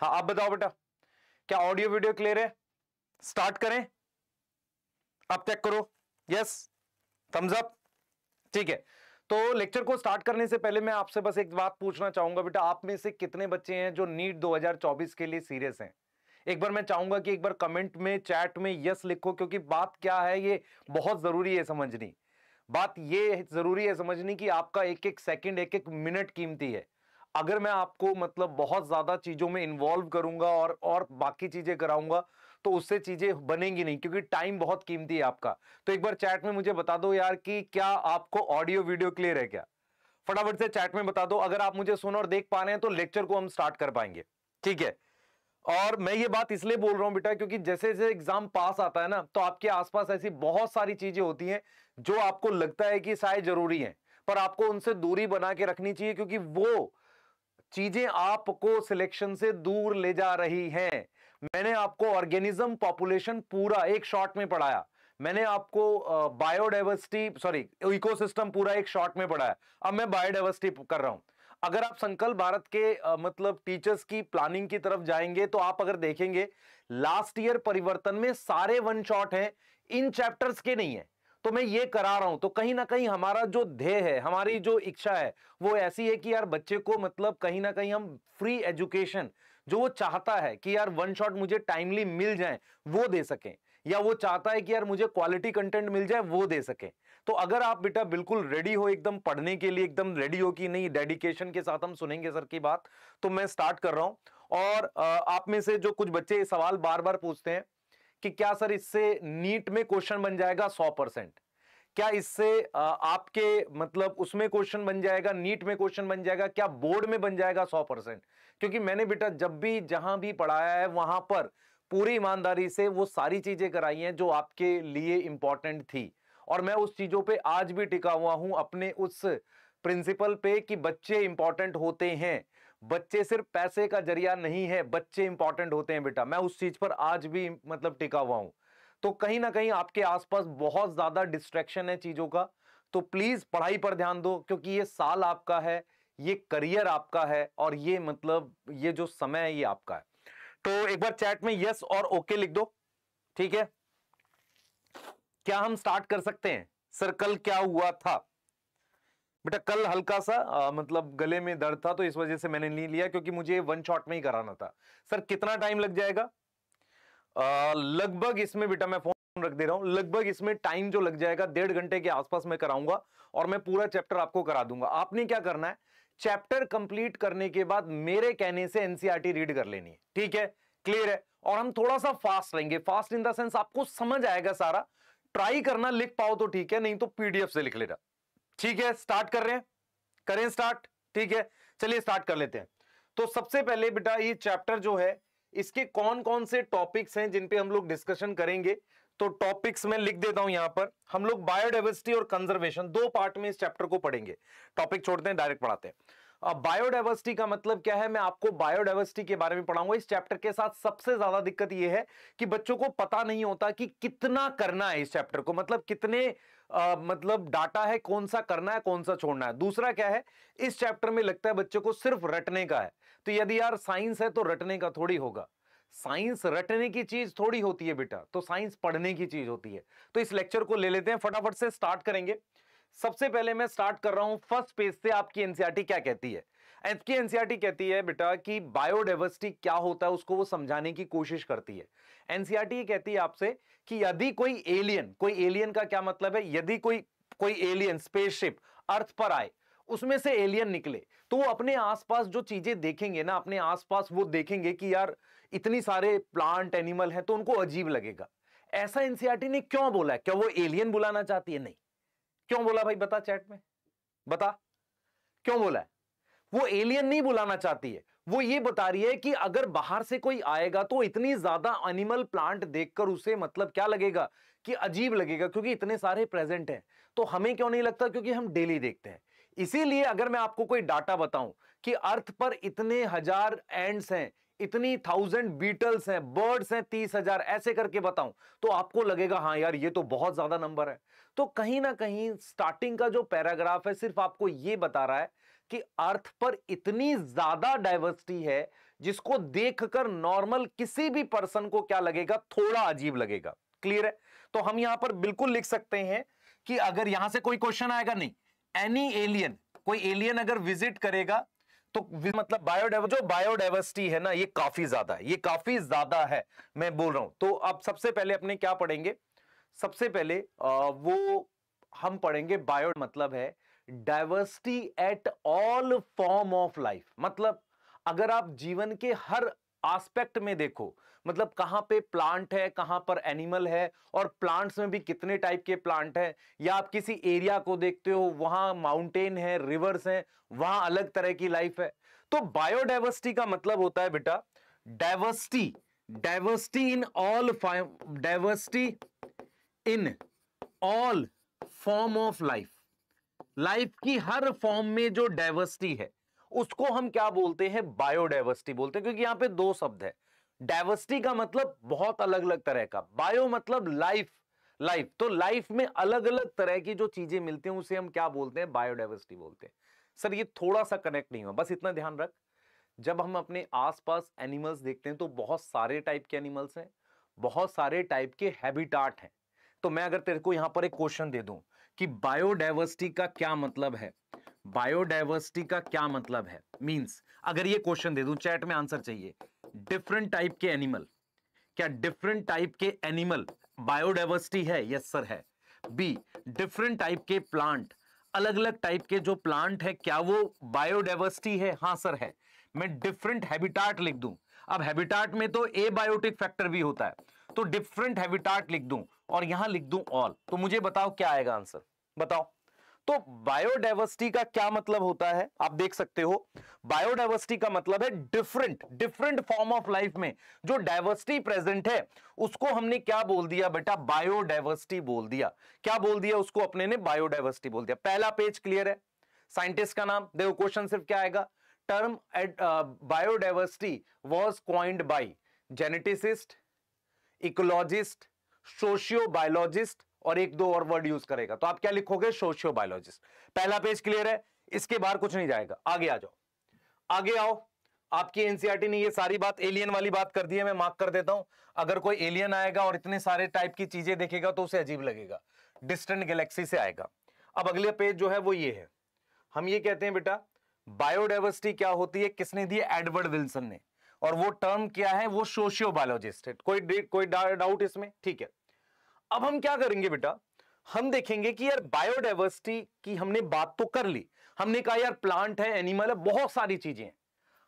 हाँ आप बताओ बेटा क्या ऑडियो वीडियो क्लियर है स्टार्ट करें आप चेक करो यस थम्स अप ठीक है तो लेक्चर को स्टार्ट करने से पहले मैं आपसे बस एक बात पूछना चाहूंगा बेटा आप में से कितने बच्चे हैं जो नीट 2024 के लिए सीरियस हैं एक बार मैं चाहूंगा कि एक बार कमेंट में चैट में यस लिखो क्योंकि बात क्या है ये बहुत जरूरी है समझनी बात ये जरूरी है समझनी कि आपका एक एक सेकंड एक एक मिनट कीमती है अगर मैं आपको मतलब बहुत ज़्यादा चीज़ों में इन्वॉल्व करूंगा और और बाकी चीज़ें कराऊंगा तो उससे चीज़ें बनेंगी नहीं क्योंकि टाइम बहुत कीमती है आपका तो एक बार चैट में मुझे बता दो यार कि क्या आपको ऑडियो वीडियो क्लियर है क्या फटाफट से चैट में बता दो अगर आप मुझे सुन और देख पा रहे हैं तो लेक्चर को हम स्टार्ट कर पाएंगे ठीक है और मैं ये बात इसलिए बोल रहा हूं बेटा क्योंकि जैसे जैसे एग्जाम पास आता है ना तो आपके आसपास ऐसी बहुत सारी चीजें होती हैं जो आपको लगता है कि शायद जरूरी है पर आपको उनसे दूरी बना के रखनी चाहिए क्योंकि वो चीजें आपको सिलेक्शन से दूर ले जा रही हैं मैंने आपको ऑर्गेनिज्म पॉपुलेशन पूरा एक शॉर्ट में पढ़ाया मैंने आपको बायोडाइवर्सिटी सॉरी इकोसिस्टम पूरा एक शॉर्ट में पढ़ाया अब मैं बायोडाइवर्सिटी कर रहा हूं अगर आप संकल्प भारत के आ, मतलब टीचर्स की प्लानिंग की तरफ जाएंगे तो आप अगर देखेंगे लास्ट ईयर परिवर्तन में सारे वन शॉट हैं इन चैप्टर्स के नहीं है तो मैं ये करा रहा हूं तो कहीं ना कहीं हमारा जो ध्येय है हमारी जो इच्छा है वो ऐसी है कि यार बच्चे को मतलब कहीं ना कहीं हम फ्री एजुकेशन जो वो चाहता है कि यार वन शॉट मुझे टाइमली मिल जाए वो दे सकें या वो चाहता है कि यार मुझे क्वालिटी कंटेंट मिल जाए वो दे सके तो अगर आप बेटा बिल्कुल रेडी हो एकदम पढ़ने के लिए एकदम रेडी हो कि नहीं डेडिकेशन के साथ हम सुनेंगे सर की बात तो मैं स्टार्ट कर रहा हूं और आप में से जो कुछ बच्चे सवाल बार बार पूछते हैं कि क्या सर इससे नीट में क्वेश्चन बन जाएगा सौ परसेंट क्या इससे आपके मतलब उसमें क्वेश्चन बन जाएगा नीट में क्वेश्चन बन जाएगा क्या बोर्ड में बन जाएगा सौ परसेंट क्योंकि मैंने बेटा जब भी जहां भी पढ़ाया है वहां पर पूरी ईमानदारी से वो सारी चीजें कराई हैं जो आपके लिए इंपॉर्टेंट थी और मैं उस चीजों पर आज भी टिका हुआ हूं अपने उस प्रिंसिपल पे कि बच्चे इंपॉर्टेंट होते हैं बच्चे सिर्फ पैसे का जरिया नहीं है बच्चे इंपॉर्टेंट होते हैं बेटा मैं उस चीज पर आज भी मतलब टिका हुआ हूं तो कहीं ना कहीं आपके आसपास बहुत ज्यादा डिस्ट्रैक्शन है चीजों का तो प्लीज पढ़ाई पर ध्यान दो क्योंकि ये साल आपका है ये करियर आपका है और ये मतलब ये जो समय है ये आपका है तो एक बार चैट में यस और ओके लिख दो ठीक है क्या हम स्टार्ट कर सकते हैं सर्कल क्या हुआ था बेटा कल हल्का सा आ, मतलब गले में दर्द था तो इस वजह से मैंने नहीं लिया क्योंकि मुझे वन शॉट में ही कराना था सर कितना टाइम लग जाएगा लगभग इसमें बेटा मैं फोन रख दे रहा हूं लगभग इसमें टाइम जो लग जाएगा डेढ़ घंटे के आसपास मैं कराऊंगा और मैं पूरा चैप्टर आपको करा दूंगा आपने क्या करना है चैप्टर कंप्लीट करने के बाद मेरे कहने से एनसीआरटी रीड e कर लेनी है ठीक है क्लियर है और हम थोड़ा सा फास्ट रहेंगे फास्ट इन द सेंस आपको समझ आएगा सारा ट्राई करना लिख पाओ तो ठीक है नहीं तो पीडीएफ से लिख लेना ठीक है स्टार्ट कर रहे हैं करें स्टार्ट ठीक है चलिए स्टार्ट कर लेते हैं तो सबसे पहले बेटा ये चैप्टर जो है इसके कौन कौन से टॉपिक्स हैं जिन पे हम लोग डिस्कशन करेंगे तो टॉपिक्स में लिख देता हूं यहां पर हम लोग बायोडाइवर्सिटी और कंजर्वेशन दो पार्ट में इस चैप्टर को पढ़ेंगे टॉपिक छोड़ते हैं डायरेक्ट पढ़ाते हैं अब बायोडाइवर्सिटी का मतलब क्या है मैं आपको बायोडाइवर्सिटी के बारे में पढ़ाऊंगा इस चैप्टर के साथ सबसे ज्यादा दिक्कत यह है कि बच्चों को पता नहीं होता कि कितना करना है इस चैप्टर को मतलब कितने आ, मतलब डाटा है कौन सा करना है कौन सा छोड़ना है दूसरा क्या है इस चैप्टर में लगता है बच्चों को सिर्फ रटने का है तो यदि यार साइंस है तो रटने का थोड़ी होगा साइंस रटने की चीज थोड़ी होती है बेटा तो साइंस पढ़ने की चीज होती है तो इस लेक्चर को ले लेते हैं फटाफट से स्टार्ट करेंगे सबसे पहले मैं स्टार्ट कर रहा हूं फर्स्ट पेज से आपकी एनसीआरटी क्या कहती है एफके एनसीआरटी कहती है बेटा कि बायोडाइवर्सिटी क्या होता है उसको वो समझाने की कोशिश करती है एनसीआरटी कहती है आपसे कि यदि कोई एलियन कोई एलियन का क्या मतलब है यदि कोई कोई एलियन स्पेसशिप अर्थ पर आए उसमें से एलियन निकले तो वो अपने आसपास जो चीजें देखेंगे ना अपने आसपास वो देखेंगे कि यार इतनी सारे प्लांट एनिमल हैं तो उनको अजीब लगेगा ऐसा एनसीआरटी ने क्यों बोला है क्या वो एलियन बुलाना चाहती है नहीं क्यों बोला भाई बता चैट में बता क्यों बोला है वो एलियन नहीं बुलाना चाहती है वो ये बता रही है कि अगर बाहर से कोई आएगा तो इतनी ज्यादा एनिमल प्लांट देखकर उसे मतलब क्या लगेगा कि अजीब लगेगा क्योंकि इतने सारे प्रेजेंट हैं तो हमें क्यों नहीं लगता क्योंकि हम डेली देखते हैं इसीलिए अगर मैं आपको कोई डाटा बताऊं कि अर्थ पर इतने हजार एंड्स हैं इतनी थाउजेंड बीटल्स हैं बर्ड्स हैं तीस हजार ऐसे करके बताऊं तो आपको लगेगा हाँ यार ये तो बहुत ज्यादा नंबर है तो कहीं ना कहीं स्टार्टिंग का जो पैराग्राफ है सिर्फ आपको ये बता रहा है कि अर्थ पर इतनी ज्यादा डायवर्सिटी है जिसको देखकर नॉर्मल किसी भी पर्सन को क्या लगेगा थोड़ा अजीब लगेगा क्लियर है तो हम यहां पर बिल्कुल लिख सकते हैं कि अगर यहां से कोई क्वेश्चन आएगा नहीं एनी एलियन कोई एलियन अगर विजिट करेगा तो मतलब बायोडाइवर्स जो बायोडाइवर्सिटी है ना ये काफी ज्यादा है ये काफी ज्यादा है मैं बोल रहा हूं तो अब सबसे पहले अपने क्या पढ़ेंगे सबसे पहले आ, वो हम पढ़ेंगे बायो मतलब है diversity at all form of life मतलब अगर आप जीवन के हर आस्पेक्ट में देखो मतलब कहां पे प्लांट है कहां पर एनिमल है और प्लांट्स में भी कितने टाइप के प्लांट है या आप किसी एरिया को देखते हो वहां माउंटेन है रिवर्स हैं वहां अलग तरह की लाइफ है तो बायोडाइवर्सिटी का मतलब होता है बेटा diversity diversity in all diversity in all form of life life की हर फॉर्म में जो डायवर्सिटी है उसको हम क्या बोलते हैं बायोडाइवर्सिटी बोलते हैं क्योंकि यहाँ पे दो शब्द है डायवर्सिटी का मतलब बहुत अलग अलग तरह का बायो मतलब लाइफ लाइफ तो लाइफ में अलग अलग तरह की जो चीजें मिलती हैं उसे हम क्या बोलते हैं बायोडाइवर्सिटी बोलते हैं सर ये थोड़ा सा कनेक्ट नहीं हुआ बस इतना ध्यान रख जब हम अपने आसपास एनिमल्स देखते हैं तो बहुत सारे टाइप के एनिमल्स हैं बहुत सारे टाइप के हैबिटाट हैं तो मैं अगर तेरे को यहां पर एक क्वेश्चन दे दूं कि बायोडाइवर्सिटी का क्या मतलब है बायोडाइवर्सिटी का क्या मतलब है मींस अगर ये क्वेश्चन दे दूं चैट में आंसर चाहिए डिफरेंट टाइप के एनिमल क्या डिफरेंट टाइप के एनिमल बायोडाइवर्सिटी है यस सर है बी डिफरेंट टाइप के प्लांट अलग अलग टाइप के जो प्लांट है क्या वो बायोडाइवर्सिटी है हाँ सर है मैं डिफरेंट हैबिटाट लिख दूं अब हैबिटाट में तो ए बायोटिक फैक्टर भी होता है तो डिफरेंट हैबिटाट लिख दूं और यहां लिख दूं ऑल तो मुझे बताओ क्या आएगा आंसर बताओ तो बायोडाइवर्सिटी का क्या मतलब होता है आप देख सकते हो बायोडाइवर्सिटी का मतलब है different different form of life में जो डायवर्सिटी प्रेजेंट है उसको हमने क्या बोल दिया बेटा बायोडाइवर्सिटी बोल दिया क्या बोल दिया उसको अपने ने बायोडाइवर्सिटी बोल दिया पहला पेज क्लियर है साइंटिस्ट का नाम देखो क्वेश्चन सिर्फ क्या आएगा term biodiversity was coined by geneticist ecologist socio biologist और एक दो और वर्ड यूज करेगा तो आप क्या लिखोगे सोशियो बायोलॉजिस्ट पहला पेज क्लियर है इसके बाहर कुछ नहीं जाएगा आगे आ जाओ आगे आओ आपकी एनसीआरटी e ने ये सारी बात एलियन वाली बात कर दी है मैं मार्क कर देता हूं अगर कोई एलियन आएगा और इतने सारे टाइप की चीजें देखेगा तो उसे अजीब लगेगा डिस्टेंट गैलेक्सी से आएगा अब अगले पेज जो है वो ये है हम ये कहते हैं बेटा बायोडाइवर्सिटी क्या होती है किसने दी एडवर्ड विल्सन ने और वो टर्म क्या है वो सोशियो बायोलॉजिस्ट है कोई कोई डाउट इसमें ठीक है अब हम क्या करेंगे बेटा हम देखेंगे कि यार बायोडाइवर्सिटी की हमने बात तो कर ली हमने कहा यार प्लांट है एनिमल है बहुत सारी चीजें हैं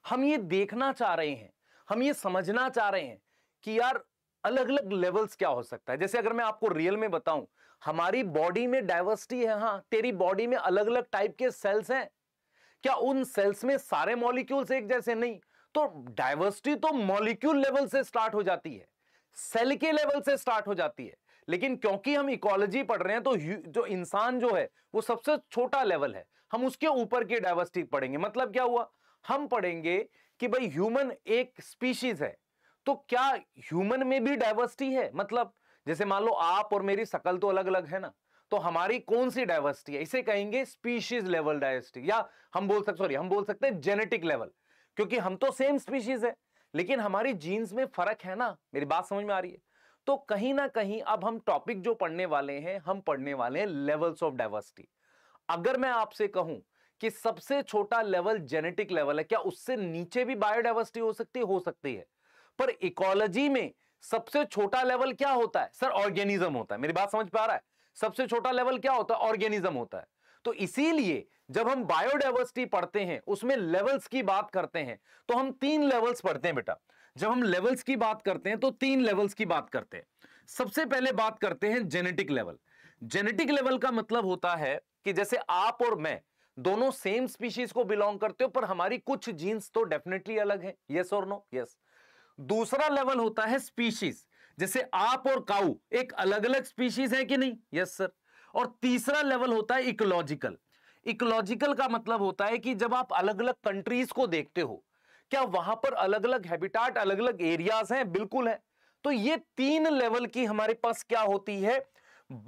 हम ये देखना चाह रहे हैं हम ये समझना चाह रहे हैं कि यार अलग अलग लेवल्स क्या हो सकता है जैसे अगर मैं आपको रियल में बताऊं हमारी बॉडी में डाइवर्सिटी है हाँ तेरी बॉडी में अलग अलग टाइप के सेल्स हैं क्या उन सेल्स में सारे मॉलिक्यूल्स एक जैसे नहीं तो डाइवर्सिटी तो मॉलिक्यूल लेवल से स्टार्ट हो जाती है सेल के लेवल से स्टार्ट हो जाती है लेकिन क्योंकि हम इकोलॉजी पढ़ रहे हैं तो जो इंसान जो है वो सबसे छोटा लेवल है हम उसके ऊपर की डायवर्सिटी पढ़ेंगे मतलब क्या हुआ हम पढ़ेंगे कि भाई ह्यूमन एक स्पीशीज है तो क्या ह्यूमन में भी डायवर्सिटी है मतलब जैसे मान लो आप और मेरी सकल तो अलग अलग है ना तो हमारी कौन सी डायवर्सिटी है इसे कहेंगे स्पीशीज लेवल डायवर्सिटी या हम बोल सकते सॉरी हम बोल सकते हैं जेनेटिक लेवल क्योंकि हम तो सेम स्पीशीज है लेकिन हमारी जीन्स में फर्क है ना मेरी बात समझ में आ रही है तो कहीं ना कहीं अब हम टॉपिक जो पढ़ने वाले हैं हम पढ़ने वाले हैं लेवल्स ऑफ डाइवर्सिटी अगर मैं आपसे कहूं कि सबसे छोटा लेवल जेनेटिक लेवल है क्या उससे नीचे भी बायोडाइवर्सिटी हो सकती हो सकती है पर इकोलॉजी में सबसे छोटा लेवल क्या होता है सर ऑर्गेनिज्म होता है मेरी बात समझ पा रहा है सबसे छोटा लेवल क्या होता है ऑर्गेनिज्म होता है तो इसीलिए जब हम बायोडाइवर्सिटी पढ़ते हैं उसमें लेवल्स की बात करते हैं तो हम तीन लेवल्स पढ़ते हैं बेटा जब हम लेवल्स की बात करते हैं तो तीन लेवल्स की बात करते हैं सबसे पहले बात करते हैं जेनेटिक लेवल जेनेटिक लेवल का मतलब होता है कि जैसे आप और मैं दोनों सेम स्पीशीज को बिलोंग करते हो पर हमारी कुछ जीन्स तो डेफिनेटली अलग है यस और नो यस दूसरा लेवल होता है स्पीशीज जैसे आप और काऊ एक अलग अलग स्पीशीज है कि नहीं यस सर और तीसरा लेवल होता है इकोलॉजिकल इकोलॉजिकल का मतलब होता है कि जब आप अलग अलग कंट्रीज को देखते हो क्या वहां पर अलग अलग हैबिटाट अलग अलग एरियाज हैं बिल्कुल है तो ये तीन लेवल की हमारे पास क्या होती है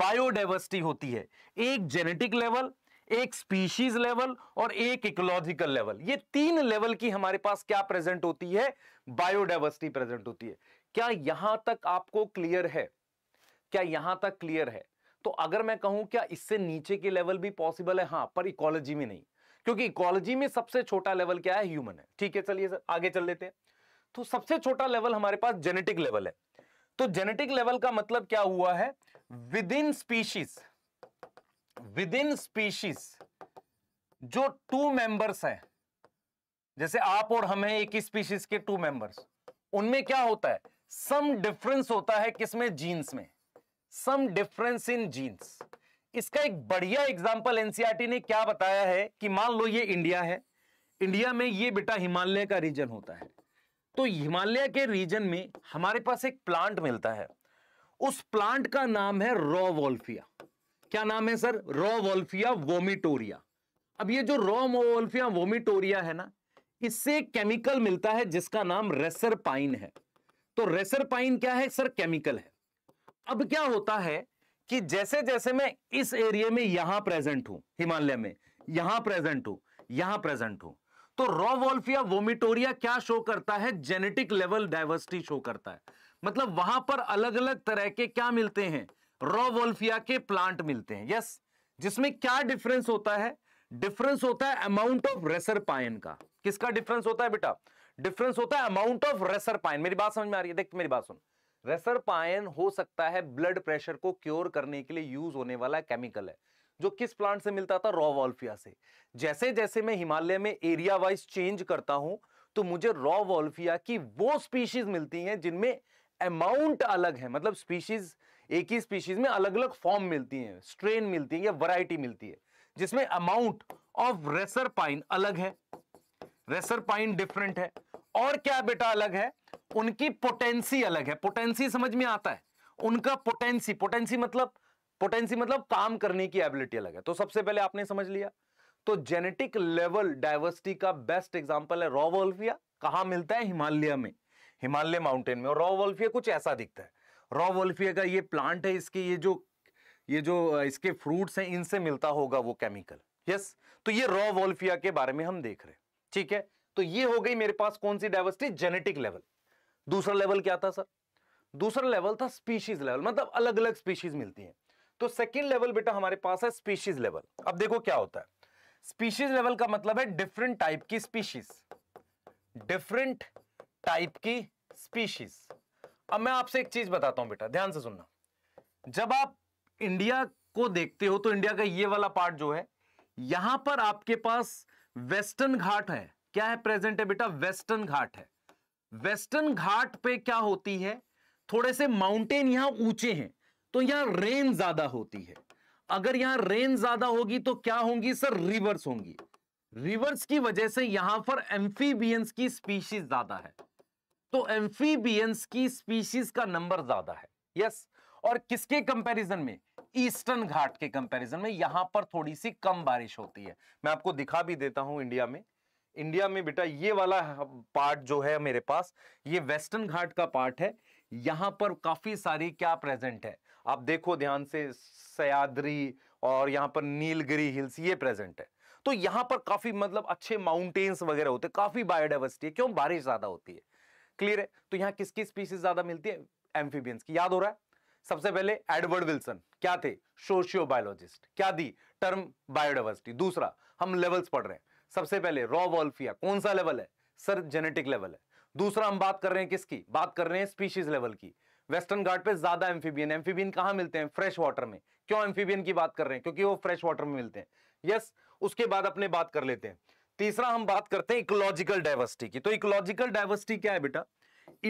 बायोडाइवर्सिटी होती है एक जेनेटिक लेवल एक स्पीशीज लेवल और एक इकोलॉजिकल लेवल ये तीन लेवल की हमारे पास क्या प्रेजेंट होती है बायोडाइवर्सिटी प्रेजेंट होती है क्या यहां तक आपको क्लियर है क्या यहां तक क्लियर है तो अगर मैं कहूं क्या इससे नीचे के लेवल भी पॉसिबल है हां पर इकोलॉजी में नहीं क्योंकि इकोलॉजी में सबसे छोटा लेवल क्या है ह्यूमन है ठीक है चलिए सर आगे चल लेते हैं तो सबसे छोटा लेवल हमारे पास जेनेटिक लेवल है तो जेनेटिक लेवल का मतलब क्या हुआ है within species within species जो टू मेंबर्स हैं जैसे आप और हम हैं एक ही स्पीशीज के टू मेंबर्स उनमें क्या होता है सम डिफरेंस होता है किसमें जीन्स में सम डिफरेंस इन जीन्स इसका एक बढ़िया एग्जाम्पल एनसीआरटी e ने क्या बताया है कि मान लो ये इंडिया है इंडिया में ये बेटा हिमालय का रीजन होता है तो हिमालय के रीजन में हमारे पास एक प्लांट मिलता है उस प्लांट का नाम है रॉ वोल्फिया क्या नाम है सर रॉ वोल्फिया वोमिटोरिया अब ये जो रॉ वोल्फिया वोमिटोरिया है ना इससे केमिकल मिलता है जिसका नाम रेसर पाइन है तो रेसर पाइन क्या है सर केमिकल है अब क्या होता है कि जैसे जैसे मैं इस एरिया में यहां प्रेजेंट हूं हिमालय में यहां प्रेजेंट हूं यहां प्रेजेंट हूं तो रोवोल्फिया वोमिटोरिया क्या शो करता है जेनेटिक लेवल डाइवर्सिटी शो करता है मतलब वहां पर अलग अलग तरह के क्या मिलते हैं वोल्फिया के प्लांट मिलते हैं यस जिसमें क्या डिफरेंस होता है डिफरेंस होता है अमाउंट ऑफ रेसर पाइन का किसका डिफरेंस होता है बेटा डिफरेंस होता है अमाउंट ऑफ रेसर पाइन मेरी बात समझ में आ रही है देख मेरी बात सुन रेसरपायन हो सकता है ब्लड प्रेशर को क्योर करने के लिए यूज होने वाला केमिकल है जो किस प्लांट से मिलता था वॉल्फिया से जैसे जैसे मैं हिमालय में एरिया वाइज चेंज करता हूं तो मुझे वॉल्फिया की वो स्पीशीज मिलती हैं जिनमें अमाउंट अलग है मतलब स्पीशीज एक ही स्पीशीज में अलग अलग फॉर्म मिलती हैं स्ट्रेन मिलती है या वराइटी मिलती है जिसमें अमाउंट ऑफ रेसरपाइन अलग है रेसरपाइन डिफरेंट है और क्या बेटा अलग है उनकी पोटेंसी अलग है पोटेंसी समझ में आता है उनका पोटेंसी पोटेंसी मतलब पोटेंसी मतलब काम करने की एबिलिटी अलग है तो सबसे पहले आपने समझ लिया तो जेनेटिक लेवल डायवर्सिटी का बेस्ट एग्जाम्पल है रॉ वोल्फिया कहा मिलता है हिमालय में हिमालय माउंटेन में और रॉ वोल्फिया कुछ ऐसा दिखता है रॉ वोल्फिया का ये प्लांट है इसके ये जो ये जो इसके फ्रूट्स हैं इनसे मिलता होगा वो केमिकल यस तो ये रॉ वोल्फिया के बारे में हम देख रहे हैं ठीक है तो ये हो गई मेरे पास कौन सी डायवर्सिटी जेनेटिक लेवल दूसरा लेवल क्या था सर दूसरा लेवल था स्पीशीज लेवल मतलब अलग अलग स्पीशीज मिलती हैं तो सेकेंड लेवल बेटा हमारे पास है स्पीशीज लेवल अब देखो क्या होता है स्पीशीज लेवल का मतलब है डिफरेंट टाइप की स्पीशीज डिफरेंट टाइप की स्पीशीज अब मैं आपसे एक चीज बताता हूं बेटा ध्यान से सुनना जब आप इंडिया को देखते हो तो इंडिया का ये वाला पार्ट जो है यहां पर आपके पास वेस्टर्न घाट है क्या है प्रेजेंट है बेटा वेस्टर्न घाट है वेस्टर्न घाट पे क्या होती है थोड़े से माउंटेन यहां ऊंचे हैं तो यहां रेन ज्यादा होती है अगर यहां रेन ज्यादा होगी तो क्या होंगी सर रिवर्स होंगी रिवर्स की वजह से यहां पर एम्फीबियंस की स्पीशीज ज्यादा है तो एम्फीबियंस की स्पीशीज का नंबर ज्यादा है यस और किसके कंपैरिजन में ईस्टर्न घाट के कंपैरिजन में यहां पर थोड़ी सी कम बारिश होती है मैं आपको दिखा भी देता हूं इंडिया में इंडिया में बेटा ये वाला पार्ट जो है मेरे पास ये वेस्टर्न घाट का पार्ट है यहाँ पर काफ़ी सारी क्या प्रेजेंट है आप देखो ध्यान से सयादरी और यहाँ पर नीलगिरी हिल्स ये प्रेजेंट है तो यहाँ पर काफ़ी मतलब अच्छे माउंटेन्स वगैरह होते हैं काफ़ी बायोडाइवर्सिटी है क्यों बारिश ज़्यादा होती है क्लियर है तो यहाँ किसकी स्पीसीज ज़्यादा मिलती है एम्फीबियंस की याद हो रहा है सबसे पहले एडवर्ड विल्सन क्या थे सोशियो बायोलॉजिस्ट क्या दी टर्म बायोडाइवर्सिटी दूसरा हम लेवल्स पढ़ रहे हैं सबसे पहले रॉ वॉल्फिया कौन सा लेवल है सर जेनेटिक लेवल है दूसरा हम बात कर रहे हैं किसकी बात कर रहे हैं स्पीशीज लेवल की वेस्टर्न घाट पे ज्यादा एम्फीबियन एम्फीबियन कहाँ मिलते हैं फ्रेश वाटर में क्यों एम्फीबियन की बात कर रहे हैं क्योंकि वो फ्रेश वाटर में मिलते हैं यस उसके बाद अपने बात कर लेते हैं तीसरा हम बात करते हैं इकोलॉजिकल डायवर्सिटी की तो इकोलॉजिकल डायवर्सिटी क्या है बेटा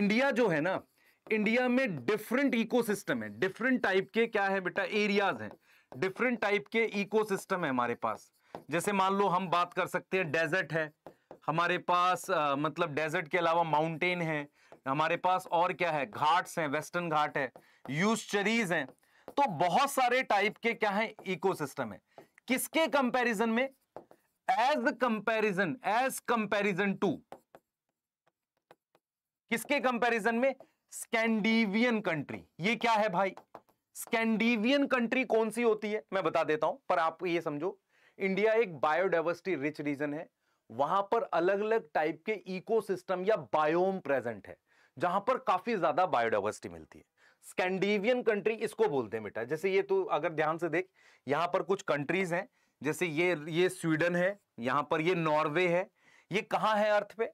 इंडिया जो है ना इंडिया में डिफरेंट इकोसिस्टम है डिफरेंट टाइप के क्या है बेटा एरियाज हैं डिफरेंट टाइप के इकोसिस्टम है हमारे पास जैसे मान लो हम बात कर सकते हैं डेजर्ट है हमारे पास आ, मतलब डेजर्ट के अलावा माउंटेन है हमारे पास और क्या है घाट्स हैं वेस्टर्न घाट है चरीज हैं तो बहुत सारे टाइप के क्या है इकोसिस्टम है किसके कंपैरिजन में as comparison as comparison to किसके कंपैरिजन में स्कैंडिवियन कंट्री ये क्या है भाई स्कैंडिवियन कंट्री कौन सी होती है मैं बता देता हूं पर आप ये समझो इंडिया एक बायोडाइवर्सिटी रिच रीजन है वहां पर अलग अलग टाइप के इकोसिस्टम या बायोम प्रेजेंट है जहां पर काफी ज्यादा बायोडाइवर्सिटी मिलती है स्कैंडिवियन कंट्री इसको बोलते हैं बेटा जैसे ये तो अगर ध्यान से देख यहाँ पर कुछ कंट्रीज हैं जैसे ये ये स्वीडन है यहाँ पर ये नॉर्वे है ये कहाँ है अर्थ पे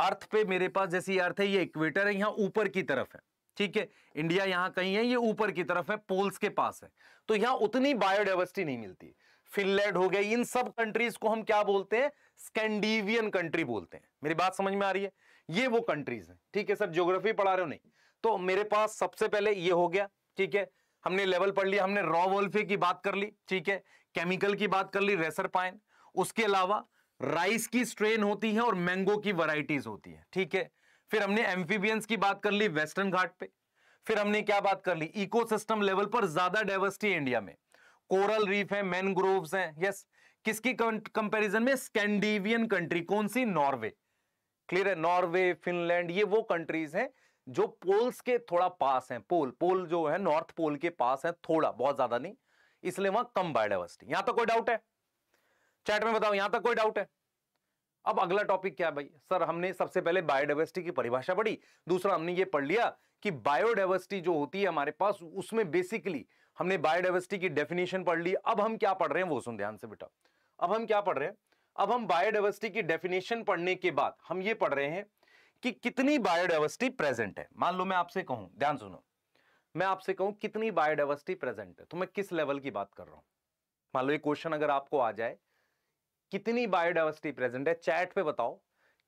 अर्थ पे मेरे पास जैसे ये अर्थ है ये इक्वेटर है यहाँ ऊपर की तरफ है ठीक है इंडिया यहाँ कहीं है ये ऊपर की तरफ है पोल्स के पास है तो यहाँ उतनी बायोडाइवर्सिटी नहीं मिलती फिनलैंड हो गया इन सब कंट्रीज को हम क्या बोलते हैं स्कैंडिवियन कंट्री बोलते हैं मेरी बात समझ में आ रही है ये वो कंट्रीज हैं ठीक है सर ज्योग्राफी पढ़ा रहे हो नहीं तो मेरे पास सबसे पहले ये हो गया ठीक है हमने लेवल पढ़ लिया हमने रॉ वोल्फे की बात कर ली ठीक है केमिकल की बात कर ली रेसर पाइन उसके अलावा राइस की स्ट्रेन होती है और मैंगो की वराइटीज होती है ठीक है फिर हमने एम्फीबियंस की बात कर ली वेस्टर्न घाट पे फिर हमने क्या बात कर ली इकोसिस्टम लेवल पर ज्यादा डाइवर्सिटी इंडिया में कोरल रीफ है मैनग्रोव्स हैं यस किसकी कंपैरिजन में स्कैंडिवियन कंट्री कौन सी नॉर्वे क्लियर है नॉर्वे फिनलैंड ये वो कंट्रीज हैं जो पोल्स के थोड़ा पास हैं पोल पोल जो है नॉर्थ पोल के पास है थोड़ा बहुत ज्यादा नहीं इसलिए वहां कम बायोडाइवर्सिटी यहां तो तक कोई डाउट है चैट में बताओ यहां तक कोई डाउट है अब अगला टॉपिक क्या है भाई सर हमने सबसे पहले बायोडाइवर्सिटी की परिभाषा पढ़ी दूसरा हमने ये पढ़ लिया कि बायोडाइवर्सिटी जो होती है हमारे पास उसमें बेसिकली हमने बायोडाइवर्सिटी की डेफिनेशन पढ़ ली अब हम क्या पढ़ रहे हैं वो सुन ध्यान से बेटा अब हम क्या पढ़ रहे हैं अब हम बायोडाइवर्सिटी की डेफिनेशन पढ़ने के बाद हम ये पढ़ रहे हैं कि कितनी बायोडाइवर्सिटी प्रेजेंट है मान लो मैं आपसे कहूं ध्यान सुनो मैं आपसे कहूं कितनी बायोडाइवर्सिटी प्रेजेंट है तो मैं किस लेवल की बात कर रहा हूं मान लो ये क्वेश्चन अगर आपको आ जाए कितनी बायोडाइवर्सिटी प्रेजेंट है चैट पे बताओ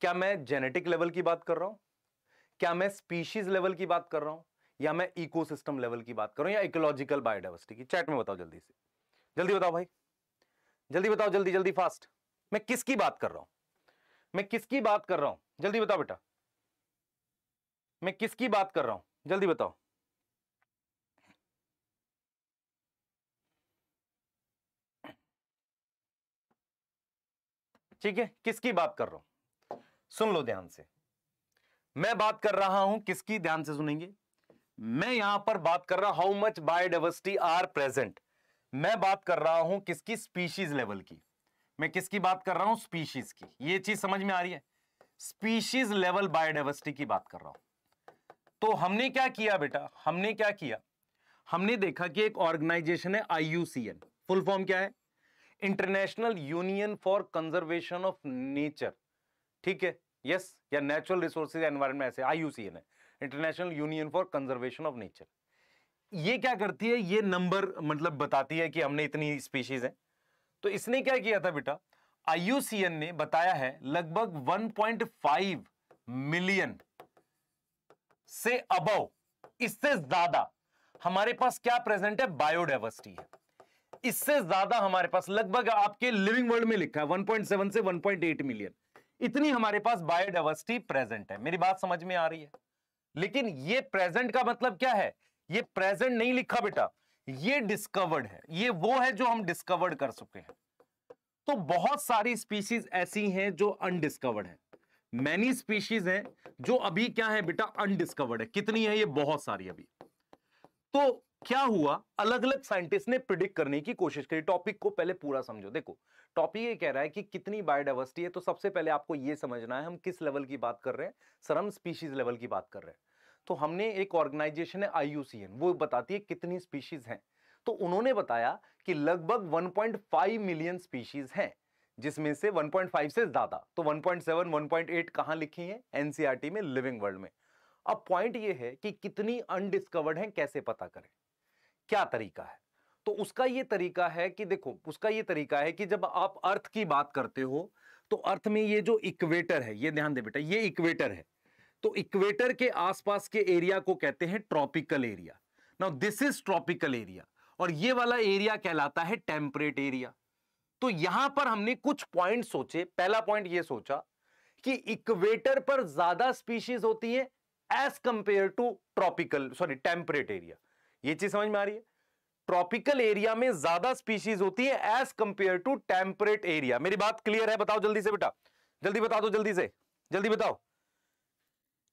क्या मैं जेनेटिक लेवल की बात कर रहा हूं क्या मैं स्पीशीज लेवल की बात कर रहा हूं या मैं इकोसिस्टम लेवल की बात करूं या इकोलॉजिकल बायोडाइवर्सिटी की चैट में बताओ जल्दी से जल्दी बताओ भाई जल्दी बताओ जल्दी जल्दी फास्ट मैं किसकी बात कर रहा हूं मैं किसकी बात कर रहा हूं जल्दी बताओ बेटा मैं किसकी बात कर रहा हूं जल्दी बताओ ठीक है किसकी बात कर रहा हूं सुन लो ध्यान से मैं बात कर रहा हूं किसकी ध्यान से सुनेंगे मैं यहां पर बात कर रहा हूं how much biodiversity are present मैं बात कर रहा हूं किसकी स्पीशीज लेवल की मैं किसकी बात कर रहा हूं स्पीशीज की ये चीज समझ में आ रही है स्पीशीज लेवल बायोडाइवर्सिटी की बात कर रहा हूं तो हमने क्या किया बेटा हमने क्या किया हमने देखा कि एक ऑर्गेनाइजेशन है आईयूसीएन फुल फॉर्म क्या है international union for conservation of nature ठीक है यस या नेचुरल रिसोर्सेज एनवायरमेंट ऐसे आईयूसीएन है international union for conservation of nature ये क्या करती है ये नंबर मतलब बताती है कि हमने इतनी स्पीशीज हैं तो इसने क्या किया था बेटा आईयूसीएन ने बताया है लगभग 1.5 मिलियन से अब इससे ज्यादा हमारे पास क्या प्रेजेंट है बायोडाइवर्सिटी है इससे ज्यादा हमारे पास लगभग आपके लिविंग वर्ल्ड में लिखा है 1.7 से 1.8 मिलियन इतनी हमारे पास बायोडाइवर्सिटी प्रेजेंट है मेरी बात समझ में आ रही है लेकिन ये प्रेजेंट का मतलब क्या है ये प्रेजेंट नहीं लिखा बेटा ये डिस्कवर्ड है ये वो है जो हम डिस्कवर्ड कर चुके हैं तो बहुत सारी स्पीशीज ऐसी हैं जो अनडिस्कवर्ड है मैनी स्पीशीज हैं जो अभी क्या है बेटा अनडिस्कवर्ड है कितनी है ये बहुत सारी अभी तो क्या हुआ अलग अलग साइंटिस्ट ने प्रिडिक्ट करने की कोशिश करी टॉपिक को पहले पूरा समझो देखो टॉपिक ये कह रहा है कि कितनी बायोडाइवर्सिटी है तो सबसे पहले आपको ये समझना है हम किस लेवल की बात कर रहे हैं सरम स्पीशीज लेवल की बात कर रहे हैं तो हमने एक ऑर्गेनाइजेशन है आई वो बताती है कितनी स्पीशीज हैं तो उन्होंने बताया कि लगभग 1.5 मिलियन स्पीशीज हैं जिसमें से 1.5 से ज्यादा तो 1.7 1.8 कहां लिखी है एनसीईआरटी e में लिविंग वर्ल्ड में अब पॉइंट ये है कि कितनी अनडिस्कवर्ड हैं कैसे पता करें क्या तरीका है तो उसका ये तरीका है कि देखो उसका ये तरीका है कि जब आप अर्थ की बात करते हो तो अर्थ में ये जो इक्वेटर है ये ध्यान दे बेटा ये इक्वेटर है तो इक्वेटर के आसपास के एरिया को कहते हैं tropical area now this is tropical area और ये वाला एरिया कहलाता है टेम्परेट एरिया तो यहां पर हमने कुछ पॉइंट सोचे पहला पॉइंट ये सोचा कि इक्वेटर पर ज्यादा स्पीशीज होती है as compare to tropical sorry temperate area ये चीज समझ में आ रही है ट्रॉपिकल एरिया में ज्यादा स्पीशीज होती है as compare to temperate area मेरी बात क्लियर है बताओ जल्दी से बेटा जल्दी बता दो जल्दी से जल्दी बताओ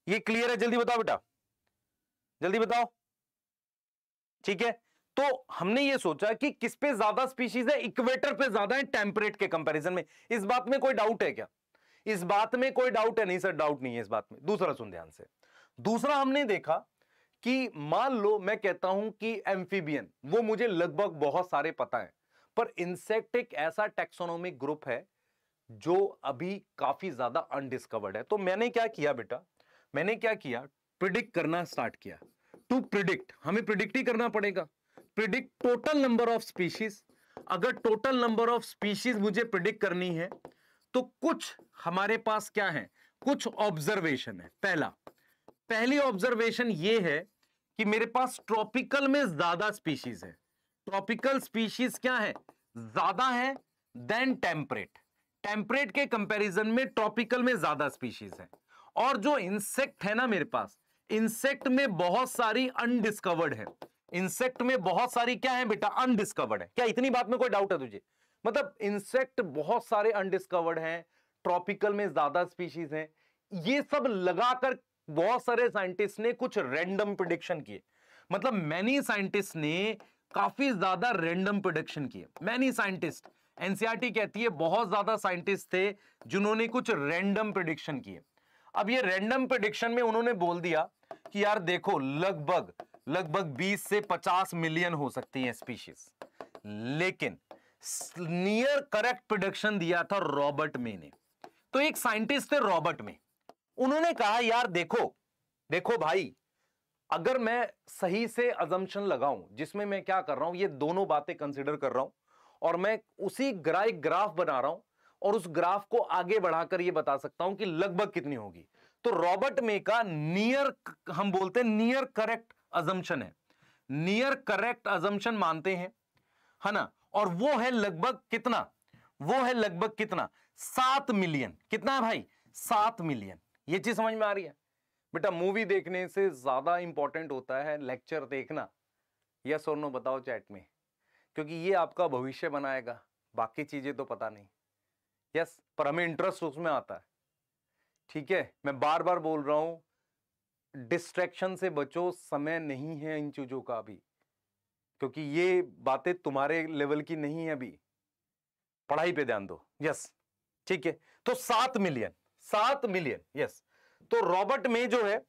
ये क्लियर है जल्दी बताओ बेटा जल्दी बताओ ठीक है तो हमने ये सोचा कि किस पे ज्यादा स्पीशीज है इक्वेटर पे ज्यादा है टेम्परेट के कंपैरिजन में इस बात में कोई डाउट है क्या इस बात में कोई डाउट है नहीं सर डाउट नहीं है इस बात में दूसरा सुन ध्यान से दूसरा हमने देखा कि मान लो मैं कहता हूं कि एम्फीबियन वो मुझे लगभग बहुत सारे पता है पर इंसेक्ट एक ऐसा टेक्सोनोमिक ग्रुप है जो अभी काफी ज्यादा अनडिस्कवर्ड है तो मैंने क्या किया बेटा मैंने क्या किया प्रिडिक्ट करना स्टार्ट किया टू प्रिडिक्ट हमें प्रिडिक्ट ही करना पड़ेगा predict total number of species अगर टोटल नंबर ऑफ स्पीशीज मुझे प्रिडिक्ट करनी है तो कुछ हमारे पास क्या है कुछ ऑब्जर्वेशन है पहला पहली ऑब्जर्वेशन ये है कि मेरे पास ट्रॉपिकल में ज्यादा स्पीशीज है ट्रॉपिकल स्पीशीज क्या है ज्यादा है देन टेम्परेट टेम्परेट के कंपैरिजन में ट्रॉपिकल में ज्यादा स्पीशीज है और जो इंसेक्ट है ना मेरे पास इंसेक्ट में बहुत सारी अनडिस्कवर्ड है इंसेक्ट में बहुत सारी क्या है बेटा अनडिस्कवर्ड है क्या इतनी बात में कोई डाउट है तुझे मतलब इंसेक्ट बहुत सारे अनडिस्कवर्ड हैं ट्रॉपिकल में ज्यादा स्पीशीज हैं ये सब लगाकर बहुत सारे साइंटिस्ट ने कुछ रैंडम प्रिडिक्शन किए मतलब मैनी साइंटिस्ट ने काफी ज्यादा रैंडम प्रोडक्शन किए मैनी साइंटिस्ट एनसीआरटी कहती है बहुत ज्यादा साइंटिस्ट थे जिन्होंने कुछ रैंडम प्रोडिक्शन किए अब ये रैंडम प्रोडिक्शन में उन्होंने बोल दिया कि यार देखो लगभग लगभग 20 से 50 मिलियन हो सकती हैं स्पीशीज लेकिन नियर करेक्ट प्रोडक्शन दिया था रॉबर्ट मे ने तो एक साइंटिस्ट थे रॉबर्ट में उन्होंने कहा यार देखो देखो भाई अगर मैं सही से अजम्पन लगाऊं जिसमें मैं क्या कर रहा हूं ये दोनों बातें कंसिडर कर रहा हूं और मैं उसी ग्राई ग्राफ बना रहा हूं और उस ग्राफ को आगे बढ़ाकर ये बता सकता हूं कि लगभग कितनी होगी तो रॉबर्ट मे का नियर हम बोलते हैं नियर करेक्ट अजम्पन है नियर करेक्ट अजम्पन मानते हैं है ना और वो है लगभग कितना वो है लगभग कितना सात मिलियन कितना है भाई सात मिलियन ये चीज समझ में आ रही है बेटा मूवी देखने से ज़्यादा इंपॉर्टेंट होता है लेक्चर देखना या सोनो बताओ चैट में क्योंकि ये आपका भविष्य बनाएगा बाकी चीज़ें तो पता नहीं यस पर हमें इंटरेस्ट उसमें आता है ठीक है मैं बार बार बोल रहा हूं डिस्ट्रैक्शन से बचो समय नहीं है इन चीज़ों का अभी क्योंकि ये बातें तुम्हारे लेवल की नहीं है अभी पढ़ाई पे ध्यान दो यस ठीक है तो सात मिलियन सात मिलियन यस तो रॉबर्ट में जो है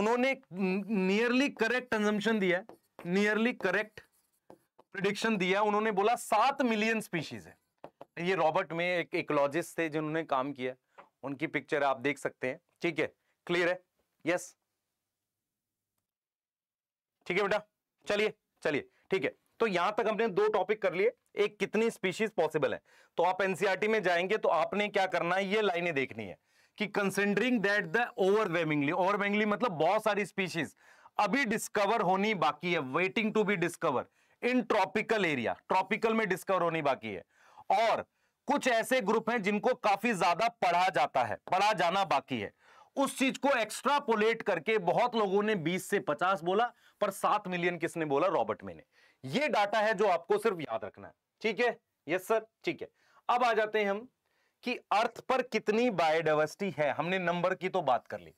उन्होंने नियरली करेक्ट कंजम्पन दिया नियरली करेक्ट प्रिडिक्शन दिया उन्होंने बोला सात मिलियन स्पीशीज है ये रॉबर्ट में एक इकोलॉजिस्ट थे जिन्होंने काम किया उनकी पिक्चर आप देख सकते हैं ठीक है क्लियर है यस ठीक है बेटा चलिए चलिए ठीक है तो यहां तक हमने दो टॉपिक कर लिए एक कितनी स्पीशीज पॉसिबल है तो आप एनसीआरटी e में जाएंगे तो आपने क्या करना है ये लाइनें देखनी है कि considering that the overwhelmingly overwhelmingly मतलब बहुत सारी स्पीशीज अभी डिस्कवर होनी बाकी है waiting to be discover in tropical area tropical में डिस्कवर होनी बाकी है और कुछ ऐसे ग्रुप हैं जिनको काफी ज्यादा पढ़ा जाता है पढ़ा जाना बाकी है उस चीज को एक्स्ट्रापोलेट करके बहुत लोगों ने 20 से 50 बोला पर 7 मिलियन किसने बोला रॉबर्ट में ने ये डाटा है जो आपको सिर्फ याद रखना है ठीक है यस सर ठीक है अब आ जाते हैं हम कि अर्थ पर कितनी बायोडाइवर्सिटी है हमने नंबर की तो बात कर ली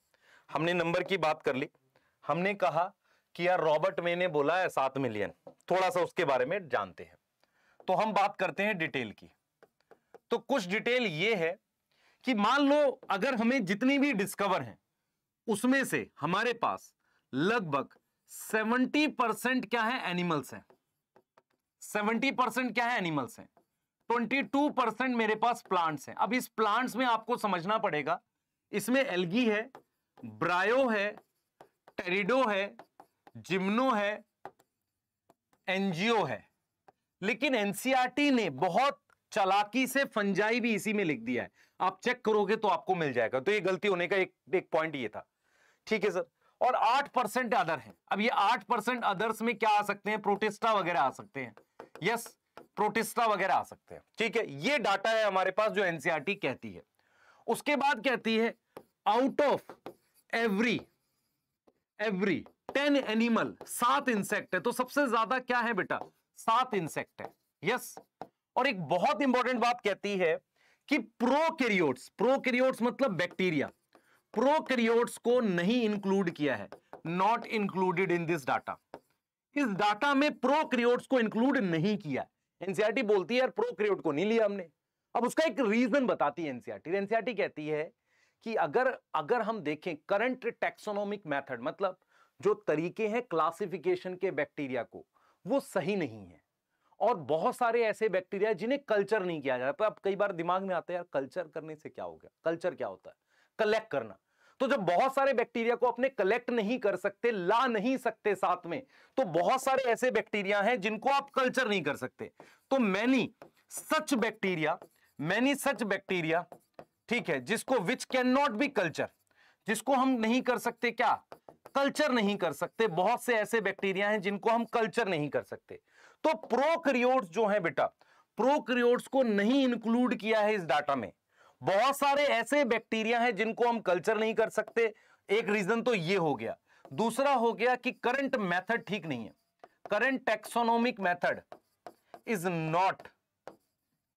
हमने नंबर की बात कर ली हमने कहा कि यार रॉबर्ट मे ने बोला है सात मिलियन थोड़ा सा उसके बारे में जानते हैं तो हम बात करते हैं डिटेल की तो कुछ डिटेल ये है कि मान लो अगर हमें जितनी भी डिस्कवर हैं उसमें से हमारे पास लगभग 70 परसेंट क्या है एनिमल्स हैं 70 परसेंट क्या है एनिमल्स हैं 22 परसेंट मेरे पास प्लांट्स हैं अब इस प्लांट्स में आपको समझना पड़ेगा इसमें एल्गी है ब्रायो है टेरिडो है जिम्नो है एनजीओ है लेकिन एनसीआरटी e ने बहुत चलाकी से फंजाई भी इसी में लिख दिया है आप चेक करोगे तो आपको मिल जाएगा तो ये गलती होने का एक एक पॉइंट ये था ठीक है सर और आठ परसेंट अदर है अब ये आठ परसेंट अदर्स में क्या आ सकते हैं प्रोटेस्टा वगैरह आ सकते हैं यस प्रोटिस्टा वगैरह आ सकते हैं ठीक है ये डाटा है हमारे पास जो एनसीआरटी कहती है उसके बाद कहती है out of every every ten animal सात इंसेक्ट है तो सबसे ज्यादा क्या है बेटा सात इंसेक्ट है यस yes. और एक बहुत इंपॉर्टेंट बात कहती है कि प्रोकैरियोट्स प्रोकैरियोट्स मतलब बैक्टीरिया प्रोकैरियोट्स को नहीं इंक्लूड किया है not included in this data इस डाटा में प्रोकैरियोट्स को इंक्लूड नहीं किया है एनसीआरटी बोलती है यार प्रोक्रियोट को नहीं लिया हमने अब उसका एक रीजन बताती है एनसीआरटी तो एनसीआरटी कहती है कि अगर अगर हम देखें करंट टेक्सोनोमिक मेथड मतलब जो तरीके हैं क्लासिफिकेशन के बैक्टीरिया को वो सही नहीं है और बहुत सारे ऐसे बैक्टीरिया जिन्हें कल्चर नहीं किया जाता अब कई बार दिमाग में आता है यार कल्चर करने से क्या हो गया कल्चर क्या होता है कलेक्ट करना तो जब बहुत सारे बैक्टीरिया को अपने कलेक्ट नहीं कर सकते ला नहीं सकते साथ में तो बहुत सारे ऐसे बैक्टीरिया हैं जिनको आप कल्चर नहीं कर सकते तो many such bacteria many such bacteria ठीक है जिसको which can not be culture जिसको हम नहीं कर सकते क्या कल्चर नहीं कर सकते बहुत से ऐसे बैक्टीरिया हैं जिनको हम कल्चर नहीं कर सकते तो प्रोकरियोट्स जो हैं बेटा प्रोकरियोट्स को नहीं इंक्लूड किया है इस डाटा में बहुत सारे ऐसे बैक्टीरिया हैं जिनको हम कल्चर नहीं कर सकते एक रीजन तो ये हो गया दूसरा हो गया कि करंट मेथड ठीक नहीं है current taxonomic method is not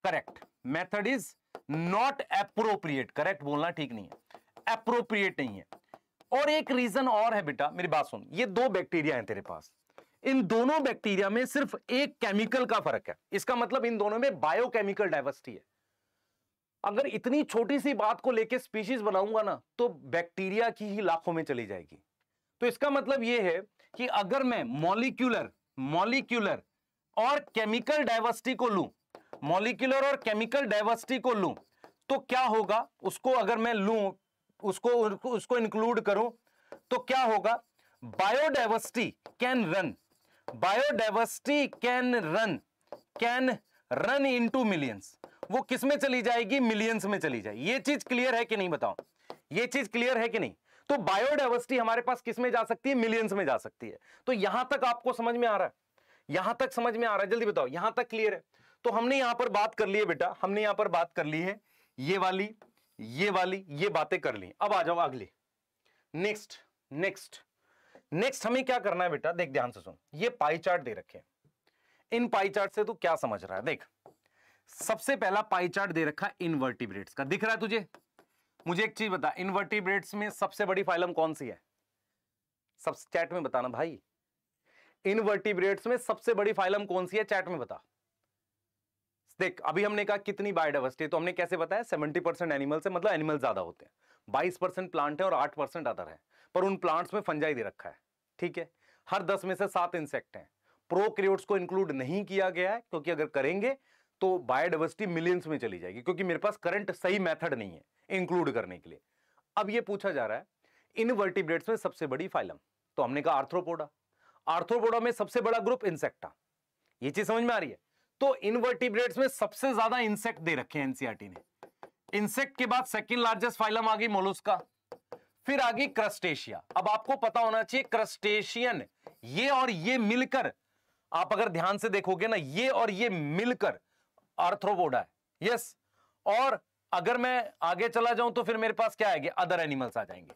correct method is not appropriate correct बोलना ठीक नहीं है अप्रोप्रिएट नहीं है और एक रीजन और है बेटा मेरी बात सुन ये दो बैक्टीरिया हैं तेरे पास इन दोनों बैक्टीरिया में सिर्फ एक केमिकल का फर्क है इसका मतलब इन दोनों में बायोकेमिकल डाइवर्सिटी है अगर इतनी छोटी सी बात को लेकर स्पीशीज बनाऊंगा ना तो बैक्टीरिया की ही लाखों में चली जाएगी तो इसका मतलब यह है कि अगर मैं मॉलिक्यूलर मॉलिक्यूलर और केमिकल डाइवर्सिटी को लू मॉलिक्यूलर और केमिकल डायवर्सिटी को लू तो क्या होगा उसको अगर मैं लू उसको उसको इंक्लूड करूं तो क्या होगा biodiversity can run biodiversity can run can run into millions वो किस में चली जाएगी मिलियंस में चली जाएगी ये चीज क्लियर है कि नहीं बताओ ये चीज क्लियर है कि नहीं तो बायोडाइवर्सिटी हमारे पास किस में जा सकती है मिलियंस में जा सकती है तो यहां तक आपको समझ में आ रहा है यहां तक समझ में आ रहा है जल्दी बताओ यहां तक क्लियर है तो हमने यहां पर बात कर ली है बेटा हमने यहां पर बात कर ली है ये वाली ये वाली ये बातें कर ली अब आ जाओ अगली नेक्स्ट नेक्स्ट नेक्स्ट हमें क्या करना है बेटा देख ध्यान से सुन ये पाई चार्ट दे रखे इन पाई चार्ट से तू क्या समझ रहा है देख सबसे पहला पाई चार्ट दे रखा इनवर्टिब्रेट्स का दिख रहा है तुझे मुझे एक चीज बता इनवर्टिब्रेट्स में सबसे बड़ी फाइलम कौन सी है सब चैट में बताना भाई इनवर्टिब्रेट्स में सबसे बड़ी फाइलम कौन सी है चैट में बता देख अभी हमने कहा कितनी बायोडाइवर्सिटी तो हमने कैसे बताया सेवेंटी परसेंट एनिमल्स है मतलब एनिमल ज्यादा होते हैं बाईस परसेंट प्लांट है और आठ परसेंट अदर है पर उन प्लांट्स में फंजाई दे रखा है ठीक है हर दस में से सात इंसेक्ट हैं प्रोक्रियोट्स को इंक्लूड नहीं किया गया है क्योंकि अगर करेंगे तो बायोडाइवर्सिटी मिलियंस में चली जाएगी क्योंकि मेरे पास करंट सही मेथड नहीं है इंक्लूड करने के लिए अब ये पूछा जा रहा है इन वर्टिब्रेट्स में सबसे बड़ी फाइलम तो हमने कहा आर्थ्रोपोडा आर्थ्रोपोडा में सबसे बड़ा ग्रुप इंसेक्टा ये चीज समझ में आ रही है तो इन वर्टिब्रेट्स में सबसे ज्यादा इंसेक्ट दे रखे हैं एनसीआरटी e ने इंसेक्ट के बाद सेकंड लार्जेस्ट फाइलम आ गई मोलुस्का फिर आ गई क्रस्टेशिया अब आपको पता होना चाहिए क्रस्टेशियन ये और ये मिलकर आप अगर ध्यान से देखोगे ना ये और ये मिलकर आर्थ्रोपोडा है यस और अगर मैं आगे चला जाऊं तो फिर मेरे पास क्या आएगी अदर एनिमल्स आ जाएंगे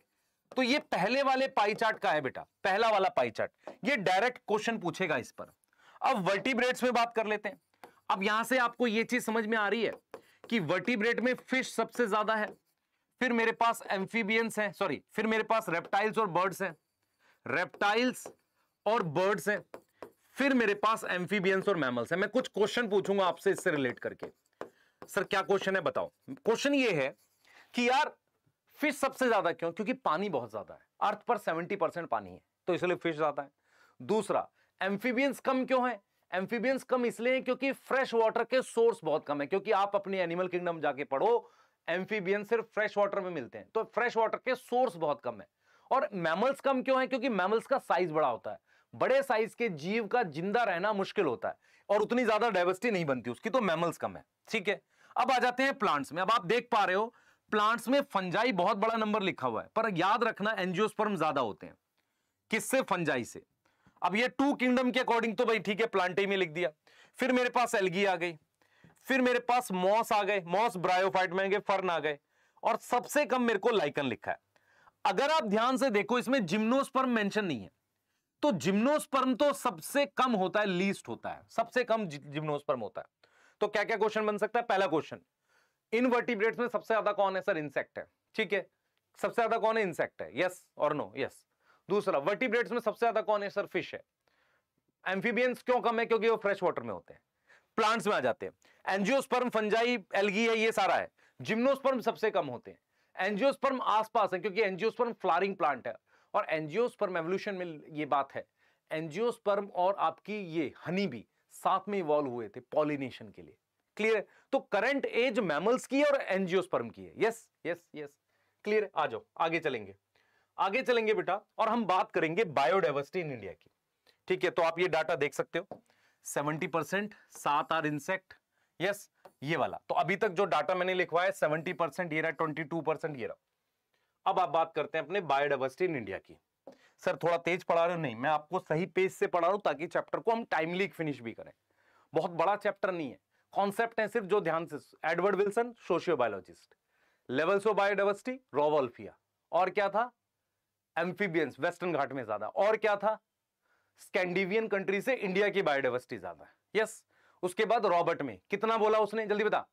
तो ये पहले वाले पाई चार्ट का है बेटा पहला वाला पाई चार्ट ये डायरेक्ट क्वेश्चन पूछेगा इस पर अब वर्टिब्रेट्स में बात कर लेते हैं अब यहां से आपको ये चीज समझ में आ रही है कि वर्टिब्रेट में फिश सबसे ज्यादा है फिर मेरे पास एम्फीबियंस हैं सॉरी फिर मेरे पास रेप्टाइल्स और बर्ड्स हैं रेप्टाइल्स और बर्ड्स हैं फिर मेरे पास एम्फीबियंस और मैमल्स है मैं कुछ क्वेश्चन पूछूंगा आपसे इससे रिलेट करके सर क्या क्वेश्चन है बताओ क्वेश्चन ये है कि यार फिश सबसे ज्यादा क्यों क्योंकि पानी बहुत ज्यादा है अर्थ पर सेवेंटी परसेंट पानी है तो इसलिए फिश ज्यादा है दूसरा एम्फीबियंस कम क्यों है एम्फीबियंस कम इसलिए क्योंकि फ्रेश वाटर के सोर्स बहुत कम है क्योंकि आप अपनी एनिमल किंगडम जाके पढ़ो एम्फीबियंस सिर्फ फ्रेश वाटर में मिलते हैं तो फ्रेश वाटर के सोर्स बहुत कम है और मैमल्स कम क्यों है क्योंकि मैमल्स का साइज बड़ा होता है बड़े साइज के जीव का जिंदा रहना मुश्किल होता है और उतनी ज्यादा डाइवर्सिटी नहीं बनती उसकी तो मैमल्स कम है ठीक है अब आ जाते हैं प्लांट्स में अब आप देख पा रहे हो प्लांट्स में फंजाई बहुत बड़ा नंबर लिखा हुआ है पर याद रखना एनजियोस्पर्म ज्यादा होते हैं किससे फंजाई से अब ये टू किंगडम के अकॉर्डिंग तो भाई ठीक है प्लांटे में लिख दिया फिर मेरे पास एलगी आ गई फिर मेरे पास मॉस आ गए मॉस ब्रायोफाइट में गए फर्न आ गए और सबसे कम मेरे को लाइकन लिखा है अगर आप ध्यान से देखो इसमें जिम्नोस्पर्म मेंशन नहीं है तो जिम्नोस्पर्म तो सबसे कम होता है लीस्ट होता है सबसे कम जिम्नोस्पर्म होता है तो क्या क्या क्वेश्चन बन सकता है पहला क्वेश्चन इन इनवर्टिब्रेट्स में सबसे ज्यादा कौन है सर इंसेक्ट है ठीक है सबसे ज्यादा कौन है इंसेक्ट है यस और नो यस दूसरा वर्टिब्रेट्स में सबसे ज्यादा कौन है सर फिश है एम्फीबियंस क्यों कम है क्योंकि वो फ्रेश वाटर में होते हैं प्लांट्स में आ जाते हैं एनजियोस्पर्म फंजाई एलगी है ये सारा है जिम्नोस्पर्म सबसे कम होते हैं एनजियोस्पर्म आसपास है क्योंकि एनजियोस्पर्म फ्लारिंग प्लांट है और एनजियोस्पर्म एवोल्यूशन में ये बात है एनजियोस्पर्म और आपकी ये हनी भी साथ में इवॉल्व हुए थे पॉलिनेशन के लिए क्लियर तो करंट एज मैमल्स की और एनजियोस्पर्म की है यस यस यस क्लियर आ जाओ आगे चलेंगे आगे चलेंगे बेटा और हम बात करेंगे बायोडाइवर्सिटी इन इंडिया की ठीक है तो आप ये डाटा देख सकते हो सेवेंटी परसेंट सात आर इंसेक्ट यस ये वाला तो अभी तक जो डाटा मैंने लिखवाया सेवेंटी परसेंट ये रहा ट्वेंटी टू परसेंट ये रहा अब आप बात करते हैं अपने बायोडाइवर्सिटी इन इंडिया की सर थोड़ा तेज पढ़ा रहे हो नहीं मैं आपको सही पेज से पढ़ा रहा हूं ताकि चैप्टर को हम टाइमली फिनिश भी करें बहुत बड़ा चैप्टर नहीं है कॉन्सेप्ट है सिर्फ जो ध्यान से Edward Wilson sociobiologist levels of biodiversity Rauwolfia और क्या था एम्फीबियंस वेस्टर्न घाट में ज्यादा और क्या था स्कैंडिवियन कंट्री से इंडिया की बायोडाइवर्सिटी ज्यादा है यस उसके बाद रॉबर्ट में कितना बोला उसने जल्दी बता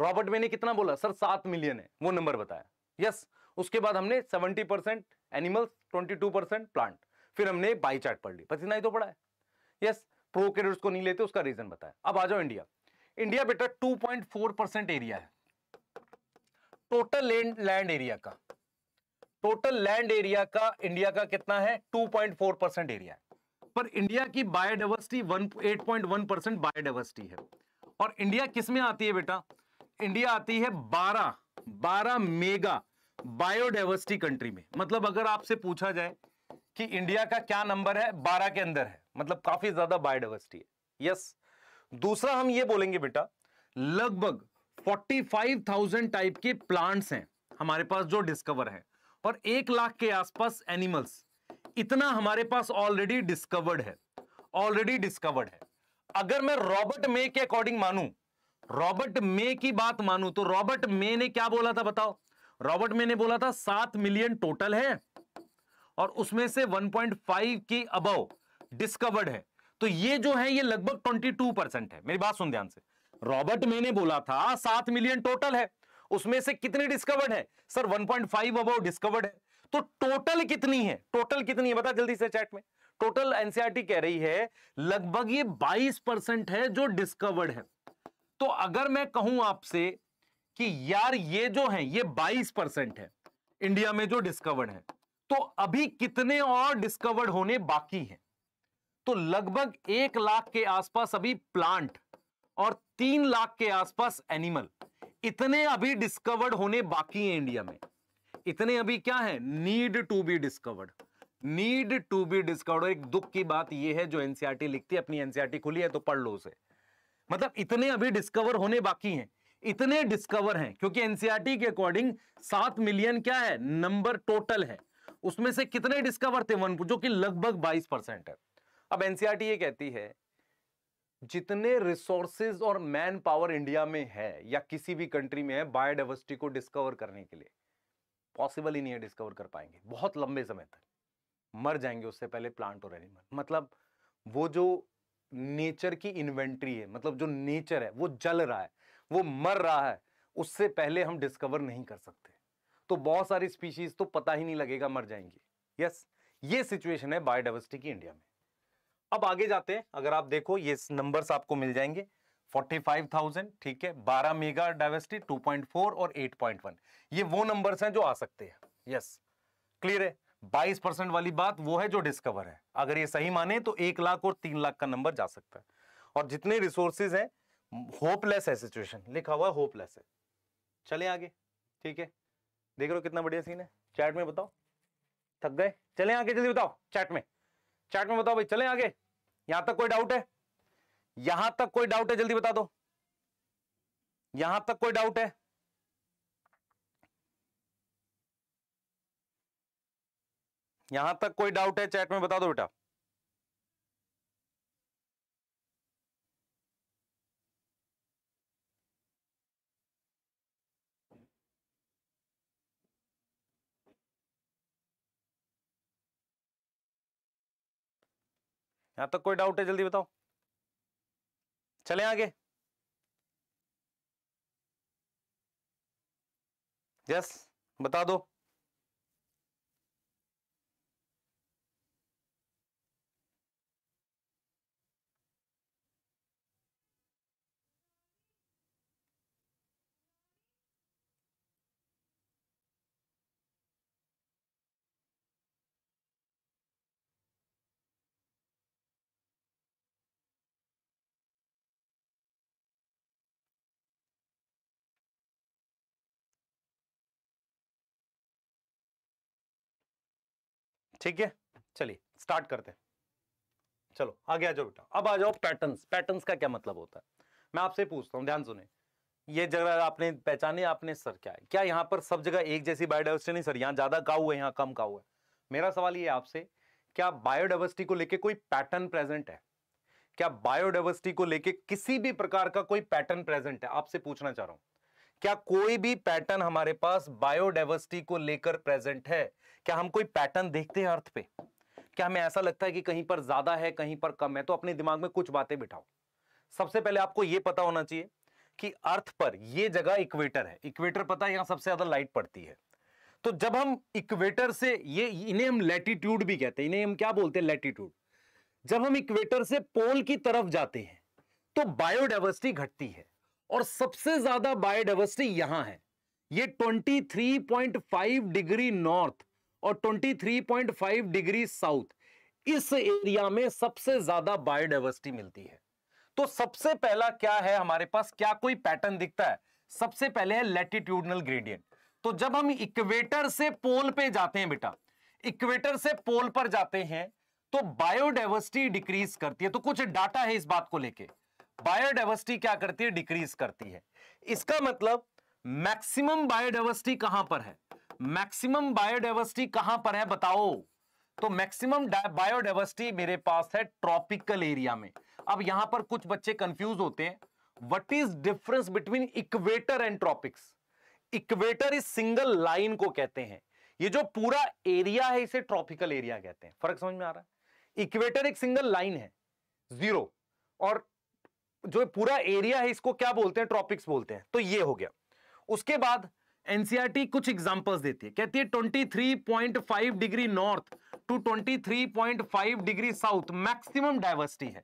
रॉबर्ट में ने कितना बोला सर सात मिलियन है वो नंबर बताया यस उसके बाद हमने seventy percent animals twenty two percent plant फिर हमने बाई चार्ट पढ़ ली पसीना ही तो पढ़ा है यस प्रो कैरियर्स को नहीं लेते उसका रीजन बताया अब आ जाओ इंडिया इंडिया बेटा 2.4 परसेंट एरिया है टोटल लैंड लैंड एरिया का टोटल लैंड एरिया का इंडिया का कितना है टू एरिया पर इंडिया की बायोडाइवर्सिटी 8.1 परसेंट बायोडाइवर्सिटी है और इंडिया किसमें आती है बेटा इंडिया आती है 12 12 मेगा बायोडाइवर्सिटी कंट्री में मतलब अगर आपसे पूछा जाए कि इंडिया का क्या नंबर है बारह के अंदर है मतलब काफी ज्यादा बायोडाइवर्सिटी है यस दूसरा हम ये बोलेंगे बेटा लगभग 45,000 टाइप के प्लांट्स हैं हमारे पास जो डिस्कवर है और एक लाख के आसपास एनिमल्स इतना हमारे पास ऑलरेडी डिस्कवर्ड है ऑलरेडी डिस्कवर्ड है अगर मैं रॉबर्ट मे के अकॉर्डिंग मानू रॉबर्ट मे की बात मानू तो रॉबर्ट मे ने क्या बोला था बताओ रॉबर्ट मैंने बोला था सात मिलियन टोटल है और उसमें से 1.5 की अब डिस्कवर्ड है तो ये जो है ये लगभग 22 परसेंट है मेरी बात सुन ध्यान से रॉबर्ट मैंने बोला था सात मिलियन टोटल है उसमें से कितने डिस्कवर्ड है सर 1.5 पॉइंट अबव डिस्कवर्ड है तो टोटल कितनी है टोटल कितनी है बता जल्दी से चैट में टोटल एनसीआरटी कह रही है लगभग ये 22 परसेंट है जो डिस्कवर्ड है तो अगर मैं कहूं आपसे कि यार ये जो है ये 22 परसेंट है इंडिया में जो डिस्कवर्ड है तो अभी कितने और डिस्कवर्ड होने बाकी हैं तो लगभग एक लाख के आसपास अभी प्लांट और तीन लाख के आसपास एनिमल इतने अभी डिस्कवर्ड होने बाकी हैं इंडिया में इतने अभी क्या है need to be discovered need to be discovered एक दुख की बात यह है जो एनसीआरटी e लिखती है अपनी एनसीआरटी e खुली है तो पढ़ लो उसे मतलब इतने अभी डिस्कवर होने बाकी हैं इतने डिस्कवर हैं क्योंकि एनसीईआरटी e के अकॉर्डिंग सात मिलियन क्या है नंबर टोटल है उसमें से कितने डिस्कवर थे वन जो कि लगभग बाईस परसेंट है अब एनसीईआरटी e ये कहती है जितने रिसोर्सेज और मैन पावर इंडिया में है या किसी भी कंट्री में है बायोडाइवर्सिटी को डिस्कवर करने के लिए पॉसिबल ही नहीं है डिस्कवर कर पाएंगे बहुत लंबे समय तक मर जाएंगे उससे पहले प्लांट और एनिमल मतलब वो जो नेचर की इन्वेंट्री है मतलब जो नेचर है वो जल रहा है वो मर रहा है उससे पहले हम डिस्कवर नहीं कर सकते तो बहुत सारी स्पीशीज तो पता ही नहीं लगेगा मर जाएंगी यस ये सिचुएशन है बायोडाइवर्सिटी की इंडिया में अब आगे जाते हैं अगर आप देखो ये नंबर्स आपको मिल जाएंगे 45,000 ठीक है 12 मेगा डाइवर्सिटी 2.4 और 8.1 ये वो नंबर्स हैं जो आ सकते हैं यस क्लियर है 22 परसेंट वाली बात वो है जो डिस्कवर है अगर ये सही माने तो एक लाख और तीन लाख का नंबर जा सकता है और जितने रिसोर्सेज हैं होपलेस है सिचुएशन लिखा हुआ होपलेस है चले आगे ठीक है देख रहे हो कितना बढ़िया सीन है चैट में बताओ थक गए चले आगे जल्दी बताओ चैट में चैट में बताओ भाई चले आगे यहां तक कोई डाउट है यहां तक कोई डाउट है जल्दी बता दो यहां तक कोई डाउट है यहां तक कोई डाउट है चैट में बता दो बेटा यहां तक कोई डाउट है जल्दी बताओ चले आगे यस बता दो ठीक है चलिए स्टार्ट करते हैं चलो आगे आ जाओ बेटा अब आ जाओ पैटर्न्स पैटर्न्स का क्या मतलब होता है मैं आपसे पूछता हूँ ध्यान सुने ये जगह आपने पहचाने आपने सर क्या है क्या यहाँ पर सब जगह एक जैसी बायोडाइवर्सिटी नहीं सर यहाँ ज्यादा का हुआ है यहाँ कम का हुआ है मेरा सवाल ये आपसे क्या बायोडाइवर्सिटी को लेके कोई पैटर्न प्रेजेंट है क्या बायोडाइवर्सिटी को लेके किसी भी प्रकार का कोई पैटर्न प्रेजेंट है आपसे पूछना चाह रहा हूं क्या कोई भी पैटर्न हमारे पास बायोडाइवर्सिटी को लेकर प्रेजेंट है क्या हम कोई पैटर्न देखते हैं अर्थ पे क्या हमें ऐसा लगता है कि कहीं पर ज्यादा है कहीं पर कम है तो अपने दिमाग में कुछ बातें बिठाओ सबसे पहले आपको यह पता होना चाहिए कि अर्थ पर यह जगह इक्वेटर है इक्वेटर पता है यहां सबसे ज्यादा लाइट पड़ती है तो जब हम इक्वेटर से ये इन्हें हम लेटीट्यूड भी कहते हैं इन्हें हम क्या बोलते हैं लेटीट्यूड जब हम इक्वेटर से पोल की तरफ जाते हैं तो बायोडाइवर्सिटी घटती है और सबसे ज्यादा बायोडाइवर्सिटी यहां है ये 23.5 डिग्री नॉर्थ और 23.5 डिग्री साउथ इस एरिया में सबसे ज्यादा बायोडाइवर्सिटी मिलती है तो सबसे पहला क्या है हमारे पास क्या कोई पैटर्न दिखता है सबसे पहले है लेटिट्यूडनल ग्रेडियंट तो जब हम इक्वेटर से पोल पे जाते हैं बेटा इक्वेटर से पोल पर जाते हैं तो बायोडाइवर्सिटी डिक्रीज करती है तो कुछ डाटा है इस बात को लेके बायोडाइवर्सिटी क्या करती है डिक्रीज करती है इसका मतलब मैक्सिमम बायोडाइवर्सिटी कहां पर है मैक्सिमम बायोडाइवर्सिटी कहां पर है बताओ तो मैक्सिमम बायोडाइवर्सिटी मेरे पास है ट्रॉपिकल एरिया में अब यहां पर कुछ बच्चे कंफ्यूज होते हैं what is difference between equator and tropics equator is single line को कहते हैं ये जो पूरा एरिया है इसे ट्रॉपिकल एरिया कहते हैं फर्क समझ में आ रहा है इक्वेटर एक सिंगल लाइन है जीरो और जो पूरा एरिया है इसको क्या बोलते हैं ट्रॉपिक्स बोलते हैं तो ये हो गया उसके बाद एनसीआरटी e कुछ एग्जांपल्स देती है कहती है 23.5 degree north to 23.5 degree south maximum diversity है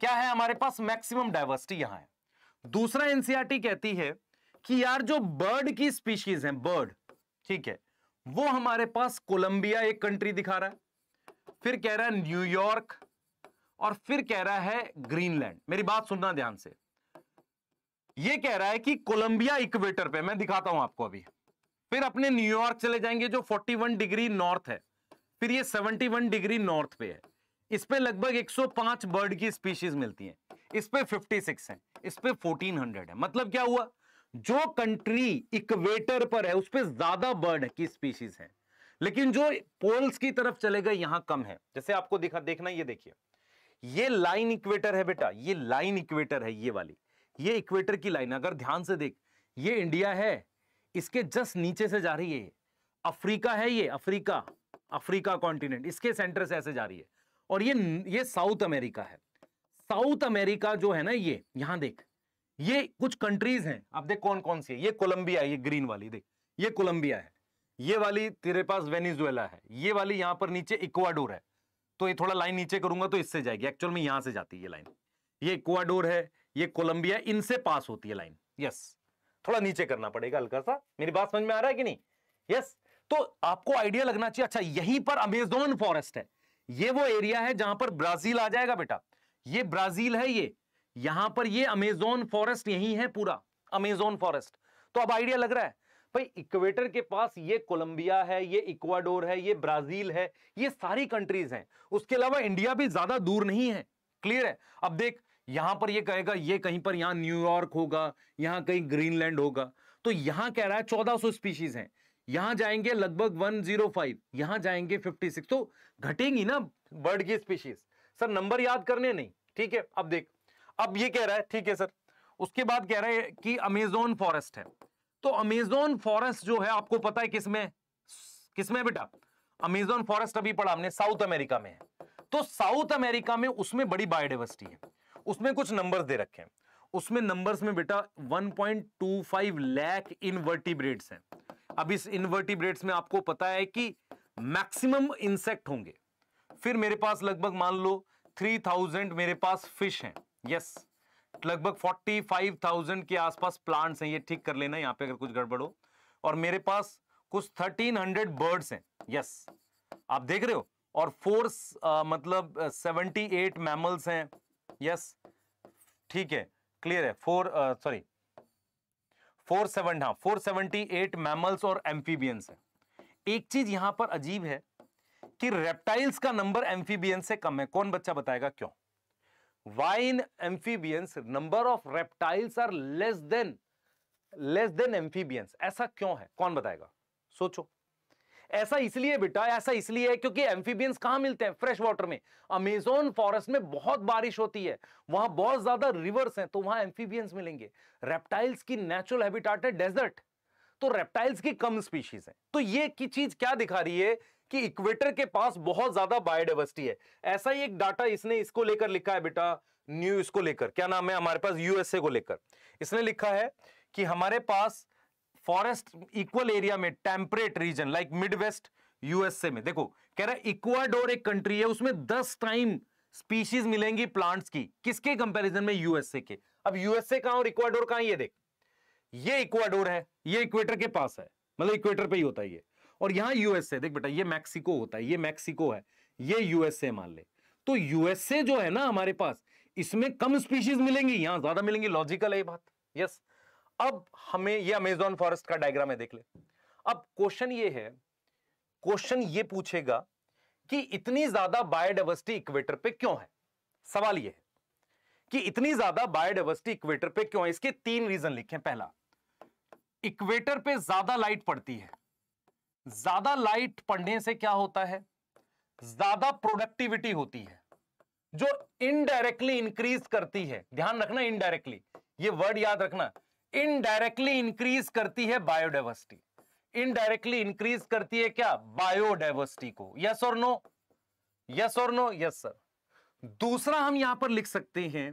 क्या है हमारे पास मैक्सिमम डायवर्सिटी यहां है दूसरा एनसीआरटी e कहती है कि यार जो बर्ड की स्पीशीज है बर्ड ठीक है वो हमारे पास कोलंबिया एक कंट्री दिखा रहा है फिर कह रहा है न्यूयॉर्क और फिर कह रहा है ग्रीनलैंड मेरी बात सुनना ध्यान से यह कह रहा है कि कोलंबिया इक्वेटर पे मैं दिखाता हूं आपको अभी फिर अपने न्यूयॉर्क चले जाएंगे जो 41 डिग्री नॉर्थ है फिर ये 71 डिग्री नॉर्थ पे है इस पे लगभग 105 बर्ड की स्पीशीज मिलती हैं इस पे 56 हैं इस पे 1400 है मतलब क्या हुआ जो कंट्री इक्वेटर पर है उस पर ज्यादा बर्ड की स्पीशीज है लेकिन जो पोल्स की तरफ चले गए यहां कम है जैसे आपको दिखा देखना ये देखिए ये लाइन इक्वेटर है बेटा ये लाइन इक्वेटर है ये वाली ये इक्वेटर की लाइन अगर ध्यान से देख ये इंडिया है इसके जस्ट नीचे से जा रही है अफ्रीका है ये अफ्रीका अफ्रीका कॉन्टिनेंट इसके सेंटर से ऐसे जा रही है और ये ये साउथ अमेरिका है साउथ अमेरिका जो है ना ये यहां देख ये कुछ कंट्रीज हैं आप देख कौन कौन सी है ये कोलंबिया ये ग्रीन वाली देख ये कोलंबिया है ये वाली तेरे पास वेनेजुएला है ये वाली यहां पर नीचे इक्वाडोर है तो ये थोड़ा लाइन नीचे करूंगा तो इससे जाएगी एक्चुअल में यहां से जाती है ये लाइन ये इक्वाडोर है ये कोलंबिया इनसे पास होती है लाइन यस थोड़ा नीचे करना पड़ेगा हल्का सा मेरी बात समझ में आ रहा है कि नहीं यस तो आपको आइडिया लगना चाहिए अच्छा यहीं पर अमेजोन फॉरेस्ट है ये वो एरिया है जहां पर ब्राजील आ जाएगा बेटा ये ब्राजील है ये यहां पर ये अमेजोन फॉरेस्ट यही है पूरा अमेजोन फॉरेस्ट तो अब आइडिया लग रहा है भाई इक्वेटर के पास ये कोलंबिया है ये इक्वाडोर है ये ब्राजील है ये सारी कंट्रीज हैं उसके अलावा इंडिया भी ज्यादा दूर नहीं है क्लियर है अब देख यहां पर ये कहेगा ये कहीं पर यहां न्यूयॉर्क होगा यहां कहीं ग्रीनलैंड होगा तो यहां कह रहा है चौदह स्पीशीज है यहां जाएंगे लगभग 105 यहां जाएंगे 56 तो घटेंगी ना बर्ड की स्पीशीज सर नंबर याद करने नहीं ठीक है अब देख अब ये कह रहा है ठीक है सर उसके बाद कह रहा है कि अमेजोन फॉरेस्ट है तो अमेजोन फॉरेस्ट जो है आपको पता है किसमें किसमें बेटा अमेजोन फॉरेस्ट अभी पढ़ा हमने साउथ अमेरिका में है तो साउथ अमेरिका में उसमें बड़ी बायोडाइवर्सिटी है उसमें कुछ नंबर्स दे रखे हैं उसमें नंबर्स में बेटा 1.25 लाख इनवर्टिब्रेट्स हैं अब इस इनवर्टिब्रेट्स में आपको पता है कि मैक्सिमम इंसेक्ट होंगे फिर मेरे पास लगभग मान लो 3000 मेरे पास फिश हैं यस yes. लगभग 45,000 के आसपास प्लांट्स हैं ये ठीक कर लेना यहाँ पे अगर कुछ गड़बड़ हो और मेरे पास कुछ 1300 बर्ड्स हैं यस आप देख रहे हो और फोर मतलब 78 मैमल्स हैं यस ठीक है क्लियर है फोर सॉरी फोर सेवन हाँ फोर सेवेंटी एट मैमल्स और एम्फीबियंस हैं एक चीज यहां पर अजीब है कि रेप्टाइल्स का नंबर एम्फीबियंस से कम है कौन बच्चा बताएगा क्यों why in amphibians number of reptiles are less than less than amphibians ऐसा क्यों है कौन बताएगा सोचो ऐसा इसलिए बेटा ऐसा इसलिए है क्योंकि एम्फीबियंस कहां मिलते हैं फ्रेश वाटर में अमेजोन फॉरेस्ट में बहुत बारिश होती है वहां बहुत ज्यादा रिवर्स हैं तो वहां एम्फीबियंस मिलेंगे रेप्टाइल्स की नेचुरल हैबिटाट है डेजर्ट तो रेप्टाइल्स की कम स्पीशीज है तो ये की चीज क्या दिखा रही है कि इक्वेटर के पास बहुत ज्यादा बायोडाइवर्सिटी है ऐसा ही एक डाटा इसने इसको लेकर लिखा है बेटा न्यू इसको लेकर क्या नाम है हमारे पास यूएसए को लेकर इसने लिखा है कि हमारे पास फॉरेस्ट इक्वल एरिया में temperate region like Midwest USA में देखो कह रहा है इक्वाडोर एक कंट्री है उसमें दस टाइम स्पीशीज मिलेंगी प्लांट्स की किसके कंपैरिजन में यूएसए के अब यूएसए कहां और इक्वाडोर कहां ये देख ये इक्वाडोर है ये इक्वेटर के पास है मतलब इक्वेटर पे ही होता है ये और यहां यूएसए देख बेटा ये मैक्सिको होता है ये मैक्सिको है ये यूएसए मान ले तो यूएसए जो है ना हमारे पास इसमें कम स्पीशीज मिलेंगी यहां ज्यादा मिलेंगी लॉजिकल है ये बात यस अब हमें ये अमेजोन फॉरेस्ट का डायग्राम है देख ले अब क्वेश्चन ये है क्वेश्चन ये पूछेगा कि इतनी ज्यादा बायोडाइवर्सिटी इक्वेटर पे क्यों है सवाल ये है कि इतनी ज्यादा बायोडाइवर्सिटी इक्वेटर पे क्यों है इसके तीन रीजन लिखे पहला इक्वेटर पे ज्यादा लाइट पड़ती है ज्यादा लाइट पढ़ने से क्या होता है ज्यादा प्रोडक्टिविटी होती है जो इनडायरेक्टली इंक्रीज करती है ध्यान रखना इनडायरेक्टली ये वर्ड याद रखना इनडायरेक्टली इंक्रीज करती है बायोडाइवर्सिटी इनडायरेक्टली इंक्रीज करती है क्या बायोडाइवर्सिटी को यस और नो यस और नो यस सर दूसरा हम यहां पर लिख सकते हैं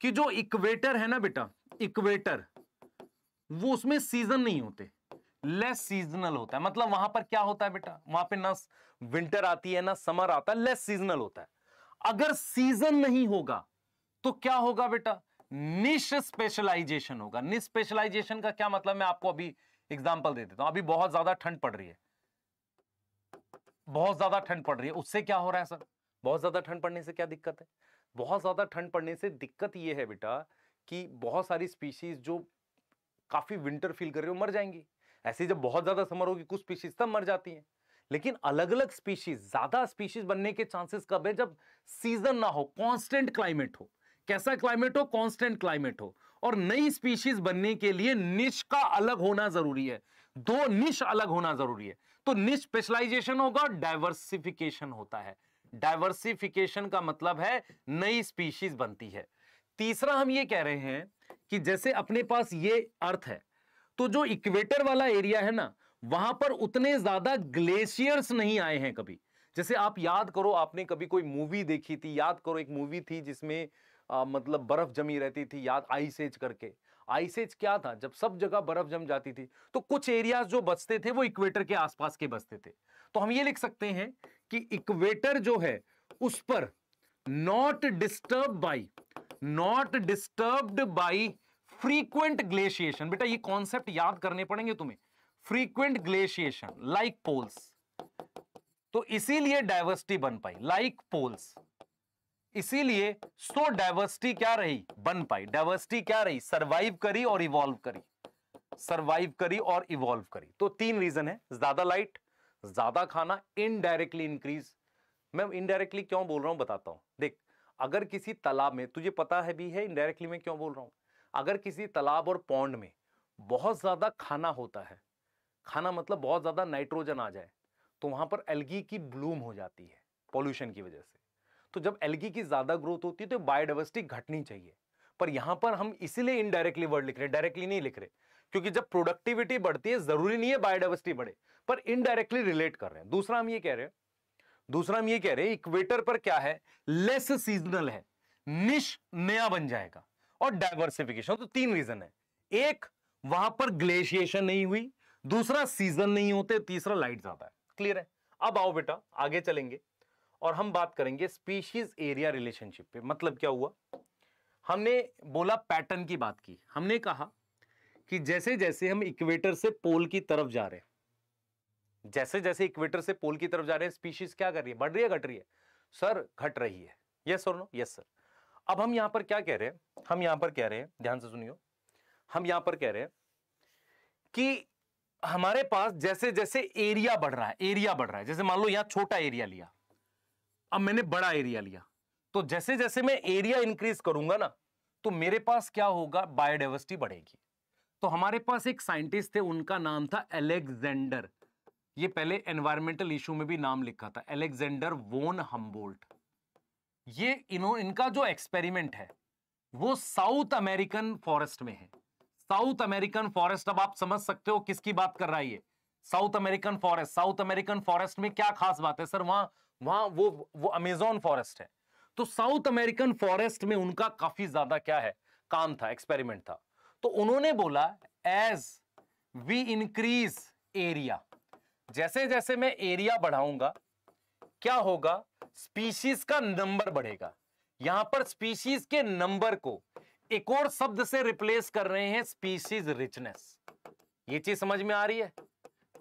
कि जो इक्वेटर है ना बेटा इक्वेटर वो उसमें सीजन नहीं होते लेस सीजनल होता है मतलब वहां पर क्या होता है बेटा वहां पे ना विंटर आती है ना समर आता है लेस सीजनल होता है अगर सीजन नहीं होगा तो क्या होगा बेटा निश स्पेशलाइजेशन होगा निश स्पेशलाइजेशन का क्या मतलब मैं आपको अभी एग्जांपल दे देता हूं अभी बहुत ज्यादा ठंड पड़ रही है बहुत ज्यादा ठंड पड़ रही है उससे क्या हो रहा है सर बहुत ज्यादा ठंड पड़ने से क्या दिक्कत है बहुत ज्यादा ठंड पड़ने से दिक्कत यह है बेटा कि बहुत सारी स्पीशीज जो काफी विंटर फील कर रही हो मर जाएंगी ऐसी जब बहुत ज्यादा समर होगी कुछ स्पीशीज तब मर जाती हैं लेकिन अलग अलग स्पीशीज ज्यादा स्पीशीज बनने के चांसेस कब है जब सीजन ना हो कांस्टेंट क्लाइमेट हो कैसा क्लाइमेट हो कांस्टेंट क्लाइमेट हो और नई स्पीशीज बनने के लिए निश का अलग होना जरूरी है दो निश अलग होना जरूरी है तो निश स्पेशलाइजेशन होगा डायवर्सिफिकेशन होता है डायवर्सिफिकेशन का मतलब है नई स्पीशीज बनती है तीसरा हम ये कह रहे हैं कि जैसे अपने पास ये अर्थ है तो जो इक्वेटर वाला एरिया है ना वहां पर उतने ज्यादा ग्लेशियर्स नहीं आए हैं कभी जैसे आप याद करो आपने कभी कोई मूवी देखी थी याद करो एक मूवी थी जिसमें आ, मतलब बर्फ जमी रहती थी याद आइसेज करके आइसेज क्या था जब सब जगह बर्फ जम जाती थी तो कुछ एरियाज जो बचते थे वो इक्वेटर के आसपास के बचते थे तो हम ये लिख सकते हैं कि इक्वेटर जो है उस पर not disturb by not disturbed by frequent glaciation बेटा ये कॉन्सेप्ट याद करने पड़ेंगे तुम्हें फ्रीक्वेंट ग्लेशिएशन लाइक पोल्स तो इसीलिए डायवर्सिटी बन पाई लाइक पोल्स इसीलिए सो डायवर्सिटी क्या रही बन पाई डायवर्सिटी क्या रही सरवाइव करी और इवॉल्व करी सरवाइव करी और इवॉल्व करी तो तीन रीजन है ज्यादा लाइट ज्यादा खाना इनडायरेक्टली इंक्रीज मैं इनडायरेक्टली क्यों बोल रहा हूं बताता हूं देख अगर किसी तालाब में तुझे पता है भी है इनडायरेक्टली मैं क्यों बोल रहा हूं अगर किसी तालाब और पौंड में बहुत ज़्यादा खाना होता है खाना मतलब बहुत ज़्यादा नाइट्रोजन आ जाए तो वहाँ पर एलगी की ब्लूम हो जाती है पॉल्यूशन की वजह से तो जब एलगी की ज़्यादा ग्रोथ होती है तो बायोडाइवर्सिटी घटनी चाहिए पर यहाँ पर हम इसीलिए इनडायरेक्टली वर्ड लिख रहे हैं डायरेक्टली नहीं लिख रहे क्योंकि जब प्रोडक्टिविटी बढ़ती है ज़रूरी नहीं है बायोडाइवर्सिटी बढ़े पर इनडायरेक्टली रिलेट कर रहे हैं दूसरा हम ये कह रहे हैं दूसरा हम ये कह रहे हैं इक्वेटर पर क्या है लेस सीजनल है निश नया बन जाएगा और डायवर्सिफिकेशन तो तीन रीजन है एक वहां पर ग्लेशिएशन नहीं हुई दूसरा सीजन नहीं होते तीसरा लाइट ज्यादा है क्लियर है अब आओ बेटा आगे चलेंगे और हम बात करेंगे स्पीशीज एरिया रिलेशनशिप पे मतलब क्या हुआ हमने बोला पैटर्न की बात की हमने कहा कि जैसे जैसे हम इक्वेटर से पोल की तरफ जा रहे हैं जैसे जैसे इक्वेटर से पोल की तरफ जा रहे हैं स्पीशीज क्या कर रही है बढ़ रही है घट रही है सर घट रही है यस और नो यस सर अब हम यहां पर क्या कह रहे हैं हम यहां पर कह रहे हैं ध्यान से सुनियो हम यहां पर कह रहे हैं कि हमारे पास जैसे जैसे एरिया बढ़ रहा है एरिया बढ़ रहा है जैसे मान लो यहां छोटा एरिया लिया अब मैंने बड़ा एरिया लिया तो जैसे जैसे मैं एरिया इंक्रीज करूंगा ना तो मेरे पास क्या होगा बायोडाइवर्सिटी बढ़ेगी तो हमारे पास एक साइंटिस्ट थे उनका नाम था एलेक्जेंडर ये पहले एनवायरमेंटल इशू में भी नाम लिखा था एलेक्जेंडर वोन हम्बोल्ट ये इनो, इनका जो एक्सपेरिमेंट है वो साउथ अमेरिकन फॉरेस्ट में है साउथ अमेरिकन फॉरेस्ट अब आप समझ सकते हो किसकी बात कर रहा है ये South American forest South American forest में क्या खास बात है सर वहां वहां वो वो अमेजोन फॉरेस्ट है तो साउथ अमेरिकन फॉरेस्ट में उनका काफी ज्यादा क्या है काम था एक्सपेरिमेंट था तो उन्होंने बोला एज वी इंक्रीज एरिया जैसे जैसे मैं एरिया बढ़ाऊंगा क्या होगा स्पीशीज का नंबर बढ़ेगा यहां पर स्पीशीज के नंबर को एक और शब्द से रिप्लेस कर रहे हैं स्पीशीज रिचनेस ये चीज समझ में आ रही है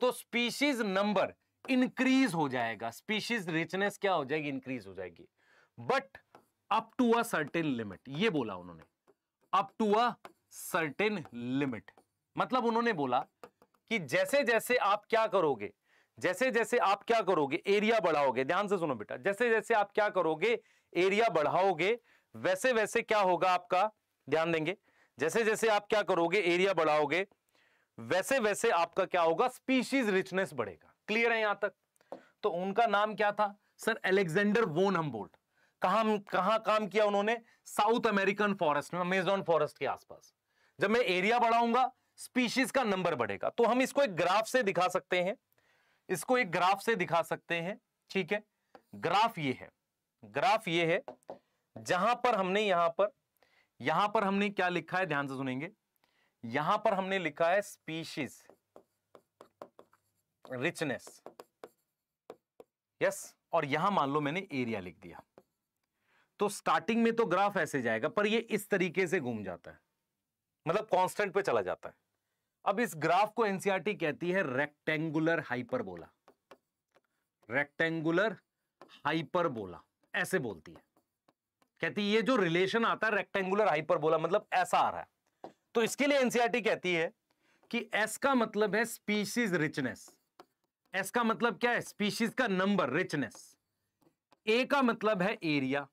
तो स्पीशीज नंबर इंक्रीज हो जाएगा स्पीशीज रिचनेस क्या हो जाएगी इंक्रीज हो जाएगी but up to a certain limit ये बोला उन्होंने up to a certain limit मतलब उन्होंने बोला कि जैसे जैसे आप क्या करोगे जैसे जैसे आप क्या करोगे एरिया बढ़ाओगे ध्यान से सुनो बेटा जैसे जैसे आप क्या करोगे एरिया बढ़ाओगे वैसे वैसे क्या होगा आपका ध्यान देंगे जैसे जैसे आप क्या करोगे एरिया बढ़ाओगे वैसे वैसे आपका क्या होगा स्पीशीज रिचनेस बढ़ेगा क्लियर है यहां तक तो उनका नाम क्या था सर एलेक्जेंडर वोन हम्बोल्ट कहा कहां काम किया उन्होंने साउथ अमेरिकन फॉरेस्ट में अमेजोन फॉरेस्ट के आसपास जब मैं एरिया बढ़ाऊंगा स्पीशीज का नंबर बढ़ेगा तो हम इसको एक ग्राफ से दिखा सकते हैं इसको एक ग्राफ से दिखा सकते हैं ठीक है ग्राफ ये है ग्राफ ये है जहां पर हमने यहां पर यहां पर हमने क्या लिखा है ध्यान से सुनेंगे यहां पर हमने लिखा है स्पीशीज रिचनेस यस और यहां मान लो मैंने एरिया लिख दिया तो स्टार्टिंग में तो ग्राफ ऐसे जाएगा पर ये इस तरीके से घूम जाता है मतलब कांस्टेंट पे चला जाता है अब इस ग्राफ को एनसीआरटी e कहती है रेक्टेंगुलर हाइपरबोला रेक्टेंगुलर हाइपरबोला ऐसे बोलती है कहती है ये जो रिलेशन आता है रेक्टेंगुलर हाइपरबोला मतलब ऐसा आ रहा है तो इसके लिए एनसीआरटी e कहती है कि एस का मतलब है स्पीशीज रिचनेस एस का मतलब क्या है स्पीशीज का नंबर रिचनेस ए का मतलब है एरिया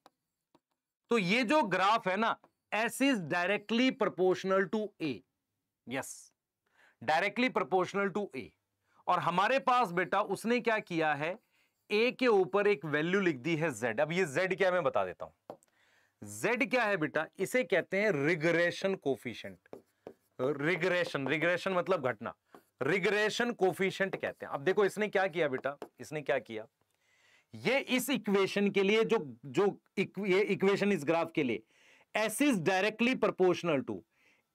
तो ये जो ग्राफ है ना S is directly proportional to A yes directly proportional to A और हमारे पास बेटा उसने क्या किया है ए के ऊपर एक वैल्यू लिख दी है जेड अब ये जेड क्या है मैं बता देता हूं जेड क्या है बेटा इसे कहते हैं रिग्रेशन कोफिशियंट रिग्रेशन रिग्रेशन मतलब घटना रिग्रेशन कोफिशेंट कहते हैं अब देखो इसने क्या किया बेटा इसने क्या किया ये इस इक्वेशन के लिए जो जो ये इक्वेशन इस ग्राफ के लिए S is directly proportional to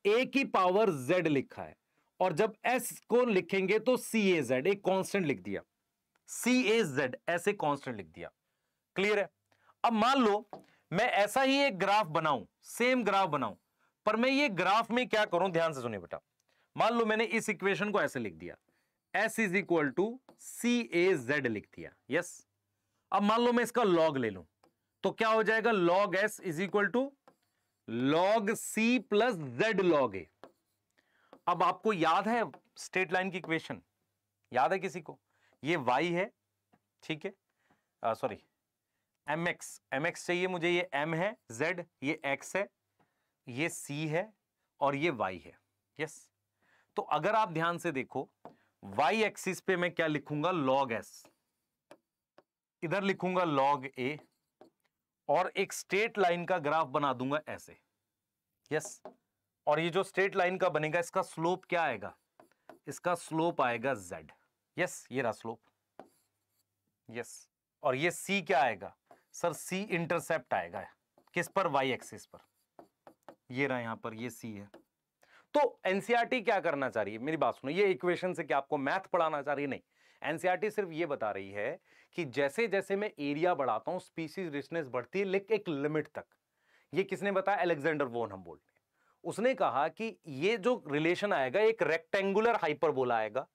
A की पावर जेड लिखा है और जब एस को लिखेंगे तो सी ए जेड एक कॉन्स्टेंट लिख दिया सी ए जेड ऐसे कॉन्स्टेंट लिख दिया क्लियर है अब मान लो मैं ऐसा ही एक ग्राफ बनाऊं सेम ग्राफ बनाऊं पर मैं ये ग्राफ में क्या करूं ध्यान से सुनिए बेटा मान लो मैंने इस इक्वेशन को ऐसे लिख दिया S is equal to C A Z लिख दिया यस अब मान लो मैं इसका लॉग ले लूं तो क्या हो जाएगा log S is equal to log C plus Z log A अब आपको याद है स्ट्रेट लाइन की इक्वेशन याद है किसी को ये वाई है ठीक है sorry M X M X चाहिए मुझे ये एम है जेड ये एक्स है ये सी है और ये वाई है यस तो अगर आप ध्यान से देखो वाई एक्सिस पे मैं क्या लिखूंगा लॉग एस इधर लिखूंगा लॉग ए और एक स्ट्रेट लाइन का ग्राफ बना दूंगा ऐसे यस yes. और ये जो स्ट्रेट लाइन का बनेगा इसका स्लोप क्या आएगा इसका स्लोप आएगा जेड यस ये रहा स्लोप यस और ये सी क्या आएगा सर सी इंटरसेप्ट आएगा किस पर वाई एक्सिस पर ये रहा यहां पर ये सी है तो एनसीईआरटी e क्या करना चाह रही है मेरी बात सुनो ये इक्वेशन से क्या आपको मैथ पढ़ाना चाह रही है नहीं एनसीईआरटी e सिर्फ ये बता रही है कि जैसे जैसे मैं एरिया बढ़ाता हूं स्पीसीज रिचनेस बढ़ती है लेकिन एक लिमिट तक ये किसने बताया अलेक्जेंडर वोन हम ने उसने कहा कि ये जो रिलेशन आएगा एक रेक्टेंगुलर हाइपरबोला आएगा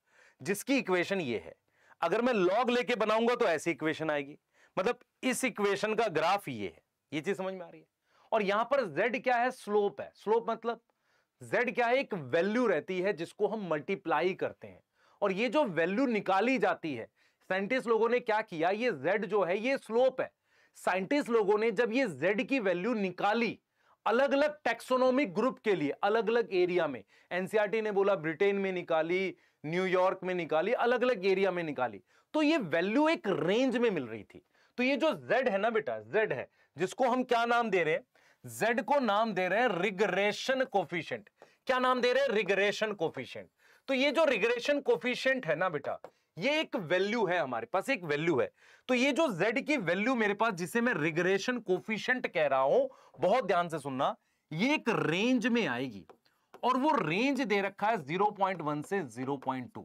जिसकी इक्वेशन ये है अगर मैं लॉग लेके बनाऊंगा तो ऐसी इक्वेशन आएगी मतलब इस इक्वेशन का ग्राफ ये है ये चीज समझ में आ रही है और यहां पर z क्या है स्लोप है स्लोप मतलब z क्या है एक वैल्यू रहती है जिसको हम मल्टीप्लाई करते हैं और ये जो वैल्यू निकाली जाती है साइंटिस्ट लोगों ने क्या किया ये z जो है ये स्लोप है साइंटिस्ट लोगों ने जब ये z की वैल्यू निकाली अलग अलग टेक्सोनोमिक ग्रुप के लिए अलग अलग एरिया में एनसीआर e ने बोला ब्रिटेन में निकाली न्यूयॉर्क में निकाली अलग अलग एरिया में निकाली तो ये वैल्यू एक रेंज में मिल रही थी तो ये जो जेड है ना बेटा जेड है जिसको हम क्या नाम दे रहे हैं जेड को नाम दे रहे हैं रिग्रेशन कोफिशियंट क्या नाम दे रहे हैं रिग्रेशन कोफिशियंट तो ये जो रिग्रेशन कोफिशियंट है ना बेटा ये एक वैल्यू है हमारे पास एक वैल्यू है तो ये जो जेड की वैल्यू मेरे पास जिसे मैं रिग्रेशन कोफिशियंट कह रहा हूं बहुत ध्यान से सुनना ये एक रेंज में आएगी और वो रेंज दे रखा है 0.1 से 0.2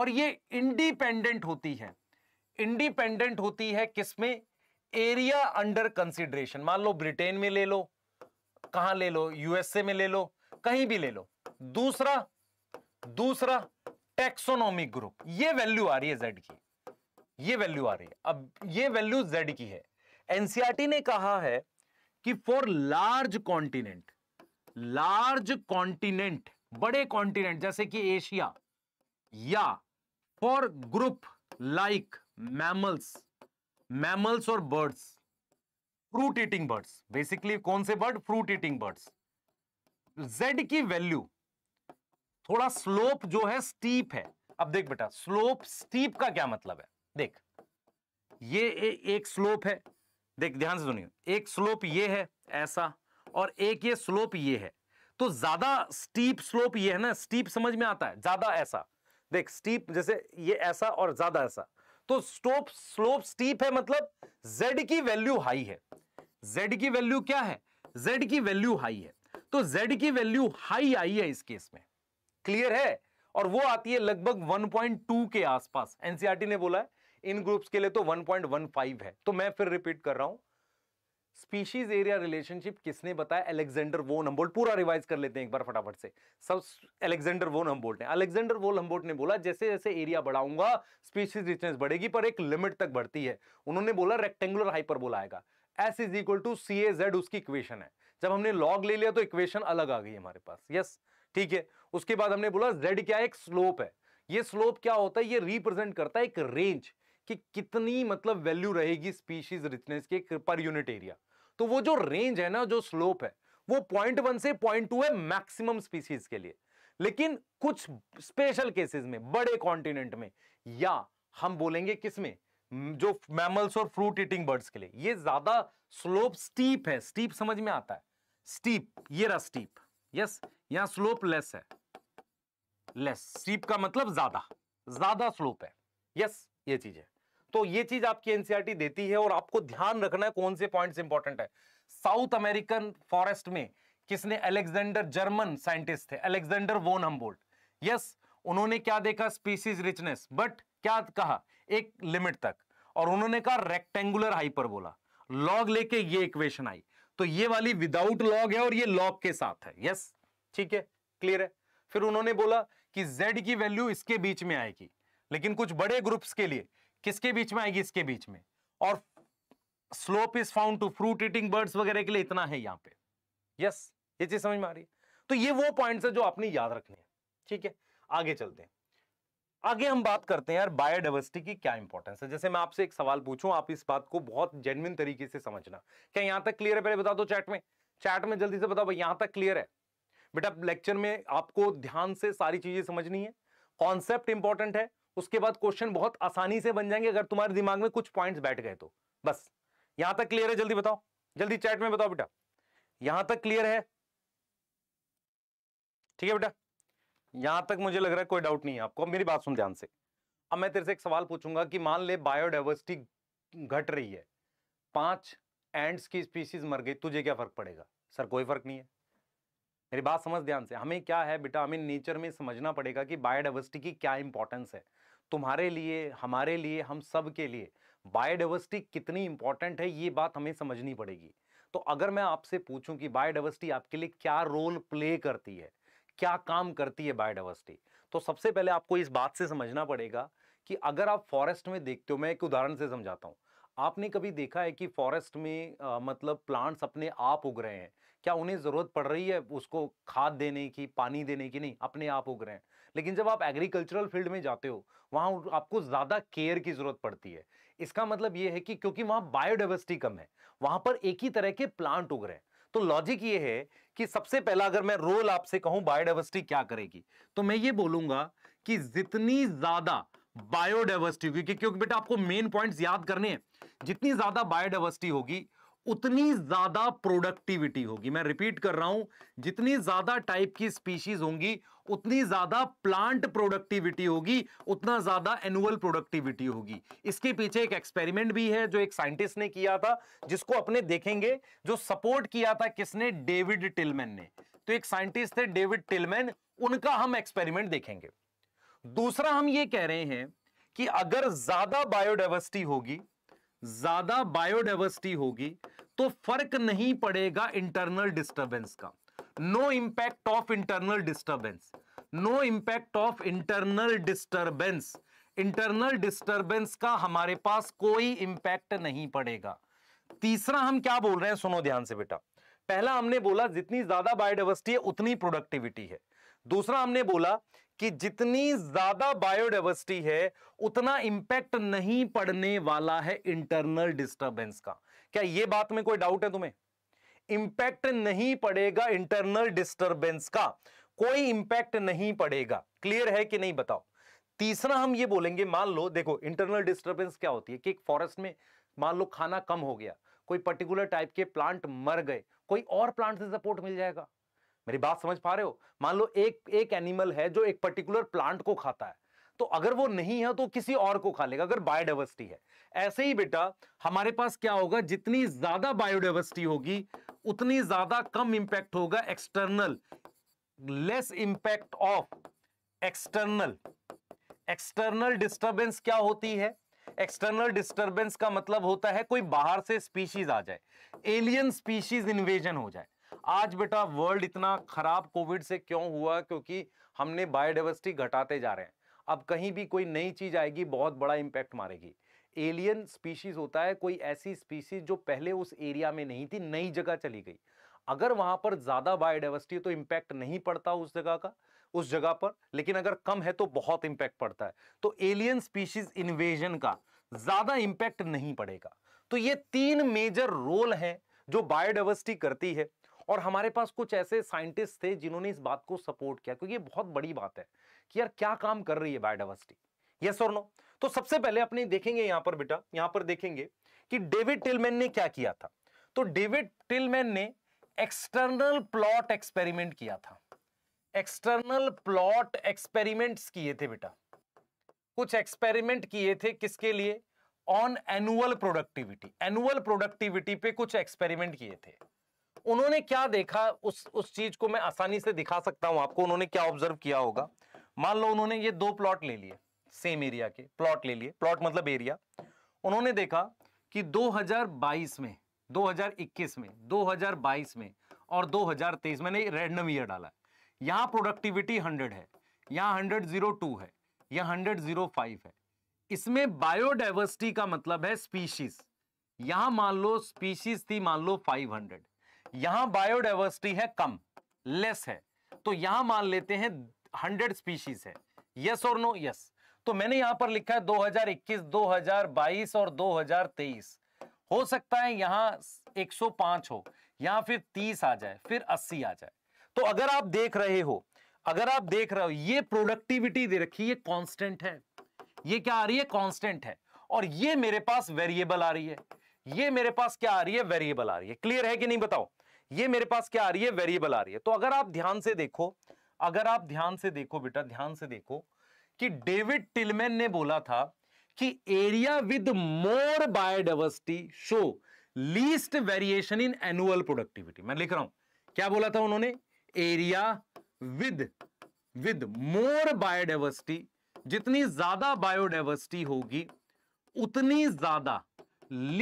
और ये इंडिपेंडेंट होती है इंडिपेंडेंट होती है किसमें एरिया अंडर कंसिडरेशन मान लो ब्रिटेन में ले लो कहां ले लो यूएसए में ले लो कहीं भी ले लो दूसरा दूसरा टेक्सोनोमिक ग्रुप ये वैल्यू आ रही है जेड की ये वैल्यू आ रही है अब ये वैल्यू जेड की है एनसीआरटी e ने कहा है कि for large continent large continent बड़े कॉन्टिनेंट जैसे कि एशिया या for group like mammals mammals और birds fruit eating birds basically कौन से bird fruit eating birds Z की वैल्यू थोड़ा स्लोप जो है स्टीप है अब देख बेटा स्लोप स्टीप का क्या मतलब है देख ये ए, एक स्लोप है देख ध्यान से सुनिए एक स्लोप ये है ऐसा और एक ये स्लोप ये है तो ज्यादा स्टीप स्लोप ये है ना स्टीप समझ में आता है ज्यादा ऐसा देख स्टीप जैसे ये ऐसा और ज्यादा ऐसा तो स्टोप स्लोप स्टीप है मतलब z की वैल्यू हाई है z की वैल्यू क्या है z की वैल्यू हाई है तो z की वैल्यू हाई आई है इस केस में क्लियर है और वो आती है लगभग 1.2 के आसपास एनसीआरटी ने बोला है इन ग्रुप्स के लिए तो 1.15 है तो मैं फिर रिपीट कर रहा हूं स्पीशीज एरिया रिलेशनशिप किसने बताया एलेक्जेंडर वो हम्बोल्ट पूरा रिवाइज कर लेते हैं एक बार फटाफट से सब एलेक्जेंडर वो हम्बोल्ट ने अलेक्जेंडर वो हम्बोल्ट ने बोला जैसे जैसे एरिया बढ़ाऊंगा स्पीशीज रिचनेस बढ़ेगी पर एक लिमिट तक बढ़ती है उन्होंने बोला रेक्टेंगुलर हाइपर बोलाएगा S is equal to C A उसकी इक्वेशन है जब हमने लॉग ले लिया तो इक्वेशन अलग आ गई हमारे पास यस ठीक है उसके बाद हमने बोला जेड क्या है एक स्लोप है ये स्लोप क्या होता है ये रिप्रेजेंट करता है एक रेंज कि कितनी मतलब वैल्यू रहेगी स्पीशीज रिचनेस के पर यूनिट एरिया तो वो जो रेंज है ना जो स्लोप है वो पॉइंट वन से पॉइंट टू है मैक्सिमम स्पीशीज के लिए लेकिन कुछ स्पेशल केसेस में बड़े कॉन्टिनेंट में या हम बोलेंगे किसमें जो मैमल्स और फ्रूट ईटिंग बर्ड्स के लिए ये ज्यादा स्लोप स्टीप है स्टीप समझ में आता है स्टीप ये रहा स्टीप यस यहां स्लोप लेस है लेस स्टीप का मतलब ज्यादा ज्यादा स्लोप है यस ये चीज है तो ये चीज आपकी एनसीआरटी e देती है और आपको ध्यान रखना है कौन से पॉइंट इंपॉर्टेंट है साउथ अमेरिकन फॉरेस्ट में किसने अलेक्जेंडर जर्मन साइंटिस्ट थे अलेक्जेंडर वोन हम्बोल्ट यस उन्होंने क्या देखा स्पीसीज रिचनेस बट क्या कहा एक लिमिट तक और उन्होंने कहा रेक्टेंगुलर हाइपर बोला लॉग लेके ये इक्वेशन आई तो ये वाली विदाउट लॉग है और ये लॉग के साथ है यस ठीक है क्लियर है फिर उन्होंने बोला कि z की वैल्यू इसके बीच में आएगी लेकिन कुछ बड़े ग्रुप्स के लिए किसके बीच में आएगी इसके बीच में और slope is found to fruit eating birds वगैरह के लिए इतना है यहाँ पे यस ये चीज समझ में आ रही है तो ये वो पॉइंट्स है जो आपने याद रखने हैं ठीक है आगे चलते हैं आगे हम बात करते हैं यार बायोडाइवर्सिटी की क्या इंपॉर्टेंस है जैसे मैं आपसे एक सवाल पूछूं आप इस बात को बहुत जेन्युन तरीके से समझना क्या यहां तक क्लियर है पहले बता दो तो चैट में चैट में जल्दी से बताओ यहां तक क्लियर है बेटा लेक्चर में आपको ध्यान से सारी चीजें समझनी है कॉन्सेप्ट इंपॉर्टेंट है उसके बाद क्वेश्चन बहुत आसानी से बन जाएंगे अगर तुम्हारे दिमाग में कुछ पॉइंट बैठ गए तो बस यहां तक क्लियर है जल्दी बताओ जल्दी चैट में बताओ बेटा यहां तक क्लियर है ठीक है बेटा यहां तक मुझे लग रहा है कोई डाउट नहीं है आपको मेरी बात सुन ध्यान से अब मैं तेरे से एक सवाल पूछूंगा कि मान ले बायोडाइवर्सिटी घट रही है पांच एंड्स की स्पीसीज मर गई तुझे क्या फर्क पड़ेगा सर कोई फर्क नहीं है मेरी बात समझ ध्यान से हमें क्या है बेटा हमें नेचर में समझना पड़ेगा कि बायोडाइवर्सिटी की क्या इंपॉर्टेंस है तुम्हारे लिए हमारे लिए हम सब के लिए बायोडाइवर्सिटी कितनी इंपॉर्टेंट है ये बात हमें समझनी पड़ेगी तो अगर मैं आपसे पूछूं कि बायोडाइवर्सिटी आपके लिए क्या रोल प्ले करती है क्या काम करती है बायोडाइवर्सिटी तो सबसे पहले आपको इस बात से समझना पड़ेगा कि अगर आप फॉरेस्ट में देखते हो मैं एक उदाहरण से समझाता हूँ आपने कभी देखा है कि फॉरेस्ट में आ, मतलब प्लांट्स अपने आप उग रहे हैं क्या उन्हें ज़रूरत पड़ रही है उसको खाद देने की पानी देने की नहीं अपने आप उग रहे हैं लेकिन जब आप एग्रीकल्चरल फील्ड में जाते हो वहाँ आपको ज़्यादा केयर की ज़रूरत पड़ती है इसका मतलब ये है कि क्योंकि वहाँ बायोडाइवर्सिटी कम है वहां पर एक ही तरह के प्लांट उग रहे हैं तो लॉजिक ये है कि सबसे पहला अगर मैं रोल आपसे कहूं बायोडाइवर्सिटी क्या करेगी तो मैं ये बोलूंगा कि जितनी ज्यादा बायोडाइवर्सिटी क्योंकि क्योंकि बेटा आपको मेन पॉइंट्स याद करने हैं जितनी ज्यादा बायोडाइवर्सिटी होगी उतनी ज्यादा प्रोडक्टिविटी होगी मैं रिपीट कर रहा हूं जितनी ज्यादा टाइप की स्पीशीज होंगी उतनी ज्यादा प्लांट प्रोडक्टिविटी होगी उतना ज्यादा एनुअल प्रोडक्टिविटी होगी इसके पीछे एक एक्सपेरिमेंट भी है जो एक साइंटिस्ट ने किया था जिसको अपने देखेंगे जो सपोर्ट किया था किसने डेविड टिलमैन ने तो एक साइंटिस्ट थे डेविड टिलमैन उनका हम एक्सपेरिमेंट देखेंगे दूसरा हम ये कह रहे हैं कि अगर ज्यादा बायोडाइवर्सिटी होगी ज्यादा बायोडाइवर्सिटी होगी तो फर्क नहीं पड़ेगा इंटरनल डिस्टरबेंस का no impact of internal disturbance no impact of internal disturbance internal disturbance का हमारे पास कोई इंपैक्ट नहीं पड़ेगा तीसरा हम क्या बोल रहे हैं सुनो ध्यान से बेटा पहला हमने बोला जितनी ज्यादा बायोडाइवर्सिटी है उतनी प्रोडक्टिविटी है दूसरा हमने बोला कि जितनी ज्यादा बायोडाइवर्सिटी है उतना इंपैक्ट नहीं पड़ने वाला है इंटरनल डिस्टरबेंस का क्या यह बात में कोई डाउट है तुम्हें इंपैक्ट नहीं पड़ेगा इंटरनल डिस्टरबेंस का कोई इंपैक्ट नहीं पड़ेगा क्लियर है कि नहीं बताओ तीसरा हम ये बोलेंगे मान लो देखो इंटरनल डिस्टरबेंस क्या होती है कि एक फॉरेस्ट में मान लो खाना कम हो गया कोई पर्टिकुलर टाइप के प्लांट मर गए कोई और प्लांट से सपोर्ट मिल जाएगा मेरी बात समझ पा रहे हो मान लो एक एक एनिमल है जो एक पर्टिकुलर प्लांट को खाता है तो अगर वो नहीं है तो किसी और को खा लेगा अगर बायोडाइवर्सिटी है ऐसे ही बेटा हमारे पास क्या होगा जितनी ज्यादा बायोडाइवर्सिटी होगी उतनी ज्यादा कम इंपैक्ट होगा external less impact of external external disturbance क्या होती है एक्सटर्नल डिस्टरबेंस का मतलब होता है कोई बाहर से स्पीशीज आ जाए एलियन स्पीशीज इन्वेजन हो जाए आज बेटा वर्ल्ड इतना खराब कोविड से क्यों हुआ क्योंकि हमने बायोडाइवर्सिटी घटाते जा रहे हैं अब कहीं भी कोई नई चीज आएगी बहुत बड़ा इंपैक्ट मारेगी एलियन स्पीशीज होता है कोई ऐसी स्पीशीज जो पहले उस एरिया में नहीं थी नई जगह चली गई अगर वहां पर ज्यादा बायोडाइवर्सिटी तो इंपैक्ट नहीं पड़ता उस जगह का उस जगह पर लेकिन अगर कम है तो बहुत इंपैक्ट पड़ता है तो एलियन स्पीशीज इन्वेजन का ज्यादा इंपैक्ट नहीं पड़ेगा तो ये तीन मेजर रोल हैं जो बायोडाइवर्सिटी करती है और हमारे पास कुछ ऐसे साइंटिस्ट थे जिन्होंने इस बात को सपोर्ट किया क्योंकि ये बहुत बड़ी बात है कि यार क्या काम कर रही है बायोडावर्सिटी यस और नो तो सबसे पहले अपने देखेंगे यहां पर बेटा यहां पर देखेंगे कि डेविड टिलमैन ने क्या किया था तो डेविड टिलमैन ने एक्सटर्नल प्लॉट एक्सपेरिमेंट किया था एक्सटर्नल प्लॉट एक्सपेरिमेंट्स किए थे बेटा कुछ एक्सपेरिमेंट किए थे किसके लिए on annual productivity annual productivity पे कुछ एक्सपेरिमेंट किए थे उन्होंने क्या देखा उस उस चीज को मैं आसानी से दिखा सकता हूं आपको उन्होंने क्या ऑब्जर्व किया होगा मान लो उन्होंने ये दो प्लॉट ले लिए सेम एरिया के प्लॉट ले लिए प्लॉट मतलब एरिया उन्होंने देखा कि 2022 में 2021 में 2022 में और 2023 मैंने रैंडम ईयर डाला यहाँ प्रोडक्टिविटी 100 है यहाँ हंड्रेड है यहाँ 100.05 है इसमें बायोडाइवर्सिटी का मतलब है स्पीशीज यहां मान लो स्पीशीज थी मान लो 500 यहां बायोडाइवर्सिटी है कम लेस है तो यहां मान लेते हैं हंड्रेड स्पीशीज है यस और नो यस तो मैंने यहां पर लिखा है 2021, 2022 और 2023 हो सकता है यहां 105 हो यहां फिर 30 आ जाए फिर 80 आ जाए तो अगर आप देख रहे हो अगर आप देख रहे हो ये प्रोडक्टिविटी दे रखी है कांस्टेंट है ये क्या आ रही है कांस्टेंट है और ये मेरे पास वेरिएबल आ रही है ये मेरे पास क्या आ रही है वेरिएबल आ रही है क्लियर है कि नहीं बताओ ये मेरे पास क्या आ रही है वेरिएबल आ रही है तो अगर आप ध्यान से देखो अगर आप ध्यान से देखो बेटा ध्यान से देखो कि डेविड टिलमैन ने बोला था कि area with more biodiversity show least variation in annual productivity मैं लिख रहा हूं क्या बोला था उन्होंने area with with more biodiversity जितनी ज्यादा बायोडाइवर्सिटी होगी उतनी ज्यादा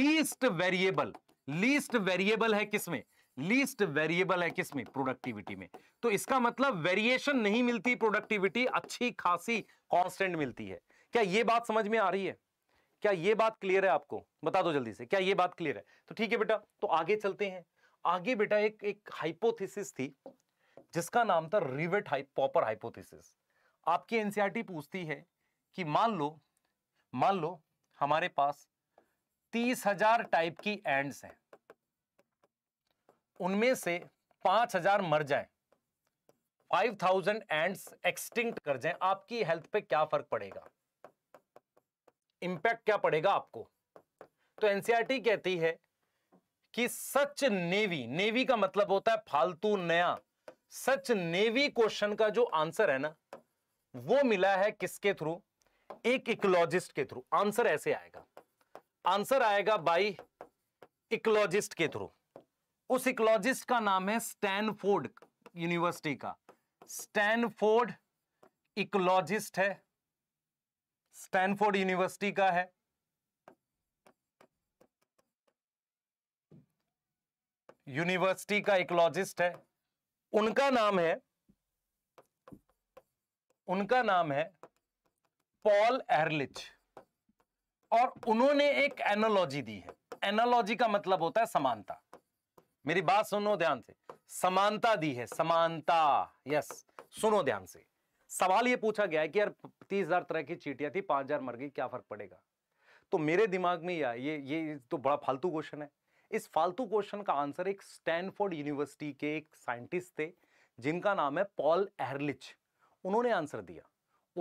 लीस्ट वेरिएबल लीस्ट वेरिएबल है किसमें लीस्ट वेरिएबल है किसमें प्रोडक्टिविटी में तो इसका मतलब वेरिएशन नहीं मिलती प्रोडक्टिविटी अच्छी खासी कॉन्स्टेंट मिलती है क्या ये बात समझ में आ रही है क्या ये बात क्लियर है आपको बता दो जल्दी से क्या ये बात क्लियर है तो ठीक है बेटा तो आगे चलते हैं आगे बेटा एक एक हाइपोथेसिस थी जिसका नाम था रिवेट पॉपर हाइपोथेसिस आपकी एनसीईआरटी पूछती है कि मान लो मान लो हमारे पास तीस हजार टाइप की एंड्स हैं उनमें से पांच हजार मर जाए फाइव थाउजेंड एंड्स एक्सटिंक्ट कर जाए आपकी हेल्थ पे क्या फर्क पड़ेगा इंपैक्ट क्या पड़ेगा आपको तो एनसीआरटी e कहती है कि सच नेवी नेवी का मतलब होता है फालतू नया सच नेवी क्वेश्चन का जो आंसर है ना वो मिला है किसके थ्रू एक इकोलॉजिस्ट के थ्रू आंसर ऐसे आएगा आंसर आएगा बाई इकोलॉजिस्ट के थ्रू उस इकोलॉजिस्ट का नाम है स्टैनफोर्ड यूनिवर्सिटी का स्टैनफोर्ड इकोलॉजिस्ट है स्टैनफोर्ड यूनिवर्सिटी का है यूनिवर्सिटी का इकोलॉजिस्ट है उनका नाम है उनका नाम है पॉल एरलिच और उन्होंने एक एनोलॉजी दी है एनोलॉजी का मतलब होता है समानता मेरी बात सुनो ध्यान से समानता दी है समानता यस सुनो ध्यान से सवाल ये पूछा गया है कि यार तीस हजार तरह की चीटियां थी पांच हजार मर गई क्या फर्क पड़ेगा तो मेरे दिमाग में या ये ये तो बड़ा फालतू क्वेश्चन है इस फालतू क्वेश्चन का आंसर एक स्टैनफोर्ड यूनिवर्सिटी के एक साइंटिस्ट थे जिनका नाम है पॉल एहरलिच उन्होंने आंसर दिया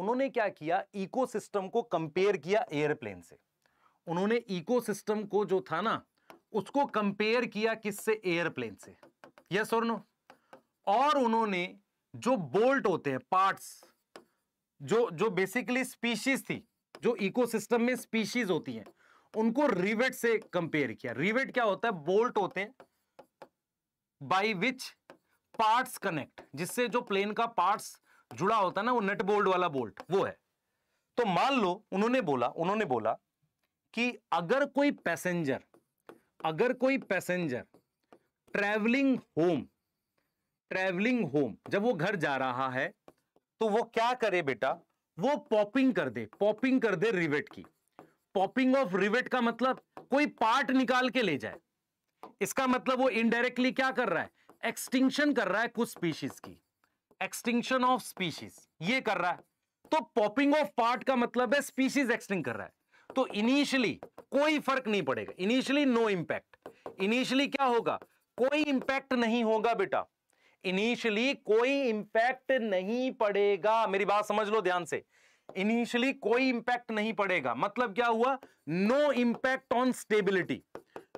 उन्होंने क्या किया इकोसिस्टम को कंपेयर किया एयरप्लेन से उन्होंने इकोसिस्टम को जो था ना उसको कंपेयर किया किससे एयरप्लेन से यस और नो और उन्होंने जो बोल्ट होते हैं पार्ट्स जो जो बेसिकली स्पीशीज थी जो इकोसिस्टम में स्पीशीज होती हैं उनको रिवेट से कंपेयर किया रिवेट क्या होता है बोल्ट होते हैं बाय विच पार्ट्स कनेक्ट जिससे जो प्लेन का पार्ट्स जुड़ा होता है ना वो नट बोल्ट वाला बोल्ट वो है तो मान लो उन्होंने बोला उन्होंने बोला कि अगर कोई पैसेंजर अगर कोई passenger travelling home travelling home जब वो घर जा रहा है तो वो क्या करे बेटा वो पॉपिंग कर दे पॉपिंग कर दे रिवेट की पॉपिंग ऑफ रिवेट का मतलब कोई पार्ट निकाल के ले जाए इसका मतलब वो इनडायरेक्टली क्या कर रहा है एक्सटिंक्शन कर रहा है कुछ स्पीशीज की एक्सटिंक्शन ऑफ स्पीशीज ये कर रहा है तो पॉपिंग ऑफ पार्ट का मतलब है स्पीशीज एक्सटिंग कर रहा है तो इनिशियली कोई फर्क नहीं पड़ेगा इनिशियली नो इंपैक्ट इनिशियली क्या होगा कोई इंपैक्ट नहीं होगा बेटा इनिशियली कोई इंपैक्ट नहीं पड़ेगा मेरी बात समझ लो ध्यान से इनिशियली कोई इंपैक्ट नहीं पड़ेगा मतलब क्या हुआ no impact on stability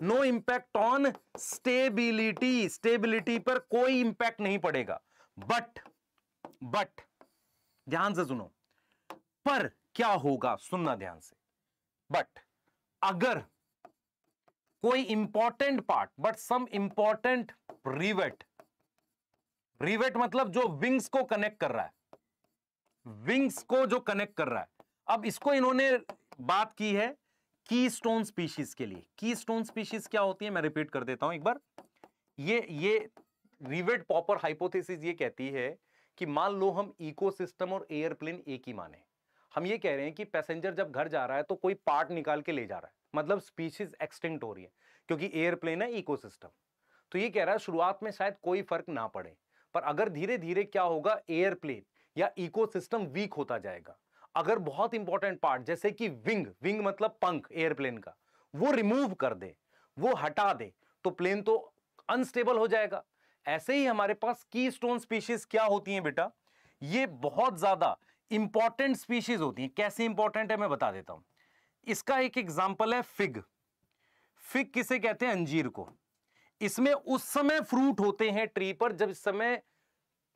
no impact on stability stability पर कोई इंपैक्ट नहीं पड़ेगा बट बट ध्यान से सुनो पर क्या होगा सुनना ध्यान से बट अगर कोई important part but some important rivet rivet मतलब जो विंग्स को कनेक्ट कर रहा है विंग्स को जो कनेक्ट कर रहा है अब इसको इन्होंने बात की है की स्टोन स्पीशीज के लिए की स्टोन स्पीशीज क्या होती है मैं रिपीट कर देता हूं एक बार ये ये रिवेट पॉपर हाइपोथेसिस ये कहती है कि मान लो हम इकोसिस्टम और एयरप्लेन एक ही माने हम ये कह रहे हैं कि पैसेंजर जब घर जा रहा है तो कोई पार्ट निकाल के ले जा रहा है मतलब स्पीशीज एक्सटिंक्ट हो रही है क्योंकि एयरप्लेन है इकोसिस्टम तो ये कह रहा है शुरुआत में शायद कोई फर्क ना पड़े पर अगर धीरे धीरे क्या होगा एयरप्लेन या इकोसिस्टम वीक होता जाएगा अगर बहुत इंपॉर्टेंट पार्ट जैसे कि विंग विंग मतलब पंख एयरप्लेन का वो रिमूव कर दे वो हटा दे तो प्लेन तो अनस्टेबल हो जाएगा ऐसे ही हमारे पास की स्टोन स्पीशीज क्या होती हैं बेटा ये बहुत ज्यादा इंपॉर्टेंट स्पीशीज होती हैं कैसे इंपॉर्टेंट है मैं बता देता हूं इसका एक एग्जाम्पल है फिग फिग किसे कहते हैं अंजीर को इसमें उस समय फ्रूट होते हैं ट्री पर जब इस समय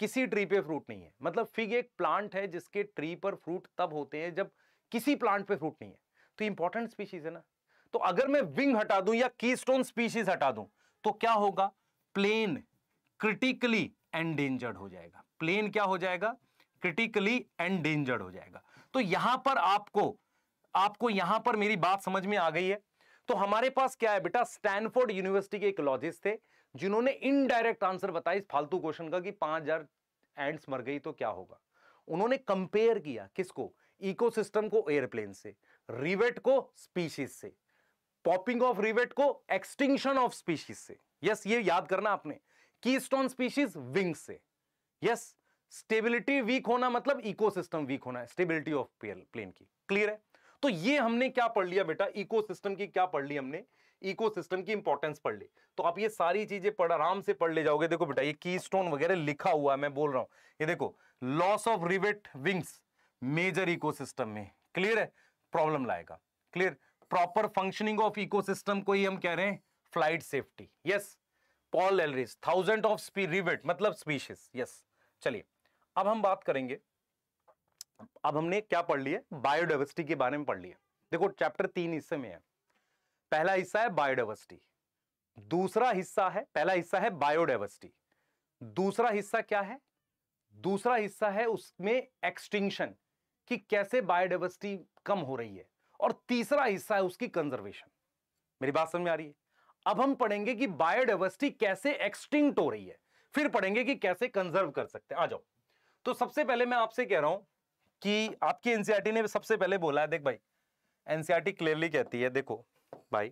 किसी ट्री पे फ्रूट नहीं है मतलब फिग एक प्लांट है जिसके ट्री पर फ्रूट तब होते हैं जब किसी प्लांट पे फ्रूट नहीं है तो इंपॉर्टेंट स्पीशीज है ना तो अगर मैं विंग हटा दूं या कीस्टोन स्पीशीज हटा दूं तो क्या होगा प्लेन क्रिटिकली एंडेंजर्ड हो जाएगा प्लेन क्या हो जाएगा क्रिटिकली एंडेंजर्ड हो जाएगा तो यहां पर आपको आपको यहां पर मेरी बात समझ में आ गई है तो हमारे पास क्या है बेटा स्टैनफोर्ड यूनिवर्सिटी के इकोलॉजिस्ट थे जिन्होंने इनडायरेक्ट आंसर बताया इस फालतू क्वेश्चन का कि पांच हजार एंड्स मर गई तो क्या होगा उन्होंने कंपेयर किया किसको इकोसिस्टम को एयरप्लेन से रिवेट को स्पीशीज से पॉपिंग ऑफ रिवेट को एक्सटिंक्शन ऑफ स्पीशीज से यस ये याद करना आपने कीस्टोन स्पीशीज विंग्स से यस स्टेबिलिटी वीक होना मतलब इकोसिस्टम वीक होना है स्टेबिलिटी ऑफ प्लेन की क्लियर है तो ये हमने क्या पढ़ लिया बेटा इकोसिस्टम की क्या पढ़ ली हमने इकोसिस्टम की इंपॉर्टेंस पढ़ ली तो आप ये सारी चीजें पढ़ आराम से पढ़ ले जाओगे देखो बेटा ये की स्टोन वगैरह लिखा हुआ है मैं बोल रहा हूं ये देखो loss of rivet wings major ecosystem में क्लियर है प्रॉब्लम लाएगा clear proper functioning of ecosystem को ही हम कह रहे हैं flight safety yes Paul Ehrlich thousand of rivet मतलब स्पीशीज यस चलिए अब हम बात करेंगे अब हमने क्या पढ़ लिया बायोडाइवर्सिटी के बारे में पढ़ लिया देखो चैप्टर तीन हिस्से में है पहला हिस्सा है बायोडाइवर्सिटी दूसरा हिस्सा है पहला हिस्सा है बायोडाइवर्सिटी दूसरा हिस्सा क्या है दूसरा हिस्सा है उसमें एक्सटिंक्शन कि कैसे बायोडाइवर्सिटी कम हो रही है और तीसरा हिस्सा है उसकी कंजर्वेशन मेरी बात समझ में आ रही है अब हम पढ़ेंगे कि बायोडाइवर्सिटी कैसे एक्सटिंक्ट हो रही है फिर पढ़ेंगे कि कैसे कंजर्व कर सकते हैं आ जाओ तो सबसे पहले मैं आपसे कह रहा हूं कि आपकी एनसीईआरटी e ने सबसे पहले बोला है देख भाई एनसीईआरटी क्लियरली e कहती है देखो भाई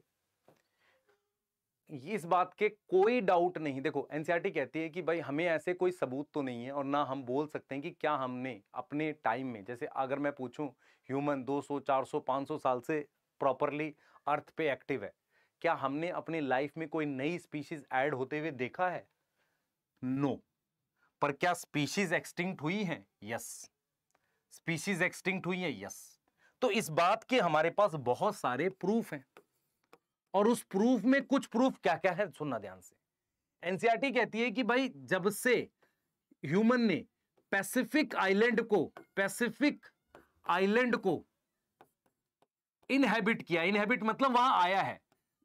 इस बात के कोई डाउट नहीं देखो एनसीईआरटी e कहती है कि भाई हमें ऐसे कोई सबूत तो नहीं है और ना हम बोल सकते हैं कि क्या हमने अपने टाइम में जैसे अगर मैं पूछूं ह्यूमन 200 400 500 साल से प्रॉपरली अर्थ पे एक्टिव है क्या हमने अपने लाइफ में कोई नई स्पीशीज ऐड होते हुए देखा है नो no. पर क्या स्पीशीज एक्सटिंक्ट हुई है यस स्पीशीज एक्सटिंक्ट हुई है यस तो इस बात के हमारे पास बहुत सारे प्रूफ हैं और उस प्रूफ में कुछ प्रूफ क्या क्या है सुनना ध्यान से एनसीआरटी e कहती है कि भाई जब से ह्यूमन ने पैसिफिक आइलैंड को पैसिफिक आइलैंड को इनहेबिट किया इनहेबिट मतलब वहां आया है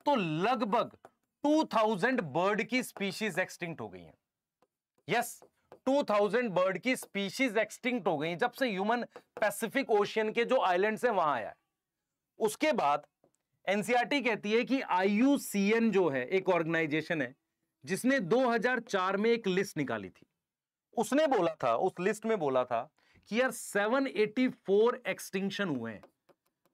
तो लगभग 2000 बर्ड की स्पीशीज एक्सटिंक्ट हो गई हैं यस 2000 बर्ड की स्पीशीज एक्सटिंक्ट हो गई जब से ह्यूमन पैसिफिक ओशियन के जो आइलैंड है वहां आया उसके बाद एनसीआरटी e कहती है कि आईयूसीएन जो है एक ऑर्गेनाइजेशन है जिसने 2004 में एक लिस्ट निकाली थी उसने बोला था उस लिस्ट में बोला था कि यार 784 एटी एक्सटिंक्शन हुए हैं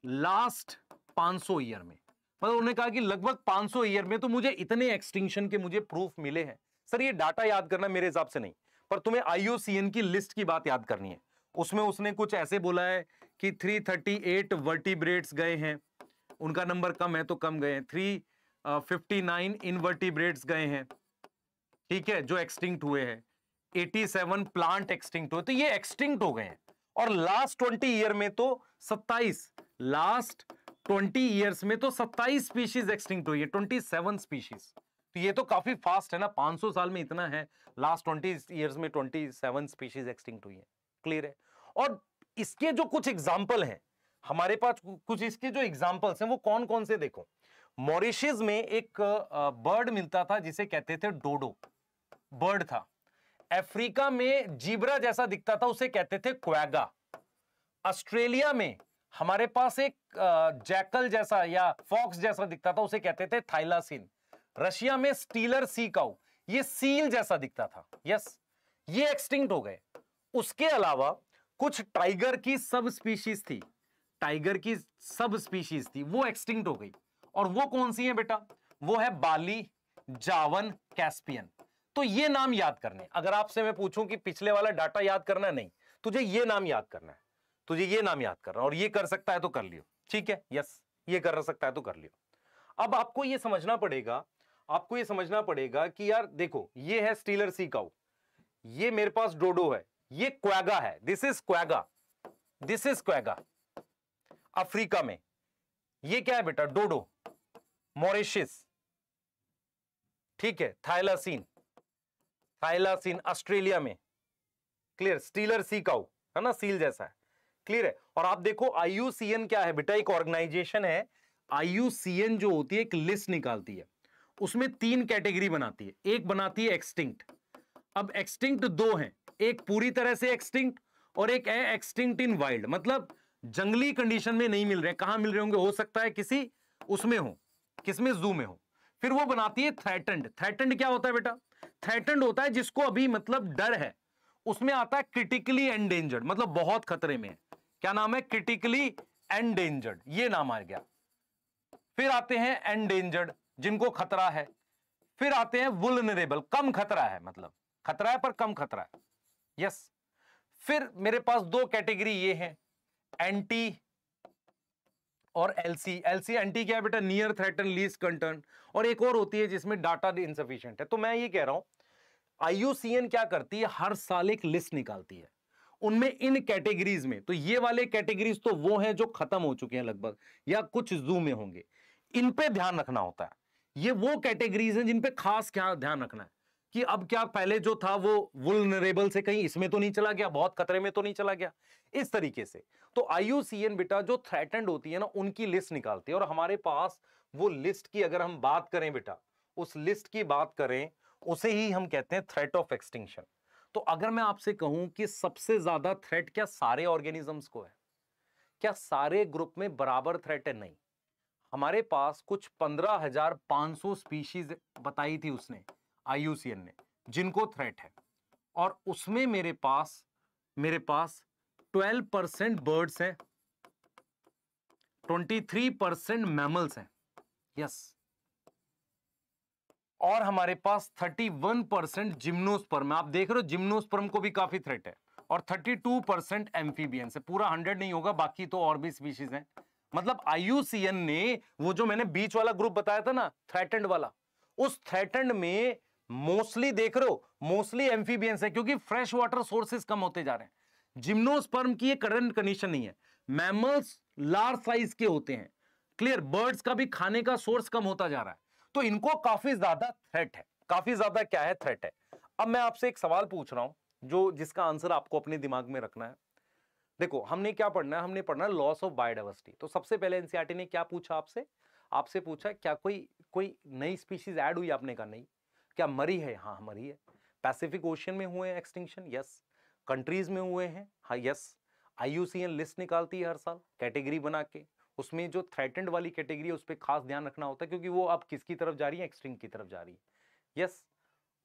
लास्ट 500 सौ ईयर में मतलब उन्होंने कहा कि लगभग 500 सौ ईयर में तो मुझे इतने एक्सटिंक्शन के मुझे प्रूफ मिले हैं सर ये डाटा याद करना मेरे हिसाब से नहीं पर तुम्हें आईयूसीएन की लिस्ट की बात याद करनी है उसमें उसने कुछ ऐसे बोला है कि 338 वर्टिब्रेट्स गए हैं उनका नंबर कम है तो कम गए हैं 359 इनवर्टिब्रेट्स गए हैं ठीक है जो एक्सटिंक्ट हुए हैं 87 प्लांट एक्सटिंक्ट हुए तो ये एक्सटिंक्ट हो गए हैं और लास्ट 20 ईयर में तो 27 लास्ट 20 ईयर्स में तो 27 स्पीशीज एक्सटिंक्ट हुई है 27 स्पीशीज तो ये तो काफी फास्ट है ना 500 साल में इतना है लास्ट 20 इयर्स में 27 स्पीशीज एक्सटिंक्ट हुई है क्लियर है और इसके जो कुछ एग्जाम्पल हैं हमारे पास कुछ इसके जो एग्जाम्पल्स हैं वो कौन कौन से देखो मॉरिशियस में एक बर्ड मिलता था जिसे कहते थे डोडो बर्ड था अफ्रीका में जीबरा जैसा दिखता था उसे कहते थे क्वैगा ऑस्ट्रेलिया में हमारे पास एक जैकल जैसा या फॉक्स जैसा दिखता था उसे कहते थे थाइलासिन रशिया में स्टीलर सी काउ ये सील जैसा दिखता था यस ये एक्सटिंक्ट हो गए उसके अलावा कुछ टाइगर की सब स्पीशीज थी टाइगर की सब स्पीशीज थी वो एक्सटिंक्ट हो गई और वो कौन सी है बेटा वो है बाली जावन कैस्पियन तो ये नाम याद करने अगर आपसे मैं पूछूं कि पिछले वाला डाटा याद करना है नहीं तुझे ये नाम याद करना है तुझे ये नाम याद करना और ये कर सकता है तो कर लियो ठीक है यस ये कर सकता है तो कर लियो अब आपको ये समझना पड़ेगा आपको ये समझना पड़ेगा कि यार देखो ये है स्टीलर सी काउ ये मेरे पास डोडो है ये क्वेगा है this is quagga this is quagga Africa में ये क्या है बेटा डोडो मॉरिशियस ठीक है थाइलासीन थाइलासीन ऑस्ट्रेलिया में क्लियर स्टीलर सी काउ है ना सील जैसा है क्लियर है और आप देखो आईयूसीएन क्या है बेटा एक ऑर्गेनाइजेशन है आईयूसीएन जो होती है एक लिस्ट निकालती है उसमें तीन कैटेगरी बनाती है एक बनाती है एक्सटिंक्ट अब एक्सटिंक्ट दो हैं एक पूरी तरह से एक्सटिंक्ट और एक है एक्सटिंक्ट इन वाइल्ड मतलब जंगली कंडीशन में नहीं मिल रहे कहां मिल रहे होंगे हो सकता है किसी उसमें हो किसमें जू में हो फिर वो बनाती है थ्रेटेंड थ्रेटेंड क्या होता है बेटा थ्रेटेंड होता है जिसको अभी मतलब डर है उसमें आता है क्रिटिकली एंडेंजर्ड मतलब बहुत खतरे में है क्या नाम है क्रिटिकली एंडेंजर्ड ये नाम आ गया फिर आते हैं एंडेंजर्ड जिनको खतरा है फिर आते हैं वुलनरेबल कम खतरा है मतलब खतरा है पर कम खतरा है यस फिर मेरे पास दो कैटेगरी ये हैं एंटी और एलसी एलसी एंटी क्या बेटा नियर थ्रेटन लीज कंटर्न और एक और होती है जिसमें डाटा इनसफिशियंट है तो मैं ये कह रहा हूं आईयूसीएन क्या करती है हर साल एक लिस्ट निकालती है उनमें इन कैटेगरीज में तो ये वाले कैटेगरीज तो वो हैं जो खत्म हो चुके हैं लगभग या कुछ जू में होंगे इन पे ध्यान रखना होता है ये वो कैटेगरीज हैं जिन पे खास क्या ध्यान रखना है कि अब क्या पहले जो था वो वुलनरेबल से कहीं इसमें तो नहीं चला गया बहुत खतरे में तो नहीं चला गया इस तरीके से तो आईयूसीएन बेटा जो थ्रेटेंड होती है ना उनकी लिस्ट निकालती है और हमारे पास वो लिस्ट की अगर हम बात करें बेटा उस लिस्ट की बात करें उसे ही हम कहते हैं थ्रेट ऑफ एक्सटिंक्शन तो अगर मैं आपसे कहूं कि सबसे ज्यादा थ्रेट क्या सारे ऑर्गेनिजम्स को है क्या सारे ग्रुप में बराबर थ्रेट है नहीं हमारे पास कुछ पंद्रह हजार पांच सौ स्पीशीज बताई थी उसने आई ने जिनको थ्रेट है और उसमें मेरे पास मेरे पास ट्वेल्व परसेंट बर्ड्स हैं ट्वेंटी थ्री परसेंट मैमल्स हैं यस और हमारे पास थर्टी वन परसेंट जिम्नोस्पर्म आप देख रहे हो जिम्नोस्पर्म को भी काफी थ्रेट है और थर्टी टू परसेंट एम्फीबियंस से पूरा हंड्रेड नहीं होगा बाकी तो और भी स्पीशीज हैं मतलब आईयूसीएन ने वो जो मैंने बीच वाला ग्रुप बताया था ना थ्रेटेंड वाला उस थ्रेटेंड में मोस्टली देख रहे हो मोस्टली एम्फीबियंस है क्योंकि फ्रेश वाटर सोर्सेस कम होते जा रहे हैं जिम्नोस्पर्म की ये करंट कंडीशन नहीं है मैमल्स लार्ज साइज के होते हैं क्लियर बर्ड्स का भी खाने का सोर्स कम होता जा रहा है तो इनको काफी ज्यादा थ्रेट है काफी ज्यादा क्या है थ्रेट है अब मैं आपसे एक सवाल पूछ रहा हूं जो जिसका आंसर आपको अपने दिमाग में रखना है देखो हमने क्या पढ़ना है हमने पढ़ना लॉस ऑफ बायोडाइवर्सिटी तो सबसे पहले एनसीईआरटी e ने क्या पूछा आपसे आपसे पूछा क्या कोई कोई नई स्पीशीज ऐड हुई आपने कहा नहीं क्या मरी है हाँ मरी है पैसिफिक ओशन में हुए हैं एक्सटिंक्शन यस कंट्रीज में हुए हैं हाँ यस आई लिस्ट निकालती है हर साल कैटेगरी बना के उसमें जो थ्रेटेंड वाली कैटेगरी है उस पर खास ध्यान रखना होता है क्योंकि वो अब किसकी तरफ जा रही है एक्सटिंक की तरफ जा रही है यस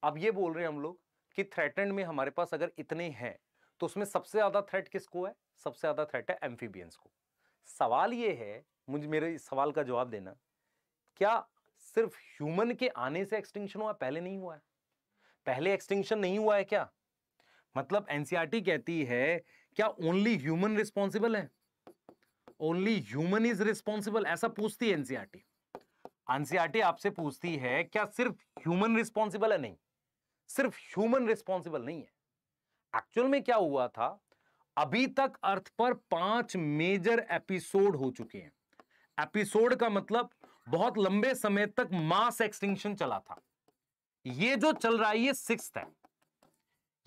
अब ये बोल रहे हैं हम लोग कि थ्रेटेंड में हमारे पास अगर इतने हैं तो उसमें सबसे ज़्यादा थ्रेट किसको है सबसे ज़्यादा थ्रेट है एम्फीबियंस को सवाल ये है मुझे मेरे सवाल का जवाब देना क्या सिर्फ ह्यूमन के आने से एक्सटिंक्शन हुआ पहले नहीं हुआ है पहले एक्सटिंक्शन नहीं हुआ है क्या मतलब एनसीआरटी e कहती है क्या ओनली ह्यूमन रिस्पॉन्सिबल है ओनली ह्यूमन इज रिस्पॉन्सिबल ऐसा पूछती है एनसीआरटी एनसीआरटी e e आपसे पूछती है क्या सिर्फ ह्यूमन रिस्पॉन्सिबल है नहीं सिर्फ ह्यूमन रिस्पॉन्सिबल नहीं है एक्चुअल में क्या हुआ था अभी तक अर्थ पर पांच मेजर एपिसोड हो चुके हैं एपिसोड का मतलब बहुत लंबे समय तक मास एक्सटिंक्शन चला था ये जो चल रहा है ये सिक्स है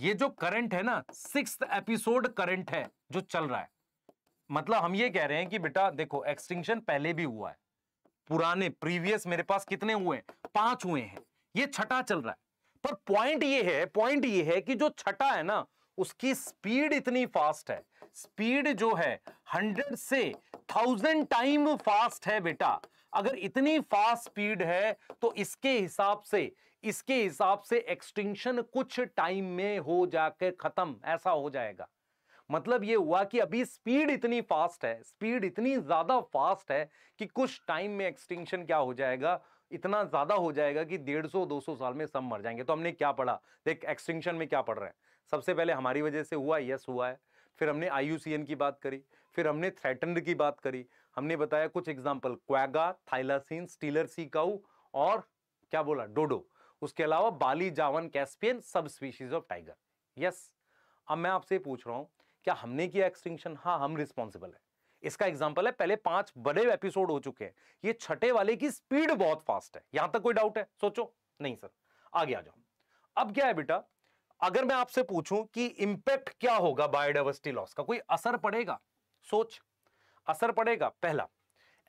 ये जो करंट है ना सिक्स एपिसोड करंट है जो चल रहा है मतलब हम ये कह रहे हैं कि बेटा देखो एक्सटिंक्शन पहले भी हुआ है पुराने प्रीवियस मेरे पास कितने हुए हैं पांच हुए हैं ये छठा चल रहा है पर पॉइंट ये है पॉइंट ये है कि जो छठा है ना उसकी स्पीड इतनी फास्ट है स्पीड जो है हंड्रेड से थाउजेंड टाइम फास्ट है बेटा अगर इतनी फास्ट स्पीड है तो इसके हिसाब से इसके हिसाब से एक्सटिंक्शन कुछ टाइम में हो जाकर खत्म ऐसा हो जाएगा मतलब ये हुआ कि अभी स्पीड इतनी फास्ट है स्पीड इतनी ज्यादा फास्ट है कि कुछ टाइम में एक्सटिंक्शन क्या हो जाएगा इतना ज़्यादा हो जाएगा कि डेढ़ सौ दो सौ साल में सब मर जाएंगे तो हमने क्या पढ़ा देख एक्सटिंक्शन में क्या पढ़ रहे हैं सबसे पहले हमारी वजह से हुआ यस हुआ है फिर हमने आई की बात करी फिर हमने थ्रेटन की बात करी हमने बताया कुछ एग्जाम्पल क्वैगा थाइलासिन स्टीलर सी काऊ और क्या बोला डोडो उसके अलावा बाली जावन कैस्पियन सब स्पीशीज ऑफ टाइगर यस अब मैं आपसे पूछ रहा हूँ क्या हमने किया एक्सटिंक्शन हाँ हम रिस्पॉन्सिबल है इसका एग्जाम्पल है पहले पांच बड़े एपिसोड हो चुके हैं ये छठे वाले की स्पीड बहुत फास्ट है यहां तक कोई डाउट है सोचो नहीं सर आगे आ जाओ अब क्या है बेटा अगर मैं आपसे पूछूं कि इंपैक्ट क्या होगा बायोडाइवर्सिटी लॉस का कोई असर पड़ेगा सोच असर पड़ेगा पहला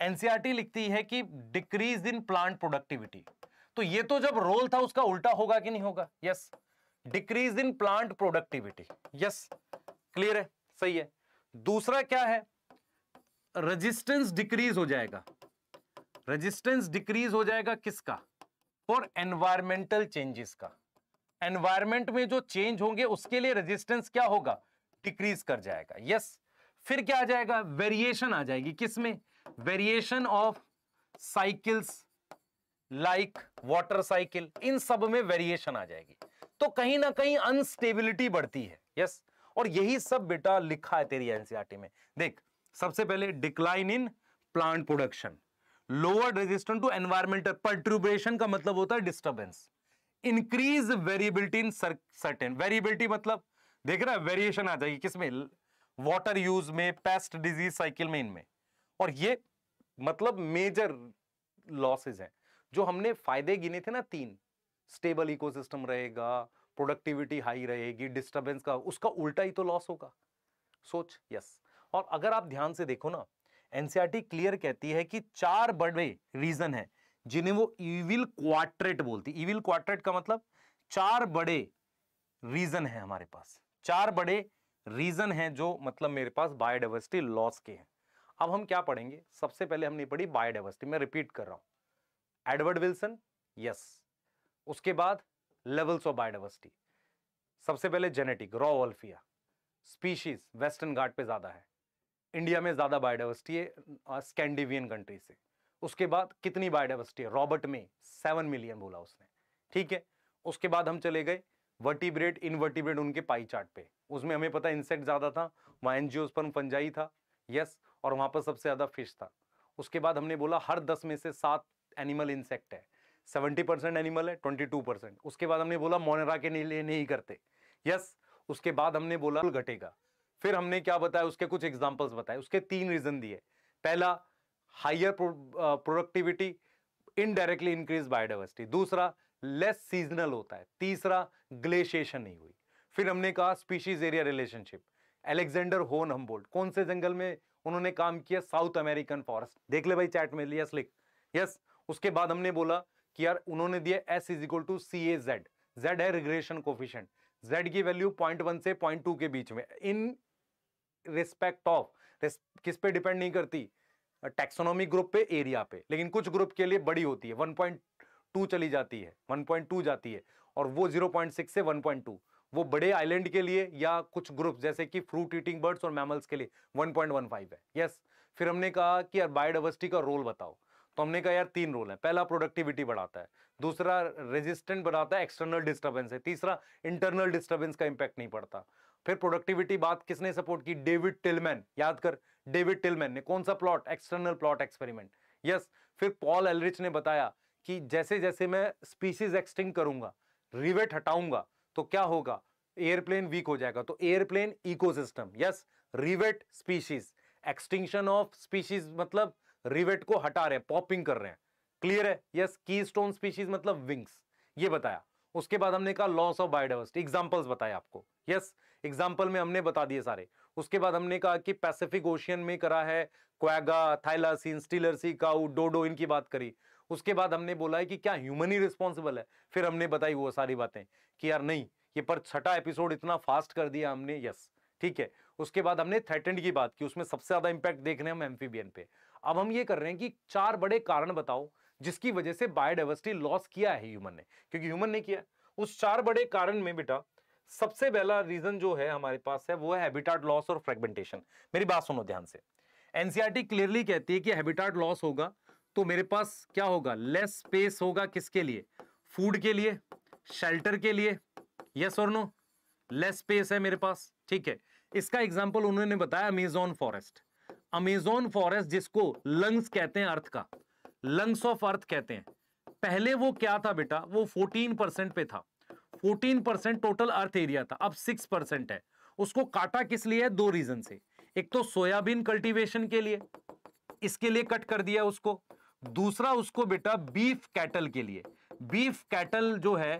एनसीआरटी e लिखती है कि डिक्रीज इन प्लांट प्रोडक्टिविटी तो ये तो जब रोल था उसका उल्टा होगा कि नहीं होगा yes decrease in plant productivity yes clear है सही है दूसरा क्या है रेजिस्टेंस डिक्रीज हो जाएगा रेजिस्टेंस डिक्रीज हो जाएगा किसका फॉर एनवायरमेंटल चेंजेस का एनवायरमेंट में जो चेंज होंगे उसके लिए रेजिस्टेंस क्या होगा डिक्रीज कर जाएगा यस yes. फिर क्या आ जाएगा वेरिएशन आ जाएगी किसमें variation of cycles like water cycle इन सब में वेरिएशन आ जाएगी तो कहीं ना कहीं अनस्टेबिलिटी बढ़ती है यस yes? और यही सब बेटा लिखा है तेरी एनसीआरटी e में देख सबसे पहले decline in plant production lower resistant to environmental perturbation का मतलब होता है disturbance increase variability in certain variability मतलब देख रहा है वेरिएशन आ जाएगी किसमें वाटर यूज में पेस्ट डिजीज साइकिल में इनमें और ये मतलब मेजर लॉसेज हैं जो हमने फायदे गिने थे ना तीन स्टेबल इकोसिस्टम रहेगा प्रोडक्टिविटी हाई रहेगी डिस्टर्बेंस का उसका उल्टा ही तो लॉस होगा सोच यस yes. और अगर आप ध्यान से देखो ना एनसीआरटी क्लियर e कहती है कि चार बड़े रीजन है जिन्हें वो इविल क्वाट्रेट बोलती इविल क्वाट्रेट का मतलब चार बड़े रीजन है हमारे पास चार बड़े रीजन है जो मतलब मेरे पास बायोडाइवर्सिटी लॉस के हैं अब हम क्या पढ़ेंगे सबसे पहले हमने पढ़ी बायोडाइवर्सिटी मैं रिपीट कर रहा हूं एडवर्ड विल्सन यस उसके बाद लेवल्स ऑफ बायोडाइवर्सिटी सबसे पहले genetic Rauwolfia species Western Ghat पे ज्यादा है इंडिया में ज़्यादा बायोडाइवर्सिटी है स्कैंडिवियन कंट्री से उसके बाद कितनी बायोडाइवर्सिटी है रॉबर्ट में सेवन मिलियन बोला उसने ठीक है उसके बाद हम चले गए वर्टिब्रेट इनवर्टिब्रेट उनके पाई चार्ट पे उसमें हमें पता इंसेक्ट ज़्यादा था वहाँ एनजीओ पर फंजाई था यस और वहाँ पर सबसे ज़्यादा फिश था उसके बाद हमने बोला हर दस में से सात एनिमल इंसेक्ट है सेवेंटी परसेंट एनिमल है ट्वेंटी टू परसेंट उसके बाद हमने बोला मोनेरा के लिए नहीं करते यस उसके बाद हमने बोला घटेगा फिर हमने क्या बताया उसके कुछ एग्जाम्पल्स बताए उसके तीन रीजन दिए पहला higher productivity indirectly increase biodiversity दूसरा लेस सीजनल होता है तीसरा ग्लेशिएशन नहीं हुई फिर हमने कहा स्पीशीज एरिया रिलेशनशिप एलेक्जेंडर होन हम्बोल्ट कौन से जंगल में उन्होंने काम किया साउथ अमेरिकन फॉरेस्ट देख ले भाई चैट में यस लिख यस उसके बाद हमने बोला कि यार उन्होंने दिया S is equal to C A Z Z है रिग्रेशन कोफिशेंट जेड की वैल्यू पॉइंट वन से पॉइंट टू के बीच में इन रिस्पेक्ट ऑफ किस पे डिपेंड नहीं करती टेक्सोनॉमी ग्रुप पे एरिया पे लेकिन कुछ ग्रुप के लिए बड़ी होती है 1.2 चली जाती है 1.2 जाती है और वो 0.6 से 1.2 वो बड़े आइलैंड के लिए या कुछ ग्रुप जैसे कि फ्रूट ईटिंग बर्ड्स और मैमल्स के लिए 1.15 है यस फिर हमने कहा कि यार बायोडाइवर्सिटी का रोल बताओ तो हमने कहा यार तीन रोल है पहला प्रोडक्टिविटी बढ़ाता है दूसरा रेजिस्टेंट बनाता है एक्सटर्नल डिस्टर्बेंस है तीसरा इंटरनल डिस्टर्बेंस का इंपैक्ट नहीं पड़ता फिर प्रोडक्टिविटी बात किसने सपोर्ट की डेविड टिलमैन याद कर डेविड टिलमैन ने कौन सा plot external plot experiment yes फिर पॉल एलरिच ने बताया कि जैसे जैसे मैं स्पीसीज एक्सटिंग करूंगा रिवेट हटाऊंगा तो क्या होगा एयरप्लेन वीक हो जाएगा तो airplane ecosystem yes rivet species extinction of species मतलब रिवेट को हटा रहे हैं पॉपिंग कर रहे हैं क्लियर है यस की स्टोन स्पीशीज मतलब विंग्स ये बताया उसके बाद हमने कहा लॉस ऑफ बायोडाइवर्सिटी एग्जांपल्स बताया आपको यस yes, एग्जाम्पल में हमने बता दिए सारे उसके बाद हमने कहा कि पैसिफिक ओशियन में करा है क्वैगा थाइलासिन स्टीलरसी काउ डोडो इनकी बात करी उसके बाद हमने बोला है कि क्या ह्यूमन ही रिस्पॉन्सिबल है फिर हमने बताई वो सारी बातें कि यार नहीं ये पर छठा एपिसोड इतना फास्ट कर दिया हमने यस ठीक है उसके बाद हमने थ्रेटेंड की बात की उसमें सबसे ज्यादा इंपैक्ट देख रहे हैं हम एम्फीबियन पे अब हम ये कर रहे हैं कि चार बड़े कारण बताओ जिसकी वजह से बायोडाइवर्सिटी लॉस किया है ह्यूमन ने क्योंकि ह्यूमन ने किया उस चार बड़े कारण में बेटा सबसे पहला रीजन जो है हमारे पास है वो है हैबिटाट लॉस और फ्रेगमेंटेशन मेरी बात सुनो ध्यान से एनसीईआरटी क्लियरली e कहती है कि हैबिटाट लॉस होगा तो मेरे पास क्या होगा लेस स्पेस होगा किसके लिए फूड के लिए शेल्टर के लिए यस और नो लेस स्पेस है मेरे पास ठीक है इसका एग्जाम्पल उन्होंने बताया अमेजोन फॉरेस्ट अमेजोन फॉरेस्ट जिसको लंग्स कहते हैं अर्थ का लंग्स ऑफ अर्थ कहते हैं पहले वो क्या था बेटा वो 14 परसेंट पे था fourteen percent total earth area था अब सिक्स परसेंट है उसको काटा किस लिए है दो रीजन से एक तो सोयाबीन कल्टीवेशन के लिए इसके लिए कट कर दिया उसको दूसरा उसको बेटा बीफ कैटल के लिए बीफ कैटल जो है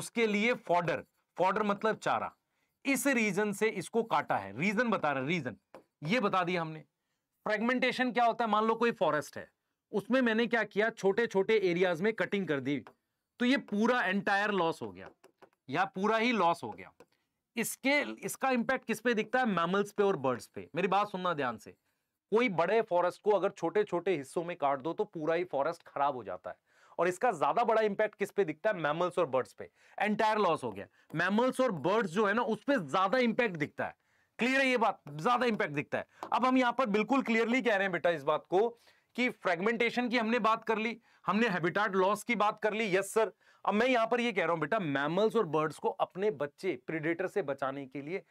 उसके लिए फॉर्डर फॉर्डर मतलब चारा इस रीजन से इसको काटा है रीजन बता रहे रीजन ये बता दिया हमने फ्रेगमेंटेशन क्या होता है मान लो कोई फॉरेस्ट है उसमें मैंने क्या किया छोटे छोटे एरियाज में कटिंग कर दी तो ये पूरा एंटायर लॉस हो गया या पूरा ही लॉस हो गया इसके इसका इंपैक्ट किस पे दिखता है मैमल्स पे और बर्ड्स पे मेरी बात सुनना ध्यान से कोई बड़े फॉरेस्ट को अगर छोटे छोटे हिस्सों में काट दो तो पूरा ही फॉरेस्ट खराब हो जाता है और इसका ज्यादा बड़ा इंपैक्ट किस पे दिखता है मैमल्स और बर्ड्स पे एंटायर लॉस हो गया मैमल्स और बर्ड्स जो है ना उस पर ज्यादा इंपैक्ट दिखता है क्लियर है ये बात ज्यादा इंपैक्ट दिखता है अब हम यहाँ पर बिल्कुल क्लियरली कह रहे हैं बेटा इस बात को कि फ्रेगमेंटेशन की हमने बात कर ली हमने हैबिटाट लॉस की बात कर ली यस सर अब मैं यहां पर ये कह रहा हूं बेटा मैमल्स और बर्ड्स को अपने बच्चे प्रिडेटर से बचाने के लिए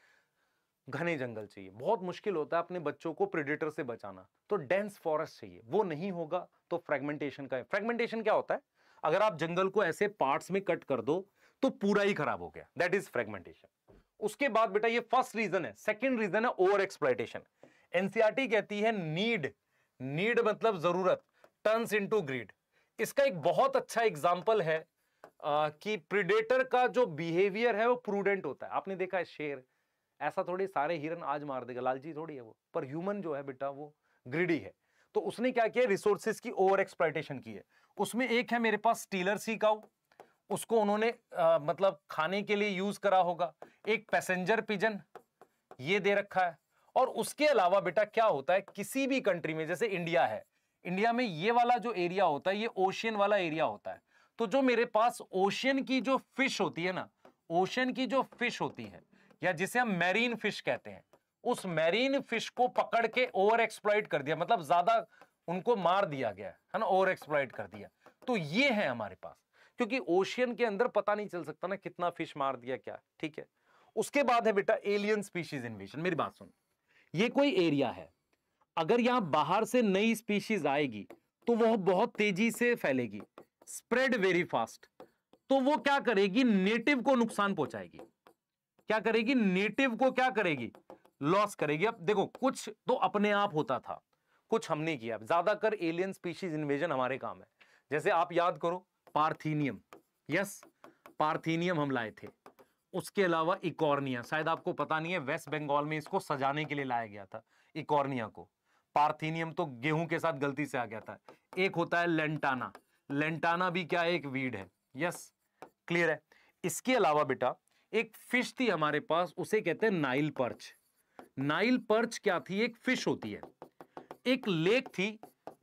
घने जंगल चाहिए बहुत मुश्किल होता है अपने बच्चों को प्रिडेटर से बचाना तो डेंस फॉरेस्ट चाहिए वो नहीं होगा तो फ्रेगमेंटेशन का फ्रेगमेंटेशन क्या होता है अगर आप जंगल को ऐसे पार्ट में कट कर दो तो पूरा ही खराब हो गया दैट इज फ्रेगमेंटेशन उसके बाद बेटा ये फर्स्ट रीजन है सेकेंड रीजन है ओवर एक्सप्लाइटेशन एनसीआरटी कहती है नीड नीड मतलब जरूरत टर्न्स इनटू ग्रीड इसका एक बहुत अच्छा एग्जाम्पल है कि प्रिडेटर का जो बिहेवियर है वो प्रूडेंट होता है आपने देखा है शेर ऐसा थोड़ी सारे हिरन आज मार देगा लालची थोड़ी है वो पर ह्यूमन जो है बेटा वो ग्रिडी है तो उसने क्या किया रिसोर्सिस की ओवर एक्सप्लाइटेशन की है उसमें एक है मेरे पास स्टीलर सी का उसको उन्होंने आ, मतलब खाने के लिए यूज करा होगा एक पैसेंजर पिजन ये दे रखा है और उसके अलावा बेटा क्या होता है किसी भी कंट्री में जैसे इंडिया है इंडिया में ये वाला जो एरिया होता है ये ओशियन वाला एरिया होता है तो जो मेरे पास ओशियन की जो फिश होती है ना ओशियन की जो फिश होती है या जिसे हम मैरीन फिश कहते हैं उस मैरीन फिश को पकड़ के ओवर एक्सप्लॉइट कर दिया मतलब ज्यादा उनको मार दिया गया है ना ओवर एक्सप्लॉइट कर दिया तो ये है हमारे पास क्योंकि ओशियन के अंदर पता नहीं चल सकता ना कितना फिश मार दिया क्या ठीक है उसके बाद है बेटा एलियन स्पीशीज इन्वेशन मेरी बात सुन ये कोई एरिया है अगर यहां बाहर से नई स्पीशीज आएगी तो वह बहुत तेजी से फैलेगी स्प्रेड वेरी फास्ट तो वो क्या करेगी नेटिव को नुकसान पहुंचाएगी क्या करेगी नेटिव को क्या करेगी लॉस करेगी अब देखो कुछ तो अपने आप होता था कुछ हमने किया ज्यादातर एलियन स्पीशीज इन्वेजन हमारे काम है जैसे आप याद करो पार्थीनियम यस पार्थीनियम हम लाए थे उसके अलावा इकॉर्निया शायद आपको पता नहीं है वेस्ट बंगाल में इसको सजाने के लिए लाया गया था इकॉर्निया को पार्थीनियम तो गेहूं के साथ गलती से आ गया था एक होता है लेंटाना लेंटाना भी क्या है एक वीड है यस क्लियर है इसके अलावा बेटा एक फिश थी हमारे पास उसे कहते हैं नाइल पर्च नाइल पर्च क्या थी एक फिश होती है एक लेक थी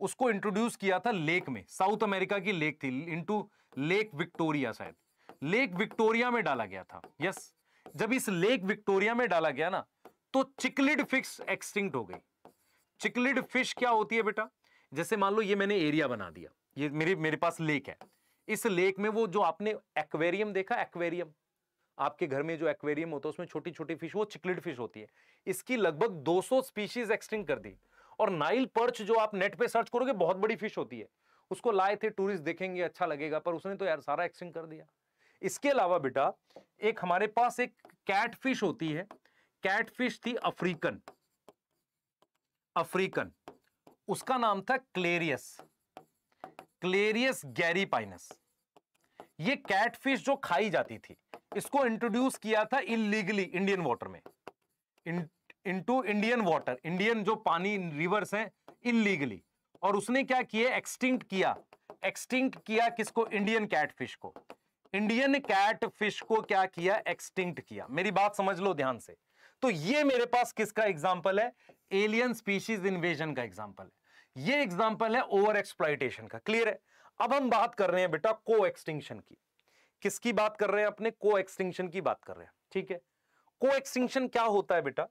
उसको इंट्रोड्यूस किया था लेक में साउथ अमेरिका की लेक थी इनटू लेक विक्टोरिया शायद लेक विक्टोरिया में डाला गया था यस जब इस लेक विक्टोरिया में डाला गया ना तो चिकलिड फिश एक्सटिंक्ट हो गई चिकलिड फिश क्या होती है बेटा जैसे मान लो ये मैंने एरिया बना दिया ये मेरी मेरे पास लेक है इस लेक में वो जो आपने एक्वेरियम देखा एक्वेरियम आपके घर में जो एक्वेरियम होता है उसमें छोटी छोटी फिश वो चिकलेट फिश होती है इसकी लगभग 200 स्पीशीज एक्सटिंग कर दी और नाइल पर्च जो आप नेट पे सर्च करोगे बहुत बड़ी फिश होती है उसको लाए थे टूरिस्ट देखेंगे अच्छा लगेगा पर उसने तो यार सारा एक्सटिंग कर दिया इसके अलावा बेटा एक हमारे पास एक कैट फिश होती है कैट फिश थी अफ्रीकन अफ्रीकन उसका नाम था क्लेरियस क्लेरियस गैरीपाइनस ये कैटफिश जो खाई जाती थी इसको इंट्रोड्यूस किया था इलीगली इंडियन वाटर में इनटू इंडियन वाटर इंडियन जो पानी रिवर्स हैं इलीगली और उसने क्या किया एक्सटिंक्ट किया एक्सटिंक्ट किया किसको इंडियन कैटफिश को इंडियन कैटफिश को क्या किया एक्सटिंक्ट किया मेरी बात समझ लो ध्यान से तो ये मेरे पास किसका एग्जांपल है एलियन स्पीशीज इन्वेजन का एग्जांपल है ये एग्जाम्पल है ओवर एक्सप्लाइटेशन का क्लियर है अब हम बात कर रहे हैं बेटा को एक्सटिंक्शन की किसकी बात कर रहे हैं अपने को एक्सटिंक्शन की बात कर रहे हैं ठीक है को एक्सटिंक्शन क्या होता है बेटा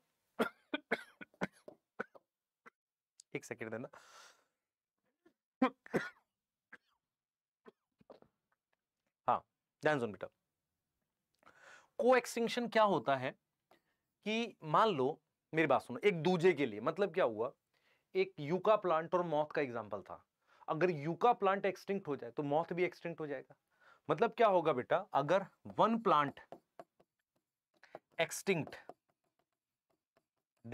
एक सेकेंड देना हाँ ध्यान सुन बेटा को एक्सटिंक्शन क्या होता है कि मान लो मेरी बात सुनो एक दूजे के लिए मतलब क्या हुआ एक यूका प्लांट और मौत का एग्जाम्पल था अगर यूका प्लांट एक्सटिंक्ट हो जाए तो मौत भी एक्सटिंक्ट हो जाएगा मतलब क्या होगा बेटा अगर one plant extinct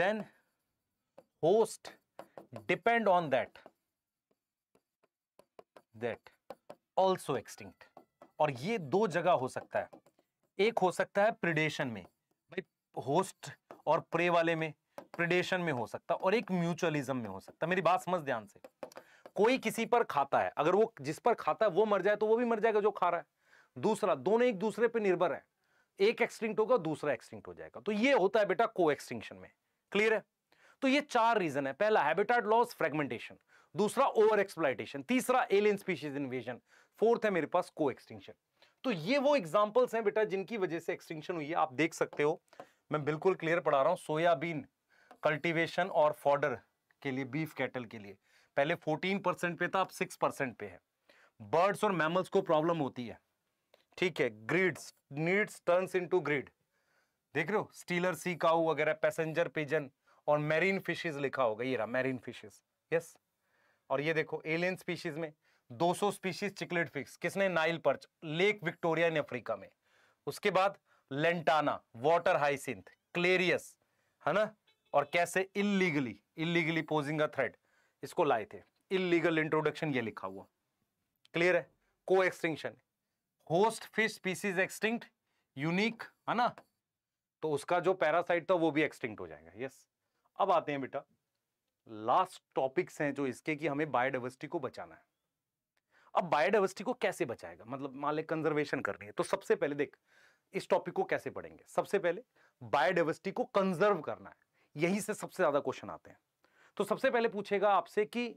then host depend on that that also extinct और ये दो जगह हो सकता है एक हो सकता है प्रिडेशन में भाई होस्ट और प्रे वाले में प्रिडेशन में हो सकता है और एक म्यूचुअलिज्म में हो सकता है मेरी बात समझ ध्यान से कोई किसी पर खाता है अगर वो जिस पर खाता है वो मर जाए तो वो भी मर जाएगा जो खा रहा है दूसरा दोनों एक दूसरे पर निर्भर है एक एक्सटिंक्ट होगा दूसरा एक्सटिंक्ट हो जाएगा तो ये होता है बेटा को एक्सटिंक्शन में क्लियर है तो ये चार रीजन है पहला हैबिटेट लॉस फ्रेगमेंटेशन दूसरा ओवर एक्सप्लाइटेशन तीसरा एलियन स्पीशीज इन्वेजन फोर्थ है मेरे पास को एक्सटिंक्शन तो ये वो एग्जाम्पल्स हैं बेटा जिनकी वजह से एक्सटिंक्शन हुई है आप देख सकते हो मैं बिल्कुल क्लियर पढ़ा रहा हूं सोयाबीन कल्टीवेशन और फॉर्डर के लिए बीफ कैटल के लिए पहले 14 परसेंट पे था अब 6 परसेंट पे है बर्ड्स और मैमल्स को प्रॉब्लम होती है ठीक है greeds needs turns into greed देख रहे हो स्टीलर सी काऊ वगैरह पैसेंजर पिजन और मैरीन फिशेज लिखा होगा ये रहा मैरीन फिशेज यस और ये देखो एलियन स्पीशीज में 200 स्पीशीज चिकलेट फिक्स किसने Nile perch lake Victoria in Africa में उसके बाद लेंटाना वाटर हाइसिंथ क्लेरियस है ना और कैसे illegally illegally posing a threat इसको लाए थे इलीगल इंट्रोडक्शन ये लिखा हुआ क्लियर है को extinction host fish species extinct unique है ना तो उसका जो पैरासाइट था वो भी एक्सटिंक्ट हो जाएगा यस अब आते हैं बेटा लास्ट टॉपिक्स हैं जो इसके कि हमें बायोडाइवर्सिटी को बचाना है अब बायोडाइवर्सिटी को कैसे बचाएगा मतलब मान ले कंजर्वेशन करनी है तो सबसे पहले देख इस टॉपिक को कैसे पढ़ेंगे सबसे पहले बायोडाइवर्सिटी को कंजर्व करना है यहीं से सबसे ज़्यादा क्वेश्चन आते हैं तो सबसे पहले पूछेगा आपसे कि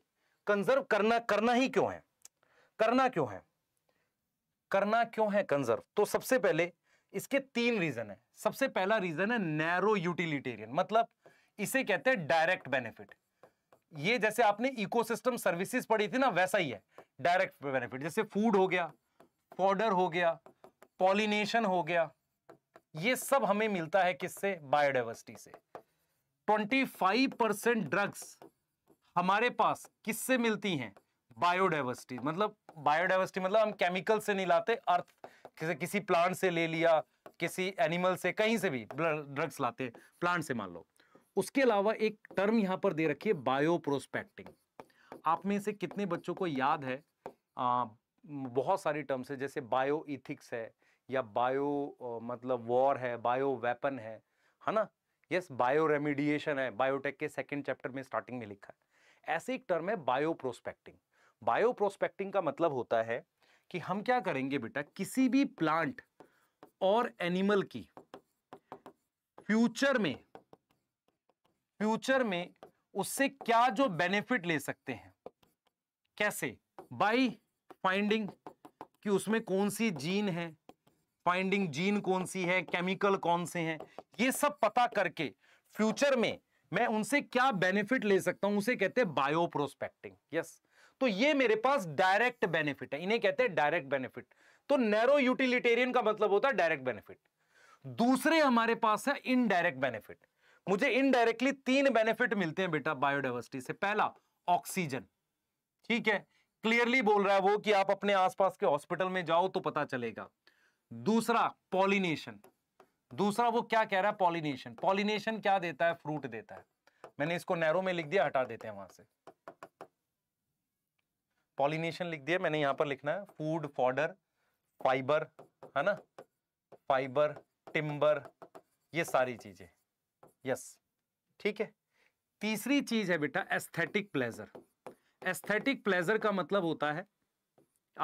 कंजर्व करना करना ही क्यों है करना क्यों है करना क्यों है कंजर्व तो सबसे पहले इसके तीन रीजन है सबसे पहला रीजन है नैरो यूटिलिटेरियन मतलब इसे कहते हैं डायरेक्ट बेनिफिट ये जैसे आपने इकोसिस्टम सर्विसेज पढ़ी थी ना वैसा ही है डायरेक्ट बेनिफिट जैसे फूड हो गया पॉडर हो गया पॉलिनेशन हो गया ये सब हमें मिलता है किससे बायोडाइवर्सिटी से ट्वेंटी फाइव परसेंट ड्रग्स हमारे पास किससे मिलती हैं बायोडाइवर्सिटी मतलब बायोडाइवर्सिटी मतलब हम केमिकल से नहीं लाते अर्थ किसी किसी प्लांट से ले लिया किसी एनिमल से कहीं से भी ड्रग्स लाते प्लांट से मान लो उसके अलावा एक टर्म यहाँ पर दे रखी है बायो प्रोस्पेक्टिंग आप में से कितने बच्चों को याद है आ, बहुत सारी टर्म्स है जैसे बायो इथिक्स है या बायो मतलब वॉर है बायो वेपन है है ना यस बायो रेमिडिएशन है बायोटेक के सेकेंड चैप्टर में स्टार्टिंग में लिखा है ऐसे एक टर्म है बायो प्रोस्पेक्टिंग बायो प्रोस्पेक्टिंग का मतलब होता है कि हम क्या करेंगे बेटा किसी भी प्लांट और एनिमल की फ्यूचर में फ्यूचर में उससे क्या जो बेनिफिट ले सकते हैं कैसे बाई फाइंडिंग कि उसमें कौन सी जीन है फाइंडिंग जीन कौन सी है केमिकल कौन से हैं ये सब पता करके फ्यूचर में मैं उनसे क्या बेनिफिट ले सकता हूं उसे कहते हैं बायो प्रोस्पेक्टिंग यस तो ये मेरे पास डायरेक्ट बेनिफिट है इन्हें कहते हैं डायरेक्ट बेनिफिट तो नैरो यूटिलिटेरियन का मतलब होता है डायरेक्ट बेनिफिट दूसरे हमारे पास है इनडायरेक्ट बेनिफिट मुझे इनडायरेक्टली तीन बेनिफिट मिलते हैं बेटा बायोडाइवर्सिटी से पहला ऑक्सीजन ठीक है क्लियरली बोल रहा है वो कि आप अपने आसपास के हॉस्पिटल में जाओ तो पता चलेगा दूसरा पॉलिनेशन दूसरा वो क्या कह रहा है पॉलिनेशन पॉलिनेशन क्या देता है फ्रूट देता है मैंने इसको नैरो में लिख दिया हटा देते हैं वहां से पॉलिनेशन लिख दिया मैंने यहां पर लिखना है फूड फॉडर फाइबर है ना फाइबर टिम्बर ये सारी चीजें यस ठीक है तीसरी चीज है बेटा एस्थेटिक प्लेजर एस्थेटिक प्लेजर का मतलब होता है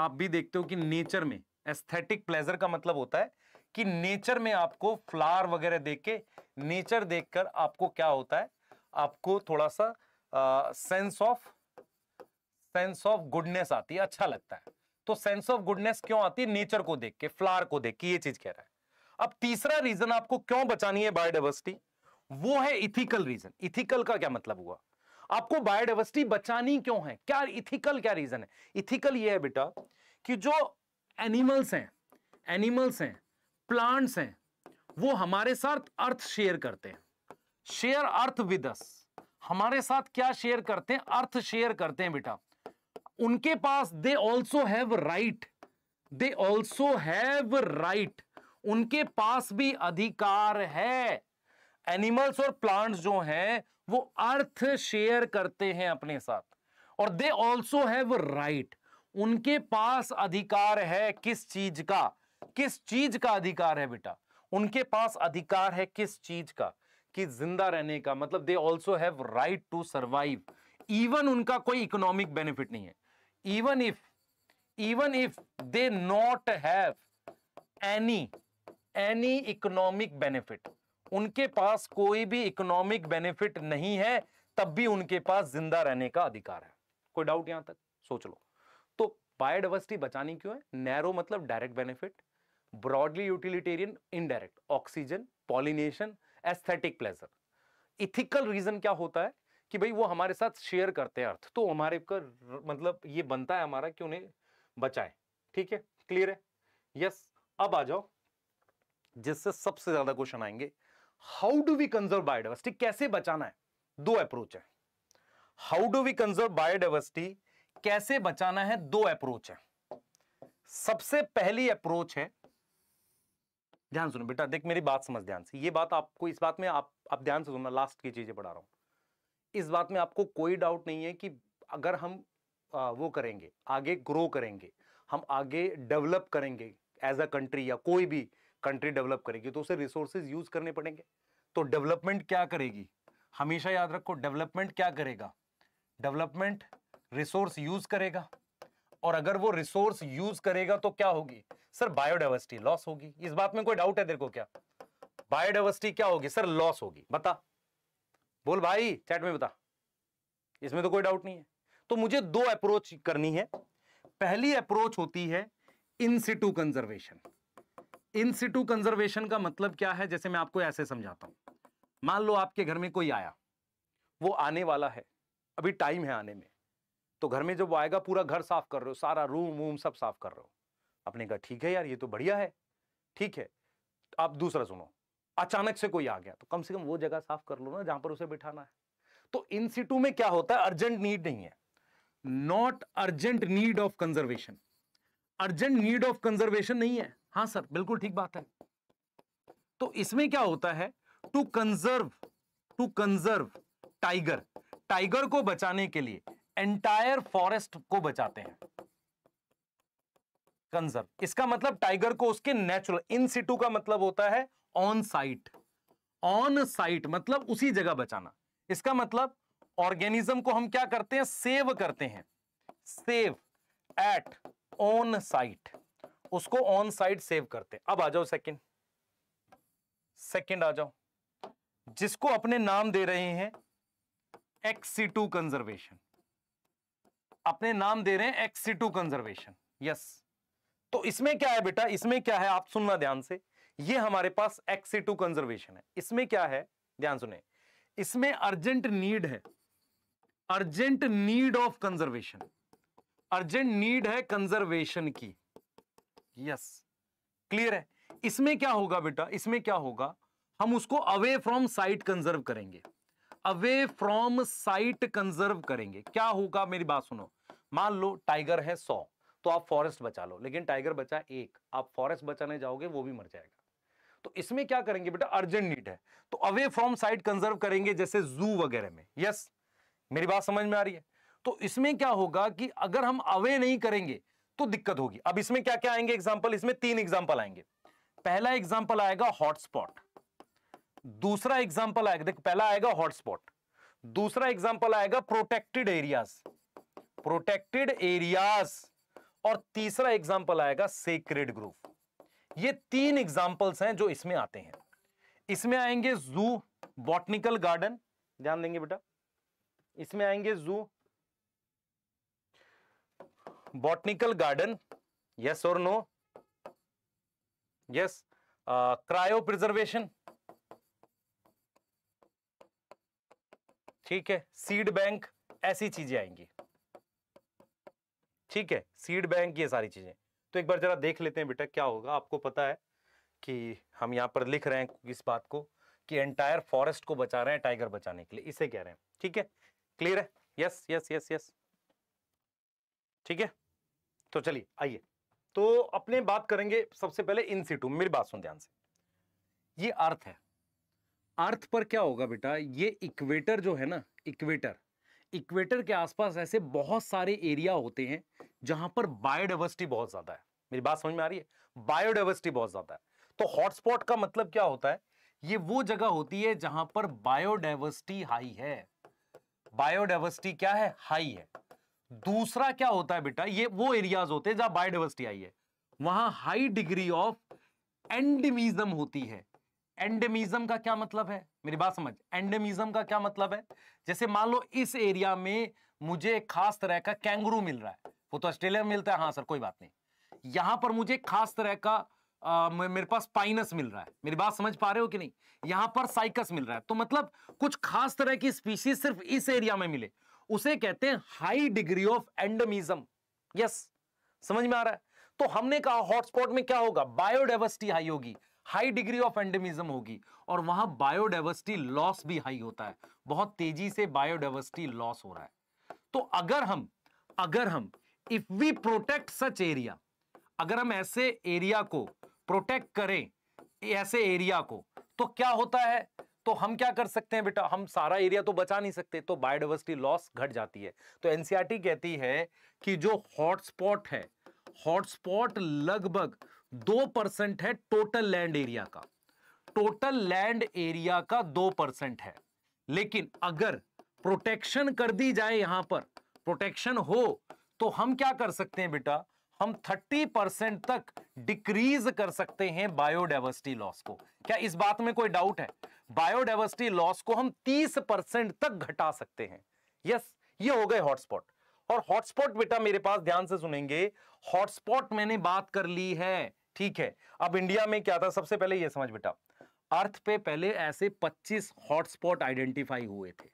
आप भी देखते हो कि नेचर में एस्थेटिक प्लेजर का मतलब होता है कि नेचर में आपको फ्लावर वगैरह देख के नेचर देखकर आपको क्या होता है आपको थोड़ा सा sense of sense of goodness आती है अच्छा लगता है तो सेंस ऑफ गुडनेस क्यों आती है नेचर को देख के फ्लावर को देख के ये चीज कह रहा है अब तीसरा रीजन आपको क्यों बचानी है बायोडाइवर्सिटी वो है इथिकल रीजन इथिकल का क्या मतलब हुआ आपको बायोडाइवर्सिटी बचानी क्यों है क्या इथिकल क्या रीजन है इथिकल ये है बेटा कि जो एनिमल्स हैं एनिमल्स हैं प्लांट्स हैं वो हमारे साथ अर्थ शेयर करते हैं शेयर अर्थ विद हमारे साथ क्या शेयर करते हैं अर्थ शेयर करते हैं बेटा उनके पास they also have right they also have right उनके पास भी अधिकार है एनिमल्स और प्लांट्स जो हैं वो अर्थ शेयर करते हैं अपने साथ और दे ऑल्सो हैव राइट उनके पास अधिकार है किस चीज का किस चीज का अधिकार है बेटा उनके पास अधिकार है किस चीज का कि जिंदा रहने का मतलब they also have right to survive even उनका कोई इकोनॉमिक बेनिफिट नहीं है even if even if they not have any any economic benefit उनके पास कोई भी इकोनॉमिक बेनिफिट नहीं है तब भी उनके पास जिंदा रहने का अधिकार है कोई डाउट यहां तक सोच लो बायोडाइवर्सिटी बचानी क्यों है नैरो मतलब direct benefit broadly utilitarian indirect oxygen pollination aesthetic pleasure ethical reason क्या होता है कि भाई वो हमारे साथ शेयर करते हैं अर्थ तो हमारे कर, मतलब ये बनता है हमारा कि उन्हें बचाए ठीक है क्लियर है यस yes, अब आ जाओ जिससे सबसे ज्यादा क्वेश्चन आएंगे how do we conserve biodiversity कैसे बचाना है दो अप्रोच है how do we conserve biodiversity कैसे बचाना है दो अप्रोच है सबसे पहली अप्रोच है ध्यान सुनो बेटा देख मेरी बात समझ ध्यान से ये बात आपको इस बात में आप आप ध्यान से सुनना लास्ट की चीजें पढ़ा रहा हूं इस बात में आपको कोई डाउट नहीं है कि अगर हम आ, वो करेंगे आगे ग्रो करेंगे हम आगे डेवलप करेंगे एज अ कंट्री या कोई भी कंट्री डेवलप करेगी तो उसे रिसोर्सेज यूज करने पड़ेंगे तो डेवलपमेंट क्या करेगी हमेशा याद रखो डेवलपमेंट क्या करेगा डेवलपमेंट रिसोर्स यूज करेगा और अगर वो रिसोर्स यूज करेगा तो क्या होगी सर बायोडाइवर्सिटी लॉस होगी इस बात में कोई डाउट है देखो क्या बायोडाइवर्सिटी क्या होगी सर लॉस होगी बता बोल भाई चैट में बता इसमें तो कोई डाउट नहीं है तो मुझे दो अप्रोच करनी है पहली अप्रोच होती है इनसिटू कंजर्वेशन इनसिटू कंजर्वेशन का मतलब क्या है जैसे मैं आपको ऐसे समझाता हूं मान लो आपके घर में कोई आया वो आने वाला है अभी टाइम है आने में तो घर में जब वो आएगा पूरा घर साफ कर रहे हो सारा रूम वूम सब साफ कर रहे हो आपने कहा ठीक है यार ये तो बढ़िया है ठीक है आप दूसरा सुनो अचानक से कोई आ गया तो कम से कम वो जगह साफ कर लो ना जहां पर उसे बिठाना है तो इन सीटू में क्या होता है अर्जेंट नीड नहीं है not urgent need of conservation urgent need of conservation नहीं है हाँ सर बिल्कुल ठीक बात है तो इसमें क्या होता है to conserve to conserve tiger tiger को बचाने के लिए एंटायर फॉरेस्ट को बचाते हैं कंजर्व इसका मतलब टाइगर को उसके नेचुरल इन सिटू का मतलब होता है ऑन साइट ऑन साइट मतलब उसी जगह बचाना इसका मतलब ऑर्गेनिज्म को हम क्या करते हैं सेव करते हैं सेव एट ऑन साइट उसको ऑन साइट सेव करते हैं अब आ जाओ सेकंड सेकंड आ जाओ जिसको अपने नाम दे रहे हैं एक्सीटू कंजर्वेशन अपने नाम दे रहे हैं एक्सी टू कंजर्वेशन यस तो इसमें क्या है बेटा इसमें क्या है आप सुनना ध्यान से ये हमारे पास एक्सी टू कंजर्वेशन है इसमें क्या है ध्यान सुने इसमें अर्जेंट नीड है urgent need of conservation urgent need है कंजर्वेशन की यस क्लियर है इसमें क्या होगा बेटा इसमें क्या होगा हम उसको अवे फ्रॉम साइट कंजर्व करेंगे अवे फ्रॉम साइट कंजर्व करेंगे क्या होगा मेरी बात सुनो मान लो टाइगर है सौ तो आप फॉरेस्ट बचा लो लेकिन टाइगर बचा एक आप फॉरेस्ट बचाने जाओगे वो भी मर जाएगा तो इसमें क्या करेंगे बेटा अर्जेंट नीड है तो अवे फ्रॉम साइट कंजर्व करेंगे जैसे जू वगैरह में यस मेरी बात समझ में आ रही है तो इसमें क्या होगा कि अगर हम अवे नहीं करेंगे तो दिक्कत होगी अब इसमें क्या क्या आएंगे एग्जाम्पल इसमें तीन एग्जाम्पल आएंगे पहला एग्जाम्पल आएगा हॉटस्पॉट दूसरा एग्जाम्पल आएगा देखो पहला आएगा हॉटस्पॉट दूसरा एग्जाम्पल आएगा प्रोटेक्टेड एरियाज प्रोटेक्टेड एरियाज और तीसरा एग्जाम्पल आएगा सेक्रेड ग्रुप ये तीन एग्जाम्पल्स हैं जो इसमें आते हैं इसमें आएंगे जू बॉटनिकल गार्डन ध्यान देंगे बेटा इसमें आएंगे जू बॉटनिकल गार्डन यस और नो यस क्रायो प्रिजर्वेशन ठीक है सीड बैंक ऐसी चीजें आएंगी ठीक है सीड बैंक ये सारी चीजें तो एक बार जरा देख लेते हैं बेटा क्या होगा आपको पता है कि हम यहाँ पर लिख रहे हैं इस बात को कि एंटायर फॉरेस्ट को बचा रहे हैं टाइगर बचाने के लिए इसे कह रहे हैं ठीक है क्लियर है यस यस यस यस ठीक है तो चलिए आइए तो अपने बात करेंगे सबसे पहले इन सीटू मेरी बात सुन ध्यान से ये अर्थ है अर्थ पर क्या होगा बेटा ये इक्वेटर जो है ना इक्वेटर इक्वेटर के आसपास ऐसे बहुत सारे एरिया होते हैं जहां पर बायोडाइवर्सिटी बहुत ज्यादा है मेरी बात समझ में आ रही है बायोडाइवर्सिटी बहुत ज्यादा है तो हॉटस्पॉट का मतलब क्या होता है ये वो जगह होती है जहां पर बायोडाइवर्सिटी हाई है बायोडाइवर्सिटी क्या है हाई है दूसरा क्या होता है बेटा ये वो एरियाज होते हैं जहां बायोडाइवर्सिटी आई है वहां हाई डिग्री ऑफ एंडमिज्म होती है एंडेमिज्म का क्या मतलब है मेरी बात समझ एंडेमिज्म का क्या मतलब है जैसे मान लो इस एरिया में मुझे खास तरह का कैंगरू मिल रहा है वो तो ऑस्ट्रेलिया में मिलता है हाँ सर कोई बात नहीं यहां पर मुझे खास तरह का आ, मेरे पास पाइनस मिल रहा है मेरी बात समझ पा रहे हो कि नहीं यहां पर साइकस मिल रहा है तो मतलब कुछ खास तरह की स्पीशीज सिर्फ इस एरिया में मिले उसे कहते हैं high degree of endemism yes समझ में आ रहा है तो हमने कहा हॉटस्पॉट में क्या होगा बायोडाइवर्सिटी हाई होगी हाई डिग्री ऑफ एंडेमिज्म होगी और वहां बायोडाइवर्सिटी लॉस भी हाई होता है बहुत तेजी से बायोडाइवर्सिटी लॉस हो रहा है तो अगर हम अगर हम if we protect such area अगर हम ऐसे एरिया को प्रोटेक्ट करें ऐसे एरिया को तो क्या होता है तो हम क्या कर सकते हैं बेटा हम सारा एरिया तो बचा नहीं सकते तो बायोडाइवर्सिटी लॉस घट जाती है तो एनसीईआरटी e कहती है कि जो हॉटस्पॉट है हॉटस्पॉट लगभग दो परसेंट है टोटल लैंड एरिया का टोटल लैंड एरिया का दो परसेंट है लेकिन अगर प्रोटेक्शन कर दी जाए यहां पर प्रोटेक्शन हो तो हम क्या कर सकते हैं बेटा हम 30 परसेंट तक डिक्रीज कर सकते हैं बायोडाइवर्सिटी लॉस को क्या इस बात में कोई डाउट है बायोडाइवर्सिटी लॉस को हम 30 परसेंट तक घटा सकते हैं यस ये हो गए हॉटस्पॉट और हॉटस्पॉट बेटा मेरे पास ध्यान से सुनेंगे हॉटस्पॉट मैंने बात कर ली है ठीक है अब इंडिया में क्या था सबसे पहले ये समझ बेटा अर्थ पे पहले ऐसे 25 हॉटस्पॉट आइडेंटिफाई हुए थे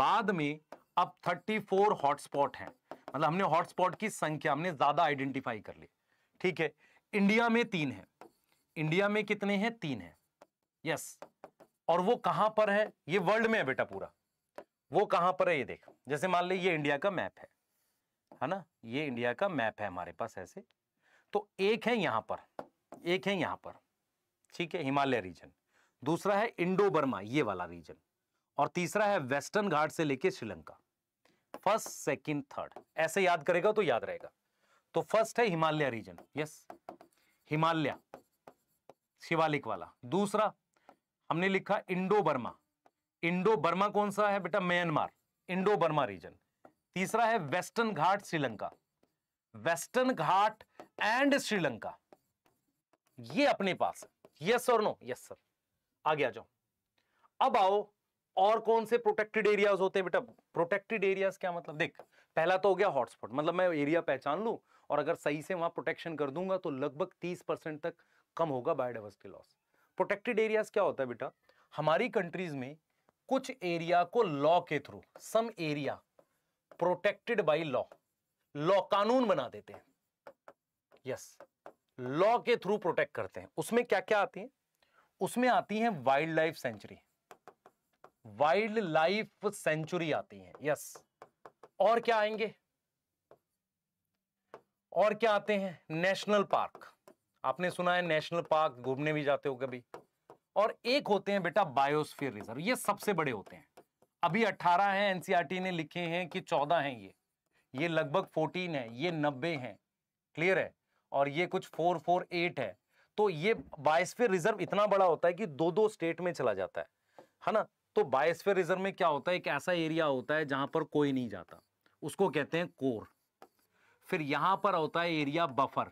बाद में अब 34 हॉटस्पॉट हैं मतलब हमने हॉटस्पॉट की संख्या हमने ज्यादा आइडेंटिफाई कर ली ठीक है इंडिया में तीन है इंडिया में कितने हैं तीन है यस और वो कहां पर है ये वर्ल्ड में है बेटा पूरा वो कहां पर है ये देख जैसे मान ली ये इंडिया का मैप है है ना ये इंडिया का मैप है हमारे पास ऐसे तो एक है यहां पर एक है यहां पर ठीक है हिमालय रीजन दूसरा है इंडो बर्मा ये वाला रीजन और तीसरा है वेस्टर्न घाट से लेके श्रीलंका फर्स्ट सेकंड थर्ड ऐसे याद करेगा तो याद रहेगा तो फर्स्ट है हिमालय रीजन यस हिमालय शिवालिक वाला दूसरा हमने लिखा इंडो बर्मा इंडो बर्मा कौन सा है बेटा म्यांमार इंडो बर्मा रीजन तीसरा है western Ghat Sri Lanka western Ghat and Sri Lanka ये अपने पास यस और नो यस सर आगे आ जाओ अब आओ और कौन से प्रोटेक्टेड एरियाज होते हैं बेटा प्रोटेक्टेड एरियाज क्या मतलब देख पहला तो हो गया हॉटस्पॉट मतलब मैं एरिया पहचान लू और अगर सही से वहां प्रोटेक्शन कर दूंगा तो लगभग 30 परसेंट तक कम होगा बायोडाइवर्सिटी लॉस प्रोटेक्टेड एरियाज क्या होता है बेटा हमारी कंट्रीज में कुछ एरिया को लॉ के through some area protected by law law कानून बना देते हैं यस लॉ के थ्रू प्रोटेक्ट करते हैं उसमें क्या क्या आती है उसमें आती है wild life sanctuary wild life sanctuary आती है यस और क्या आएंगे और क्या आते हैं नेशनल पार्क आपने सुना है नेशनल पार्क घूमने भी जाते हो कभी और एक होते हैं बेटा बायोस्फीयर रिजर्व ये सबसे बड़े होते हैं अभी 18 हैं एनसीईआरटी e ने लिखे हैं कि 14 हैं ये ये लगभग 14 है ये 90 हैं क्लियर है और ये कुछ फोर फोर एट है तो ये बायोस्फीयर रिजर्व इतना बड़ा होता है कि दो दो स्टेट में चला जाता है है ना तो बायोस्फीयर रिजर्व में क्या होता है एक ऐसा एरिया होता है जहां पर कोई नहीं जाता उसको कहते हैं कोर फिर यहां पर होता है एरिया बफर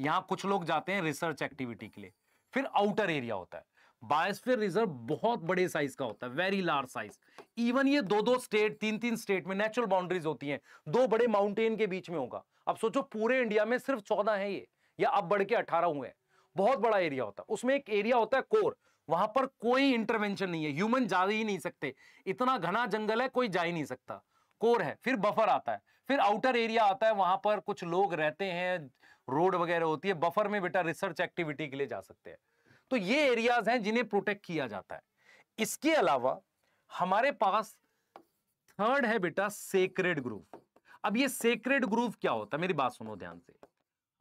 यहां कुछ लोग जाते हैं रिसर्च एक्टिविटी के लिए फिर आउटर एरिया होता है बायोस्फीयर रिजर्व बहुत बड़े साइज का होता है वेरी लार्ज साइज इवन ये दो दो स्टेट तीन तीन स्टेट में नेचुरल बाउंड्रीज होती हैं दो बड़े माउंटेन के बीच में होगा अब सोचो पूरे इंडिया में सिर्फ चौदह है ये या अब बढ़ के अठारह हुए हैं बहुत बड़ा एरिया होता है उसमें एक एरिया होता है कोर वहां पर कोई इंटरवेंशन नहीं है ह्यूमन जा ही नहीं सकते इतना घना जंगल है कोई जा ही नहीं सकता कोर है फिर बफर आता है फिर आउटर एरिया आता है वहां पर कुछ लोग रहते हैं रोड वगैरह होती है बफर में बेटा रिसर्च एक्टिविटी के लिए जा सकते हैं तो ये एरियाज हैं जिन्हें प्रोटेक्ट किया जाता है इसके अलावा हमारे पास थर्ड है बेटा सेक्रेड ग्रुप अब ये सेक्रेड ग्रूव क्या होता है मेरी बात सुनो ध्यान से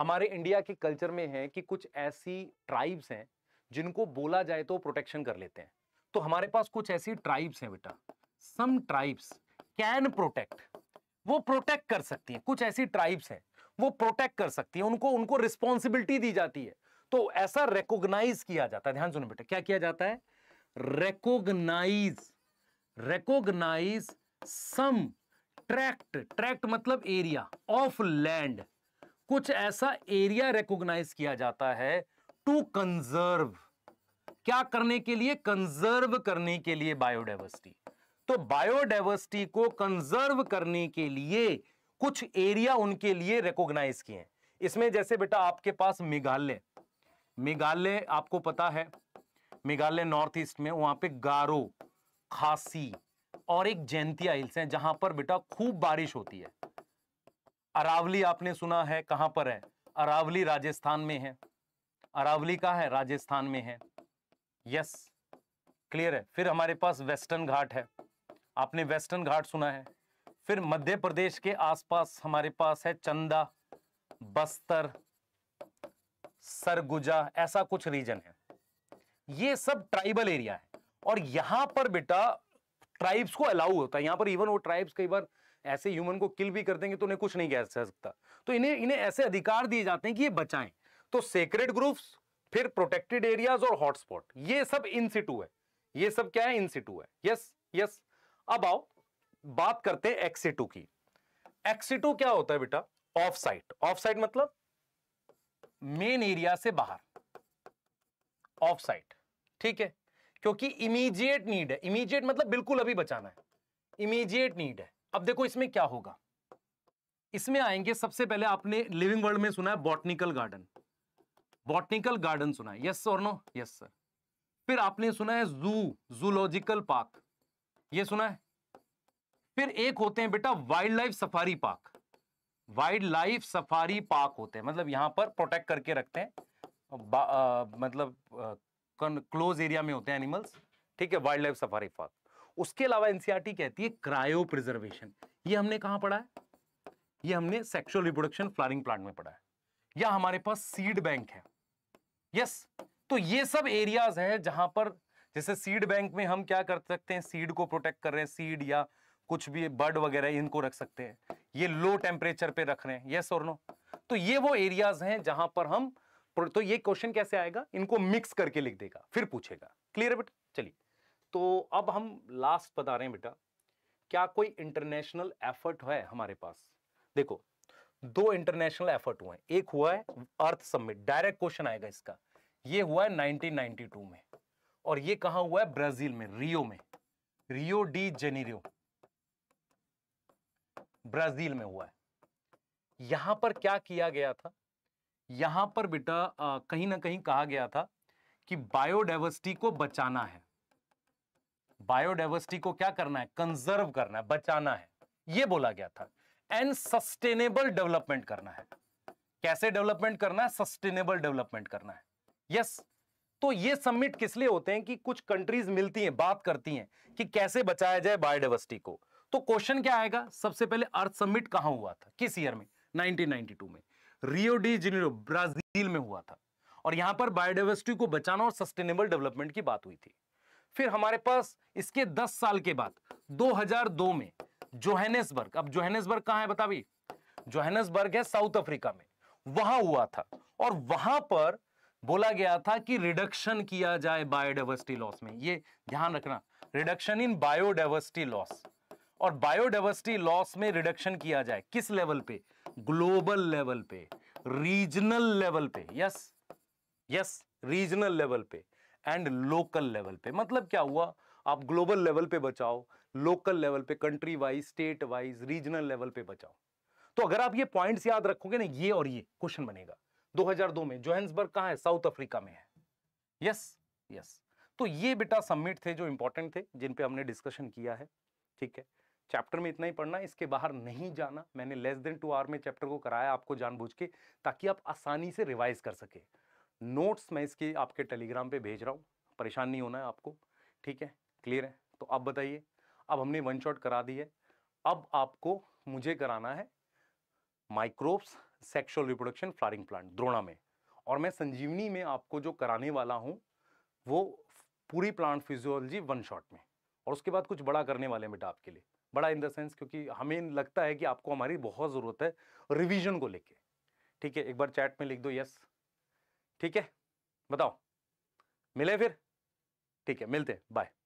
हमारे इंडिया के कल्चर में है कि कुछ ऐसी ट्राइब्स हैं जिनको बोला जाए तो प्रोटेक्शन कर लेते हैं तो हमारे पास कुछ ऐसी ट्राइब्स हैं बेटा सम ट्राइब्स कैन प्रोटेक्ट वो प्रोटेक्ट कर सकती हैं कुछ ऐसी ट्राइब्स हैं वो प्रोटेक्ट कर सकती हैं उनको उनको रिस्पॉन्सिबिलिटी दी जाती है तो ऐसा रिकोगनाइज किया जाता है ध्यान सुनो बेटा क्या किया जाता है recognise recognise some tract tract मतलब एरिया ऑफ लैंड कुछ ऐसा एरिया रिकॉग्नाइज किया जाता है टू कंजर्व क्या करने के लिए कंजर्व करने के लिए बायोडाइवर्सिटी तो बायोडाइवर्सिटी को कंजर्व करने के लिए कुछ एरिया उनके लिए रिकॉग्नाइज किए इसमें जैसे बेटा आपके पास मेघालय मेघालय आपको पता है मेघालय नॉर्थ ईस्ट में वहां पे गारो खासी और एक जैंतिया हिल्स है जहां पर बेटा खूब बारिश होती है अरावली आपने सुना है कहां पर है अरावली राजस्थान में है अरावली का है राजस्थान में है यस क्लियर है फिर हमारे पास वेस्टर्न घाट है आपने वेस्टर्न घाट सुना है फिर मध्य प्रदेश के आसपास हमारे पास है चंदा बस्तर सरगुजा ऐसा कुछ रीजन है ये सब ट्राइबल एरिया है और यहां पर बेटा ट्राइब्स को अलाउ होता है यहाँ पर इवन वो ट्राइब्स कई बार ऐसे ह्यूमन को किल भी कर देंगे तो उन्हें कुछ नहीं कह सकता तो इन्हें इन्हें ऐसे अधिकार दिए जाते हैं कि ये बचाएं तो सेक्रेट ग्रुप्स फिर प्रोटेक्टेड एरियाज और हॉटस्पॉट ये सब इन सिटू है ये सब क्या है इन सिटू है यस यस अब आओ बात करते हैं एक्सिटू की एक्सिटू क्या होता है बेटा ऑफ साइट ऑफ साइट मतलब मेन एरिया से बाहर ऑफ साइट ठीक है क्योंकि इमीजिएट नीड है इमीजिएट मतलब बिल्कुल अभी बचाना है इमीजिएट नीड है अब देखो इसमें क्या होगा इसमें आएंगे सबसे पहले आपने लिविंग वर्ल्ड में सुना है बॉटनिकल गार्डन बॉटनिकल गार्डन सुना है यस और नो यस सर फिर आपने सुना है जू जूलॉजिकल पार्क ये सुना है फिर एक होते हैं बेटा wild life safari park wild life safari park होते हैं मतलब यहां पर प्रोटेक्ट करके रखते हैं आ, मतलब आ, क्लोज एरिया में होते हैं एनिमल्स ठीक है वाइल्ड लाइफ सफारी पार्क उसके अलावा एनसीआरटी e कहती है क्रायो प्रिजर्वेशन ये हमने कहा पढ़ा है ये हमने सेक्सुअल रिप्रोडक्शन फ्लारिंग प्लांट में पढ़ा है या हमारे पास सीड बैंक है यस तो ये सब एरियाज है जहां पर जैसे सीड बैंक में हम क्या कर सकते हैं सीड को प्रोटेक्ट कर रहे हैं सीड या कुछ भी बर्ड वगैरह इनको रख सकते हैं ये लो टेम्परेचर पे रख रहे हैं यस और नो तो ये वो एरियाज हैं जहां पर हम तो ये क्वेश्चन कैसे आएगा इनको मिक्स करके लिख देगा फिर पूछेगा क्लियर है बेटा चलिए तो अब हम लास्ट बता रहे हैं बेटा क्या कोई इंटरनेशनल एफर्ट है हमारे पास देखो दो इंटरनेशनल एफर्ट हुए एक हुआ है अर्थ समिट डायरेक्ट क्वेश्चन आएगा इसका ये हुआ है नाइनटीन में और ये कहा हुआ है ब्राजील में रियो में रियो डी जेनेरियो ब्राजील में हुआ है यहां पर क्या किया गया था यहां पर बेटा कहीं ना कहीं कहा गया था कि बायोडाइवर्सिटी को बचाना है बायोडाइवर्सिटी को क्या करना है कंजर्व करना है बचाना है यह बोला गया था एंड सस्टेनेबल डेवलपमेंट करना है कैसे डेवलपमेंट करना है सस्टेनेबल डेवलपमेंट करना है यस yes, तो ये सबमिट किस लिए होते हैं कि कुछ कंट्रीज मिलती हैं बात करती हैं कि कैसे बचाया जाए बायोडाइवर्सिटी को तो क्वेश्चन क्या आएगा सबसे पहले अर्थ समिट कहां हुआ था किस ईयर में 1992 में रियो डी जिनेरो ब्राजील में हुआ था और यहां पर बायोडाइवर्सिटी को बचाना और सस्टेनेबल डेवलपमेंट की बात हुई थी फिर हमारे पास इसके 10 साल के बाद 2002 में जोहेनेसबर्ग अब जोहेनेसबर्ग कहां है बता भी जोहेनेसबर्ग है साउथ अफ्रीका में वहां हुआ था और वहां पर बोला गया था कि रिडक्शन किया जाए बायोडाइवर्सिटी लॉस में ये ध्यान रखना रिडक्शन इन बायोडाइवर्सिटी लॉस और बायोडाइवर्सिटी लॉस में रिडक्शन किया जाए किस लेवल पे ग्लोबल लेवल पे रीजनल लेवल पे यस यस रीजनल लेवल पे एंड लोकल लेवल पे मतलब क्या हुआ आप ग्लोबल लेवल पे बचाओ लोकल लेवल पे country wise state wise regional level पे बचाओ तो अगर आप ये पॉइंट्स याद रखोगे ना ये और ये क्वेश्चन बनेगा 2002 में जोहेंसबर्ग कहां है साउथ अफ्रीका में है यस यस तो ये बेटा सबमिट थे जो इंपॉर्टेंट थे जिन पे हमने डिस्कशन किया है ठीक है चैप्टर में इतना ही पढ़ना इसके बाहर नहीं जाना मैंने लेस देन टू आवर में चैप्टर को कराया आपको जानबूझ के ताकि आप आसानी से रिवाइज कर सके नोट्स मैं इसके आपके टेलीग्राम पे भेज रहा हूँ परेशान नहीं होना है आपको ठीक है क्लियर है तो अब बताइए अब हमने वन शॉट करा दी है अब आपको मुझे कराना है microbes sexual reproduction flowering plant Drona में और मैं संजीवनी में आपको जो कराने वाला हूँ वो पूरी प्लांट फिजियोलॉजी वन शॉट में और उसके बाद कुछ बड़ा करने वाले हैं बेटा आपके लिए बड़ा इन द सेंस क्योंकि हमें लगता है कि आपको हमारी बहुत ज़रूरत है रिवीजन को लेके ठीक है एक बार चैट में लिख दो यस ठीक है बताओ मिले फिर ठीक है मिलते हैं बाय